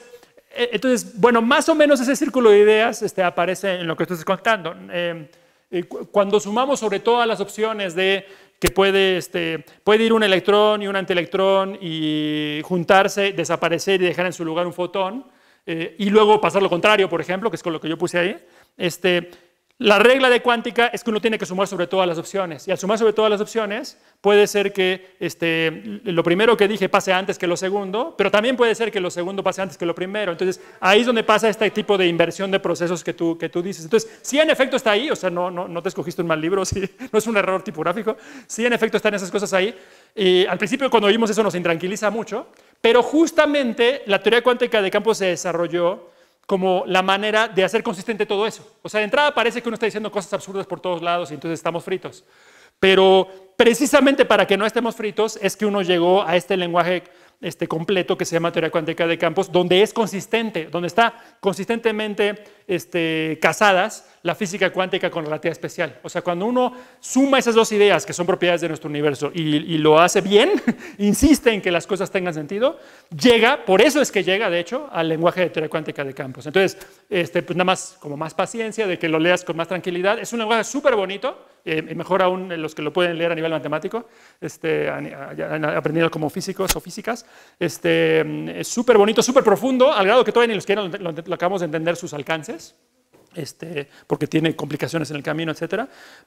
eh, entonces bueno, más o menos ese círculo de ideas este, aparece en lo que estás contando. Eh, eh, cuando sumamos sobre todas las opciones de que puede, este, puede ir un electrón y un antielectrón y juntarse, desaparecer y dejar en su lugar un fotón, eh, y luego pasar lo contrario, por ejemplo, que es con lo que yo puse ahí. Este, la regla de cuántica es que uno tiene que sumar sobre todas las opciones. Y al sumar sobre todas las opciones, puede ser que este, lo primero que dije pase antes que lo segundo, pero también puede ser que lo segundo pase antes que lo primero. Entonces, ahí es donde pasa este tipo de inversión de procesos que tú, que tú dices. Entonces, sí, en efecto está ahí, o sea, no, no, te escogiste un mal libro, no es un error tipográfico. Sí, en efecto están esas cosas ahí. Y al principio, cuando oímos eso, nos intranquiliza mucho, pero justamente la teoría cuántica de campo se desarrolló como la manera de hacer consistente todo eso. O sea, de entrada parece que uno está diciendo cosas absurdas por todos lados y entonces estamos fritos. Pero precisamente para que no estemos fritos es que uno llegó a este lenguaje este completo que se llama teoría cuántica de campos, donde es consistente, donde está consistentemente este, casadas la física cuántica con relatividad especial. O sea, cuando uno suma esas dos ideas que son propiedades de nuestro universo y, lo hace bien, insiste en que las cosas tengan sentido, llega, por eso es que llega, de hecho, al lenguaje de teoría cuántica de campos. Entonces, este, pues nada más, como más paciencia, de que lo leas con más tranquilidad. Es un lenguaje súper bonito, eh, mejor aún los que lo pueden leer a nivel matemático, este, han aprendido como físicos o físicas. Este, mm, es súper bonito, súper profundo, al grado que todavía ni los que lo acabamos de entender sus alcances este, porque tiene complicaciones en el camino, etc.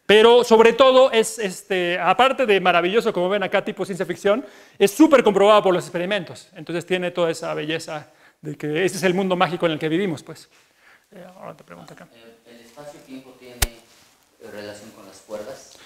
Pero sobre todo es, este, aparte de maravilloso, como ven acá, tipo ciencia ficción, es súper comprobado por los experimentos. Entonces tiene toda esa belleza de que ese es el mundo mágico en el que vivimos. Pues. Eh, ahora te pregunto acá. Eh, ¿El espacio-tiempo tiene relación con las cuerdas?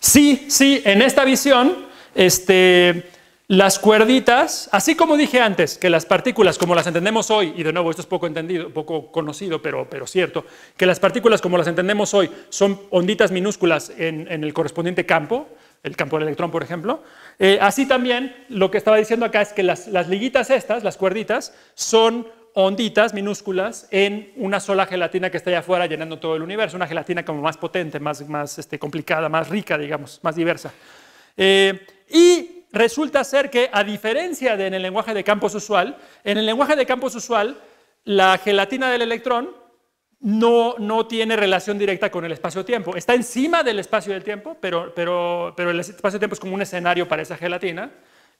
Sí, sí, en esta visión, este, las cuerditas, así como dije antes, que las partículas como las entendemos hoy, y de nuevo esto es poco entendido, poco conocido, pero, pero cierto, que las partículas como las entendemos hoy son onditas minúsculas en, el correspondiente campo, el campo del electrón, por ejemplo. Eh, así también lo que estaba diciendo acá es que las, las liguitas estas, las cuerditas, son onditas minúsculas en una sola gelatina que está allá afuera llenando todo el universo, una gelatina como más potente, más, más este, complicada, más rica, digamos, más diversa. Eh, y resulta ser que, a diferencia de en el lenguaje de campos usual, en el lenguaje de campos usual, la gelatina del electrón no, tiene relación directa con el espacio-tiempo. Está encima del espacio del tiempo, pero, pero, pero el espacio-tiempo es como un escenario para esa gelatina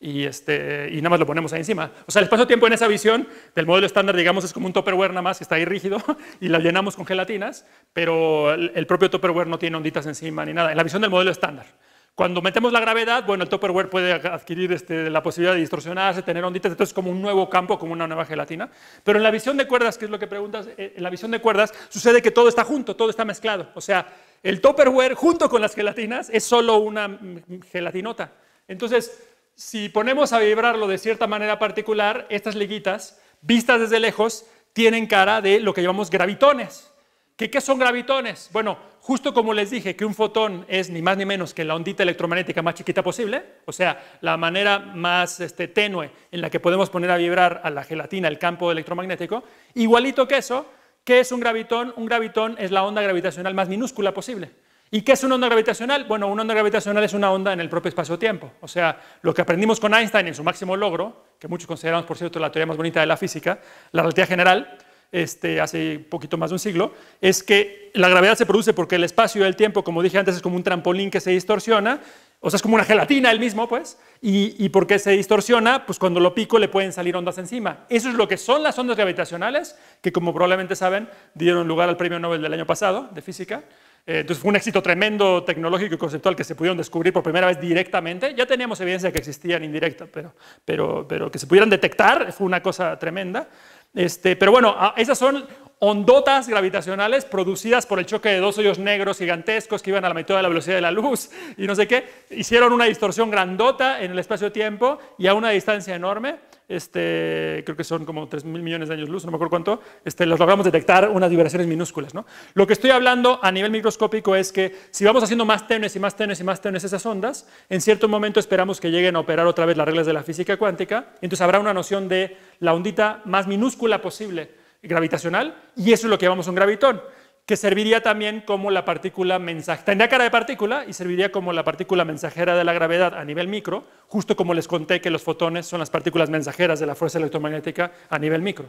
y, este, y nada más lo ponemos ahí encima. O sea, el espacio-tiempo en esa visión del modelo estándar, digamos, es como un topperware nada más que está ahí rígido y la llenamos con gelatinas, pero el propio topperware no tiene onditas encima ni nada, en la visión del modelo estándar. Cuando metemos la gravedad, bueno, el topperware puede adquirir este, la posibilidad de distorsionarse, tener onditas, entonces como un nuevo campo, como una nueva gelatina. Pero en la visión de cuerdas, que es lo que preguntas, eh, en la visión de cuerdas sucede que todo está junto, todo está mezclado. O sea, el topperware junto con las gelatinas es solo una mm, gelatinota. Entonces, si ponemos a vibrarlo de cierta manera particular, estas liguitas, vistas desde lejos, tienen cara de lo que llamamos gravitones. qué son gravitones? Bueno, justo como les dije que un fotón es ni más ni menos que la ondita electromagnética más chiquita posible, o sea, la manera más este, tenue en la que podemos poner a vibrar a la gelatina el campo electromagnético, igualito que eso, ¿qué es un gravitón? Un gravitón es la onda gravitacional más minúscula posible. ¿Y qué es una onda gravitacional? Bueno, una onda gravitacional es una onda en el propio espacio-tiempo. O sea, lo que aprendimos con Einstein en su máximo logro, que muchos consideramos, por cierto, la teoría más bonita de la física, la relatividad general, este, hace poquito más de un siglo, es que la gravedad se produce porque el espacio y el tiempo, como dije antes, es como un trampolín que se distorsiona, o sea, es como una gelatina el mismo, pues, y, porque se distorsiona, pues cuando lo pico le pueden salir ondas encima. Eso es lo que son las ondas gravitacionales, que como probablemente saben, dieron lugar al premio Nobel del año pasado de física. Eh, entonces fue un éxito tremendo tecnológico y conceptual que se pudieron descubrir por primera vez directamente. Ya teníamos evidencia que existían indirectas, pero, pero, pero que se pudieran detectar fue una cosa tremenda. Este, pero bueno, ah, esas son ondotas gravitacionales producidas por el choque de dos hoyos negros gigantescos que iban a la mitad de la velocidad de la luz y no sé qué, hicieron una distorsión grandota en el espacio-tiempo y a una distancia enorme. Este, creo que son como 3.000 millones de años luz, no me acuerdo cuánto, este, los logramos detectar unas vibraciones minúsculas. Lo que estoy hablando a nivel microscópico es que si vamos haciendo más tenes y más tenues y más tenues esas ondas, en cierto momento esperamos que lleguen a operar otra vez las reglas de la física cuántica, entonces habrá una noción de la ondita más minúscula posible gravitacional, y eso es lo que llamamos un gravitón que serviría también como la partícula mensajera. Tendría cara de partícula y serviría como la partícula mensajera de la gravedad a nivel micro, justo como les conté que los fotones son las partículas mensajeras de la fuerza electromagnética a nivel micro.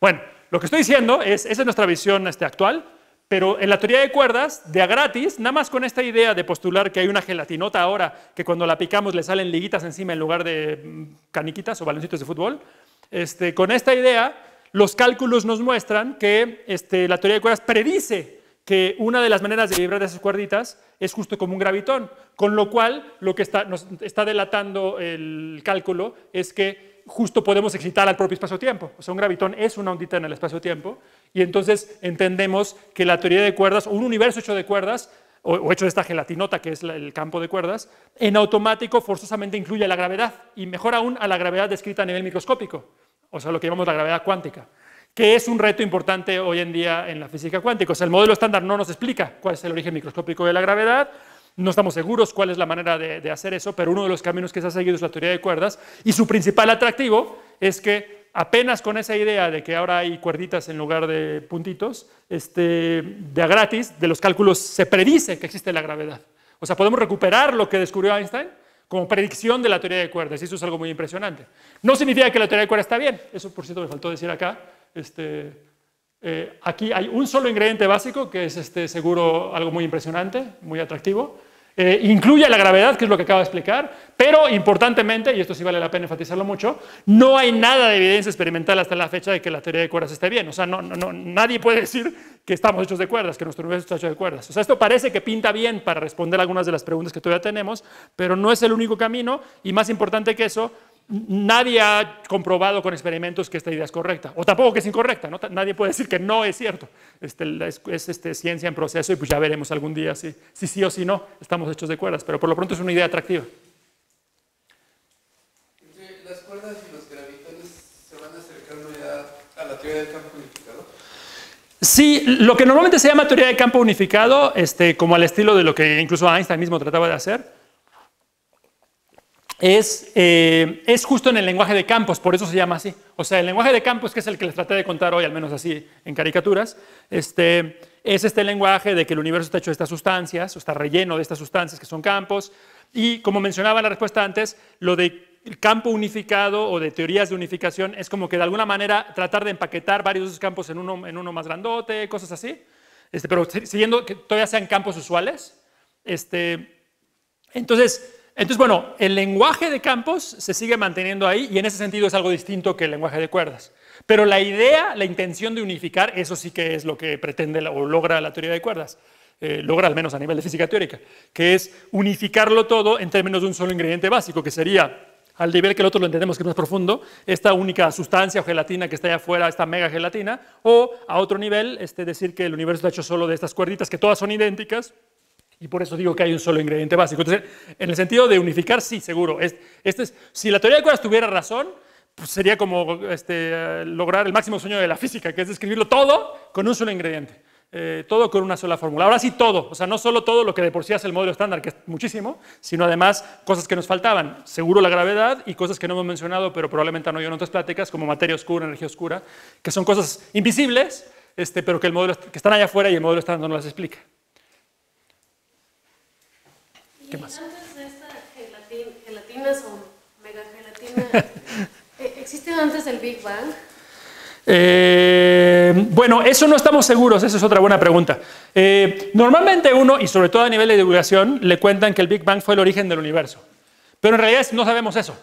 Bueno, lo que estoy diciendo es, esa es nuestra visión este, actual, pero en la teoría de cuerdas, de a gratis, nada más con esta idea de postular que hay una gelatinota ahora, que cuando la picamos le salen liguitas encima en lugar de mm, caniquitas o baloncitos de fútbol, este, con esta idea los cálculos nos muestran que este, la teoría de cuerdas predice que una de las maneras de vibrar esas cuerditas es justo como un gravitón, con lo cual lo que nos está delatando el cálculo es que justo podemos excitar al propio espacio-tiempo. O sea, un gravitón es una ondita en el espacio-tiempo y entonces entendemos que la teoría de cuerdas, un universo hecho de cuerdas, o, hecho de esta gelatinota que es el campo de cuerdas, en automático forzosamente incluye la gravedad y mejor aún a la gravedad descrita a nivel microscópico o sea, lo que llamamos la gravedad cuántica, que es un reto importante hoy en día en la física cuántica. O sea, el modelo estándar no nos explica cuál es el origen microscópico de la gravedad, no estamos seguros cuál es la manera de, hacer eso, pero uno de los caminos que se ha seguido es la teoría de cuerdas y su principal atractivo es que apenas con esa idea de que ahora hay cuerditas en lugar de puntitos, este, de a gratis, de los cálculos se predice que existe la gravedad. O sea, podemos recuperar lo que descubrió Einstein como predicción de la teoría de cuerdas, y eso es algo muy impresionante. No significa que la teoría de cuerdas está bien, eso por cierto me faltó decir acá. Este, eh, aquí hay un solo ingrediente básico que es este, seguro algo muy impresionante, muy atractivo, eh, incluye la gravedad, que es lo que acaba de explicar, pero importantemente, y esto sí vale la pena enfatizarlo mucho, no hay nada de evidencia experimental hasta la fecha de que la teoría de cuerdas esté bien. O sea, no, no, nadie puede decir que estamos hechos de cuerdas, que nuestro universo está hecho de cuerdas. O sea, esto parece que pinta bien para responder algunas de las preguntas que todavía tenemos, pero no es el único camino y más importante que eso, nadie ha comprobado con experimentos que esta idea es correcta, o tampoco que es incorrecta, nadie puede decir que no es cierto. Este, es, este, ciencia en proceso y pues ya veremos algún día si, si sí o si no estamos hechos de cuerdas, pero por lo pronto es una idea atractiva. Las cuerdas y los gravitones se van acercando ya a la teoría del campo unificado. Sí, lo que normalmente se llama teoría de campo unificado, este, como al estilo de lo que incluso Einstein mismo trataba de hacer, es, eh, es justo en el lenguaje de campos, por eso se llama así. O sea, el lenguaje de campos, que es el que les traté de contar hoy, al menos así en caricaturas, este, es este lenguaje de que el universo está hecho de estas sustancias, o está relleno de estas sustancias que son campos. Y como mencionaba en la respuesta antes, lo de campo unificado o de teorías de unificación es como que de alguna manera tratar de empaquetar varios de esos campos en uno, en uno más grandote, cosas así. Este, pero siguiendo que todavía sean campos usuales. Este, entonces, entonces, bueno, el lenguaje de campos se sigue manteniendo ahí y en ese sentido es algo distinto que el lenguaje de cuerdas. Pero la idea, la intención de unificar, eso sí que es lo que pretende o logra la teoría de cuerdas, eh, logra al menos a nivel de física teórica, que es unificarlo todo en términos de un solo ingrediente básico, que sería, al nivel que el otro lo entendemos que es más profundo, esta única sustancia o gelatina que está allá afuera, esta mega gelatina, o a otro nivel, este, decir que el universo está hecho solo de estas cuerditas que todas son idénticas, y por eso digo que hay un solo ingrediente básico. en el sentido de unificar, sí, seguro. Este si la teoría de cuerdas tuviera razón, pues sería como este, lograr el máximo sueño de la física, que es describirlo todo con un solo ingrediente. Eh, todo con una sola fórmula. Ahora sí todo, o sea, no solo todo lo que de por sí hace el modelo estándar, que es muchísimo, sino además cosas que nos faltaban, seguro la gravedad y cosas que no hemos mencionado, pero probablemente han oído en otras pláticas, como materia oscura, energía oscura, que son cosas invisibles, este, pero que, el modelo, que están allá afuera y el modelo estándar no las explica. ¿Qué más? Antes de esta gelatina, mega gelatina, eh, antes del Big Bang? Eh, bueno, eso no estamos seguros, esa es otra buena pregunta. Eh, normalmente uno, y sobre todo a nivel de divulgación, le cuentan que el Big Bang fue el origen del universo. Pero en realidad no sabemos eso.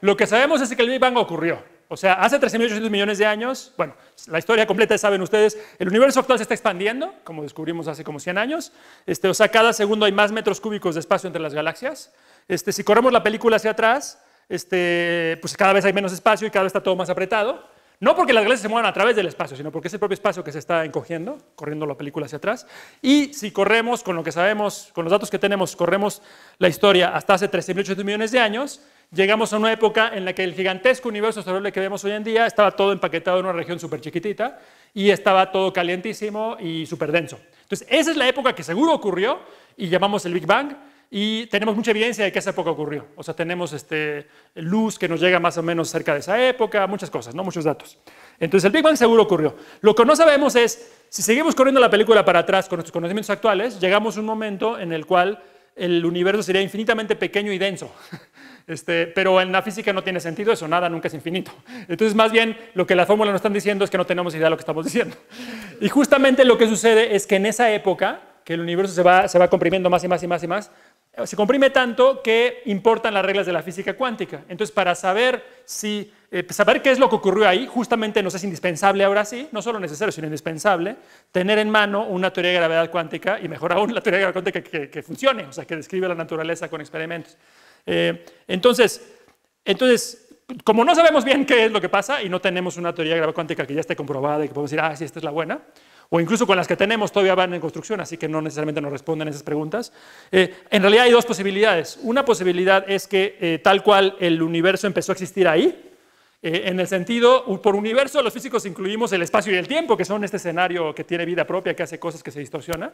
Lo que sabemos es que el Big Bang ocurrió. O sea, hace 13.800 millones de años, bueno, la historia completa saben ustedes, el universo actual se está expandiendo, como descubrimos hace como 100 años, este, o sea, cada segundo hay más metros cúbicos de espacio entre las galaxias. Este, si corremos la película hacia atrás, este, pues cada vez hay menos espacio y cada vez está todo más apretado. No porque las galaxias se muevan a través del espacio, sino porque es el propio espacio que se está encogiendo, corriendo la película hacia atrás. Y si corremos con lo que sabemos, con los datos que tenemos, corremos la historia hasta hace 13.800 millones de años, llegamos a una época en la que el gigantesco universo solar que vemos hoy en día estaba todo empaquetado en una región súper chiquitita y estaba todo calientísimo y súper denso. Entonces, esa es la época que seguro ocurrió y llamamos el Big Bang y tenemos mucha evidencia de que esa época ocurrió. O sea, tenemos este, luz que nos llega más o menos cerca de esa época, muchas cosas, ¿no? muchos datos. Entonces, el Big Bang seguro ocurrió. Lo que no sabemos es, si seguimos corriendo la película para atrás con nuestros conocimientos actuales, llegamos a un momento en el cual el universo sería infinitamente pequeño y denso. Este, pero en la física no tiene sentido eso, nada nunca es infinito. Entonces, más bien, lo que la fórmula nos están diciendo es que no tenemos idea de lo que estamos diciendo. Y justamente lo que sucede es que en esa época, que el universo se va, se va comprimiendo más y más y más y más, se comprime tanto que importan las reglas de la física cuántica. Entonces, para saber, si, eh, saber qué es lo que ocurrió ahí, justamente nos es indispensable ahora sí, no solo necesario, sino indispensable, tener en mano una teoría de gravedad cuántica y mejor aún la teoría de gravedad cuántica que, funcione, o sea, que describe la naturaleza con experimentos. Eh, entonces, entonces, como no sabemos bien qué es lo que pasa y no tenemos una teoría de gravedad cuántica que ya esté comprobada y que podemos decir, ah, sí, esta es la buena, o incluso con las que tenemos todavía van en construcción, así que no necesariamente nos responden esas preguntas. Eh, en realidad hay dos posibilidades. Una posibilidad es que eh, tal cual el universo empezó a existir ahí, eh, en el sentido, por universo los físicos incluimos el espacio y el tiempo, que son este escenario que tiene vida propia, que hace cosas que se distorsiona.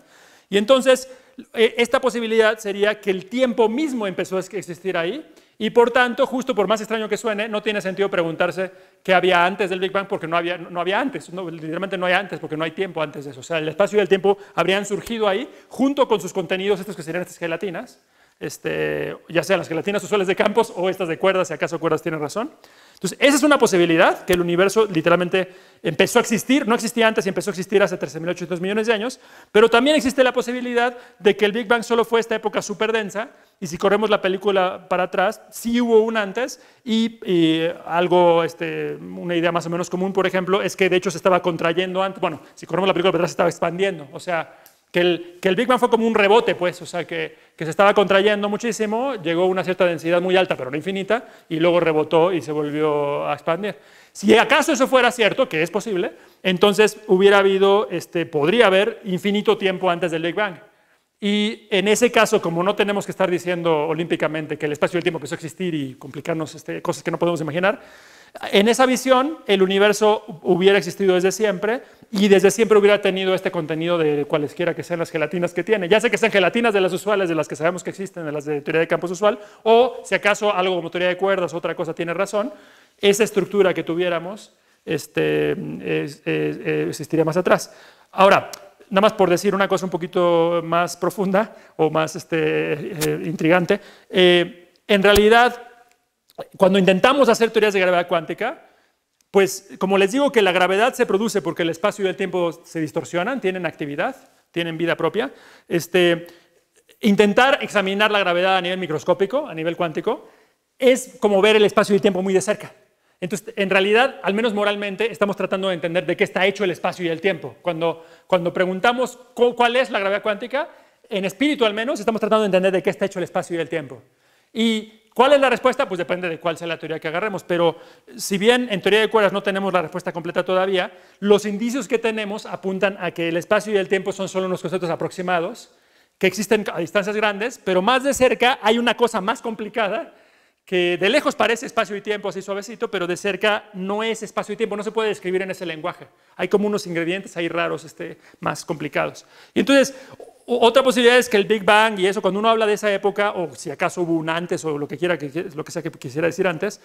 Y entonces, esta posibilidad sería que el tiempo mismo empezó a existir ahí y por tanto, justo por más extraño que suene, no tiene sentido preguntarse qué había antes del Big Bang porque no había, no había antes, literalmente no hay antes porque no hay tiempo antes de eso. O sea, el espacio y el tiempo habrían surgido ahí junto con sus contenidos, estos que serían estas gelatinas, este, ya sean las gelatinas usuales de campos o estas de cuerdas, si acaso cuerdas tienen razón. Entonces, esa es una posibilidad, que el universo literalmente empezó a existir, no existía antes y empezó a existir hace 13.800 millones de años, pero también existe la posibilidad de que el Big Bang solo fue esta época súper densa, y si corremos la película para atrás, sí hubo un antes, y, algo, este, una idea más o menos común, por ejemplo, es que de hecho se estaba contrayendo antes, bueno, si corremos la película para atrás se estaba expandiendo, o sea, que el, que el, Big Bang fue como un rebote, pues, o sea, que, que, se estaba contrayendo muchísimo, llegó a una cierta densidad muy alta, pero no infinita, y luego rebotó y se volvió a expandir. Si acaso eso fuera cierto, que es posible, entonces hubiera habido, este, podría haber infinito tiempo antes del Big Bang. Y en ese caso, como no tenemos que estar diciendo olímpicamente que el espacio y el tiempo a existir y complicarnos este, cosas que no podemos imaginar, en esa visión, el universo hubiera existido desde siempre y desde siempre hubiera tenido este contenido de cualesquiera que sean las gelatinas que tiene. Ya sé que sean gelatinas de las usuales, de las que sabemos que existen, de las de teoría de campos usual, o si acaso algo como teoría de cuerdas, otra cosa tiene razón, esa estructura que tuviéramos este, existiría más atrás. Ahora, nada más por decir una cosa un poquito más profunda o más este, eh, eh, intrigante, eh, en realidad cuando intentamos hacer teorías de gravedad cuántica, pues como les digo que la gravedad se produce porque el espacio y el tiempo se distorsionan, tienen actividad, tienen vida propia, este, intentar examinar la gravedad a nivel microscópico, a nivel cuántico, es como ver el espacio y el tiempo muy de cerca. Entonces, en realidad, al menos moralmente, estamos tratando de entender de qué está hecho el espacio y el tiempo. Cuando, cuando preguntamos cuál es la gravedad cuántica, en espíritu al menos, estamos tratando de entender de qué está hecho el espacio y el tiempo. Y ¿Cuál es la respuesta? Pues depende de cuál sea la teoría que agarremos, pero si bien en teoría de cuerdas no tenemos la respuesta completa todavía, los indicios que tenemos apuntan a que el espacio y el tiempo son solo unos conceptos aproximados, que existen a distancias grandes, pero más de cerca hay una cosa más complicada que de lejos parece espacio y tiempo así suavecito, pero de cerca no es espacio y tiempo, no se puede describir en ese lenguaje. Hay como unos ingredientes ahí raros, este, más complicados. Y entonces, otra posibilidad es que el Big Bang y eso, cuando uno habla de esa época, o si acaso hubo un antes o lo que, quiera, lo que sea que quisiera decir antes,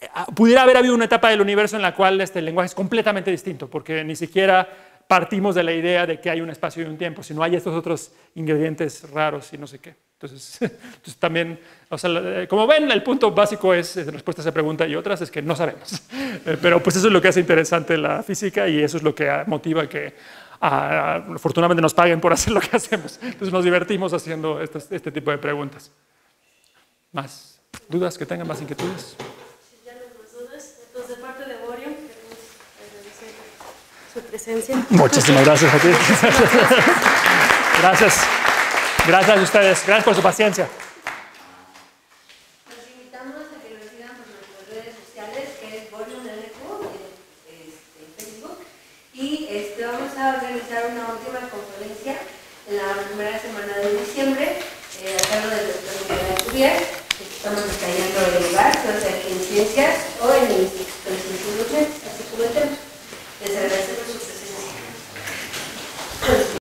eh, ah, pudiera haber habido una etapa del universo en la cual este, el lenguaje es completamente distinto, porque ni siquiera partimos de la idea de que hay un espacio y un tiempo, sino hay estos otros ingredientes raros y no sé qué. Entonces, también, o sea, eh, como ven, el punto básico es, en respuesta a esa pregunta y otras, es que no sabemos. Eh, pero pues eso es lo que hace interesante la física y eso es lo que motiva que afortunadamente nos paguen por hacer lo que hacemos. Entonces nos divertimos haciendo este, tipo de preguntas. ¿Más dudas que tengan, más inquietudes? Si ya no dudas. Entonces, parte de su presencia. Muchísimas gracias a ti. Gracias. Gracias a ustedes. Gracias por su paciencia. la semana de diciembre eh, a cargo del doctor Miguel que Estamos detallando el lugar, o sea, aquí en Ciencias o en el Instituto de Así tema. Les agradecemos.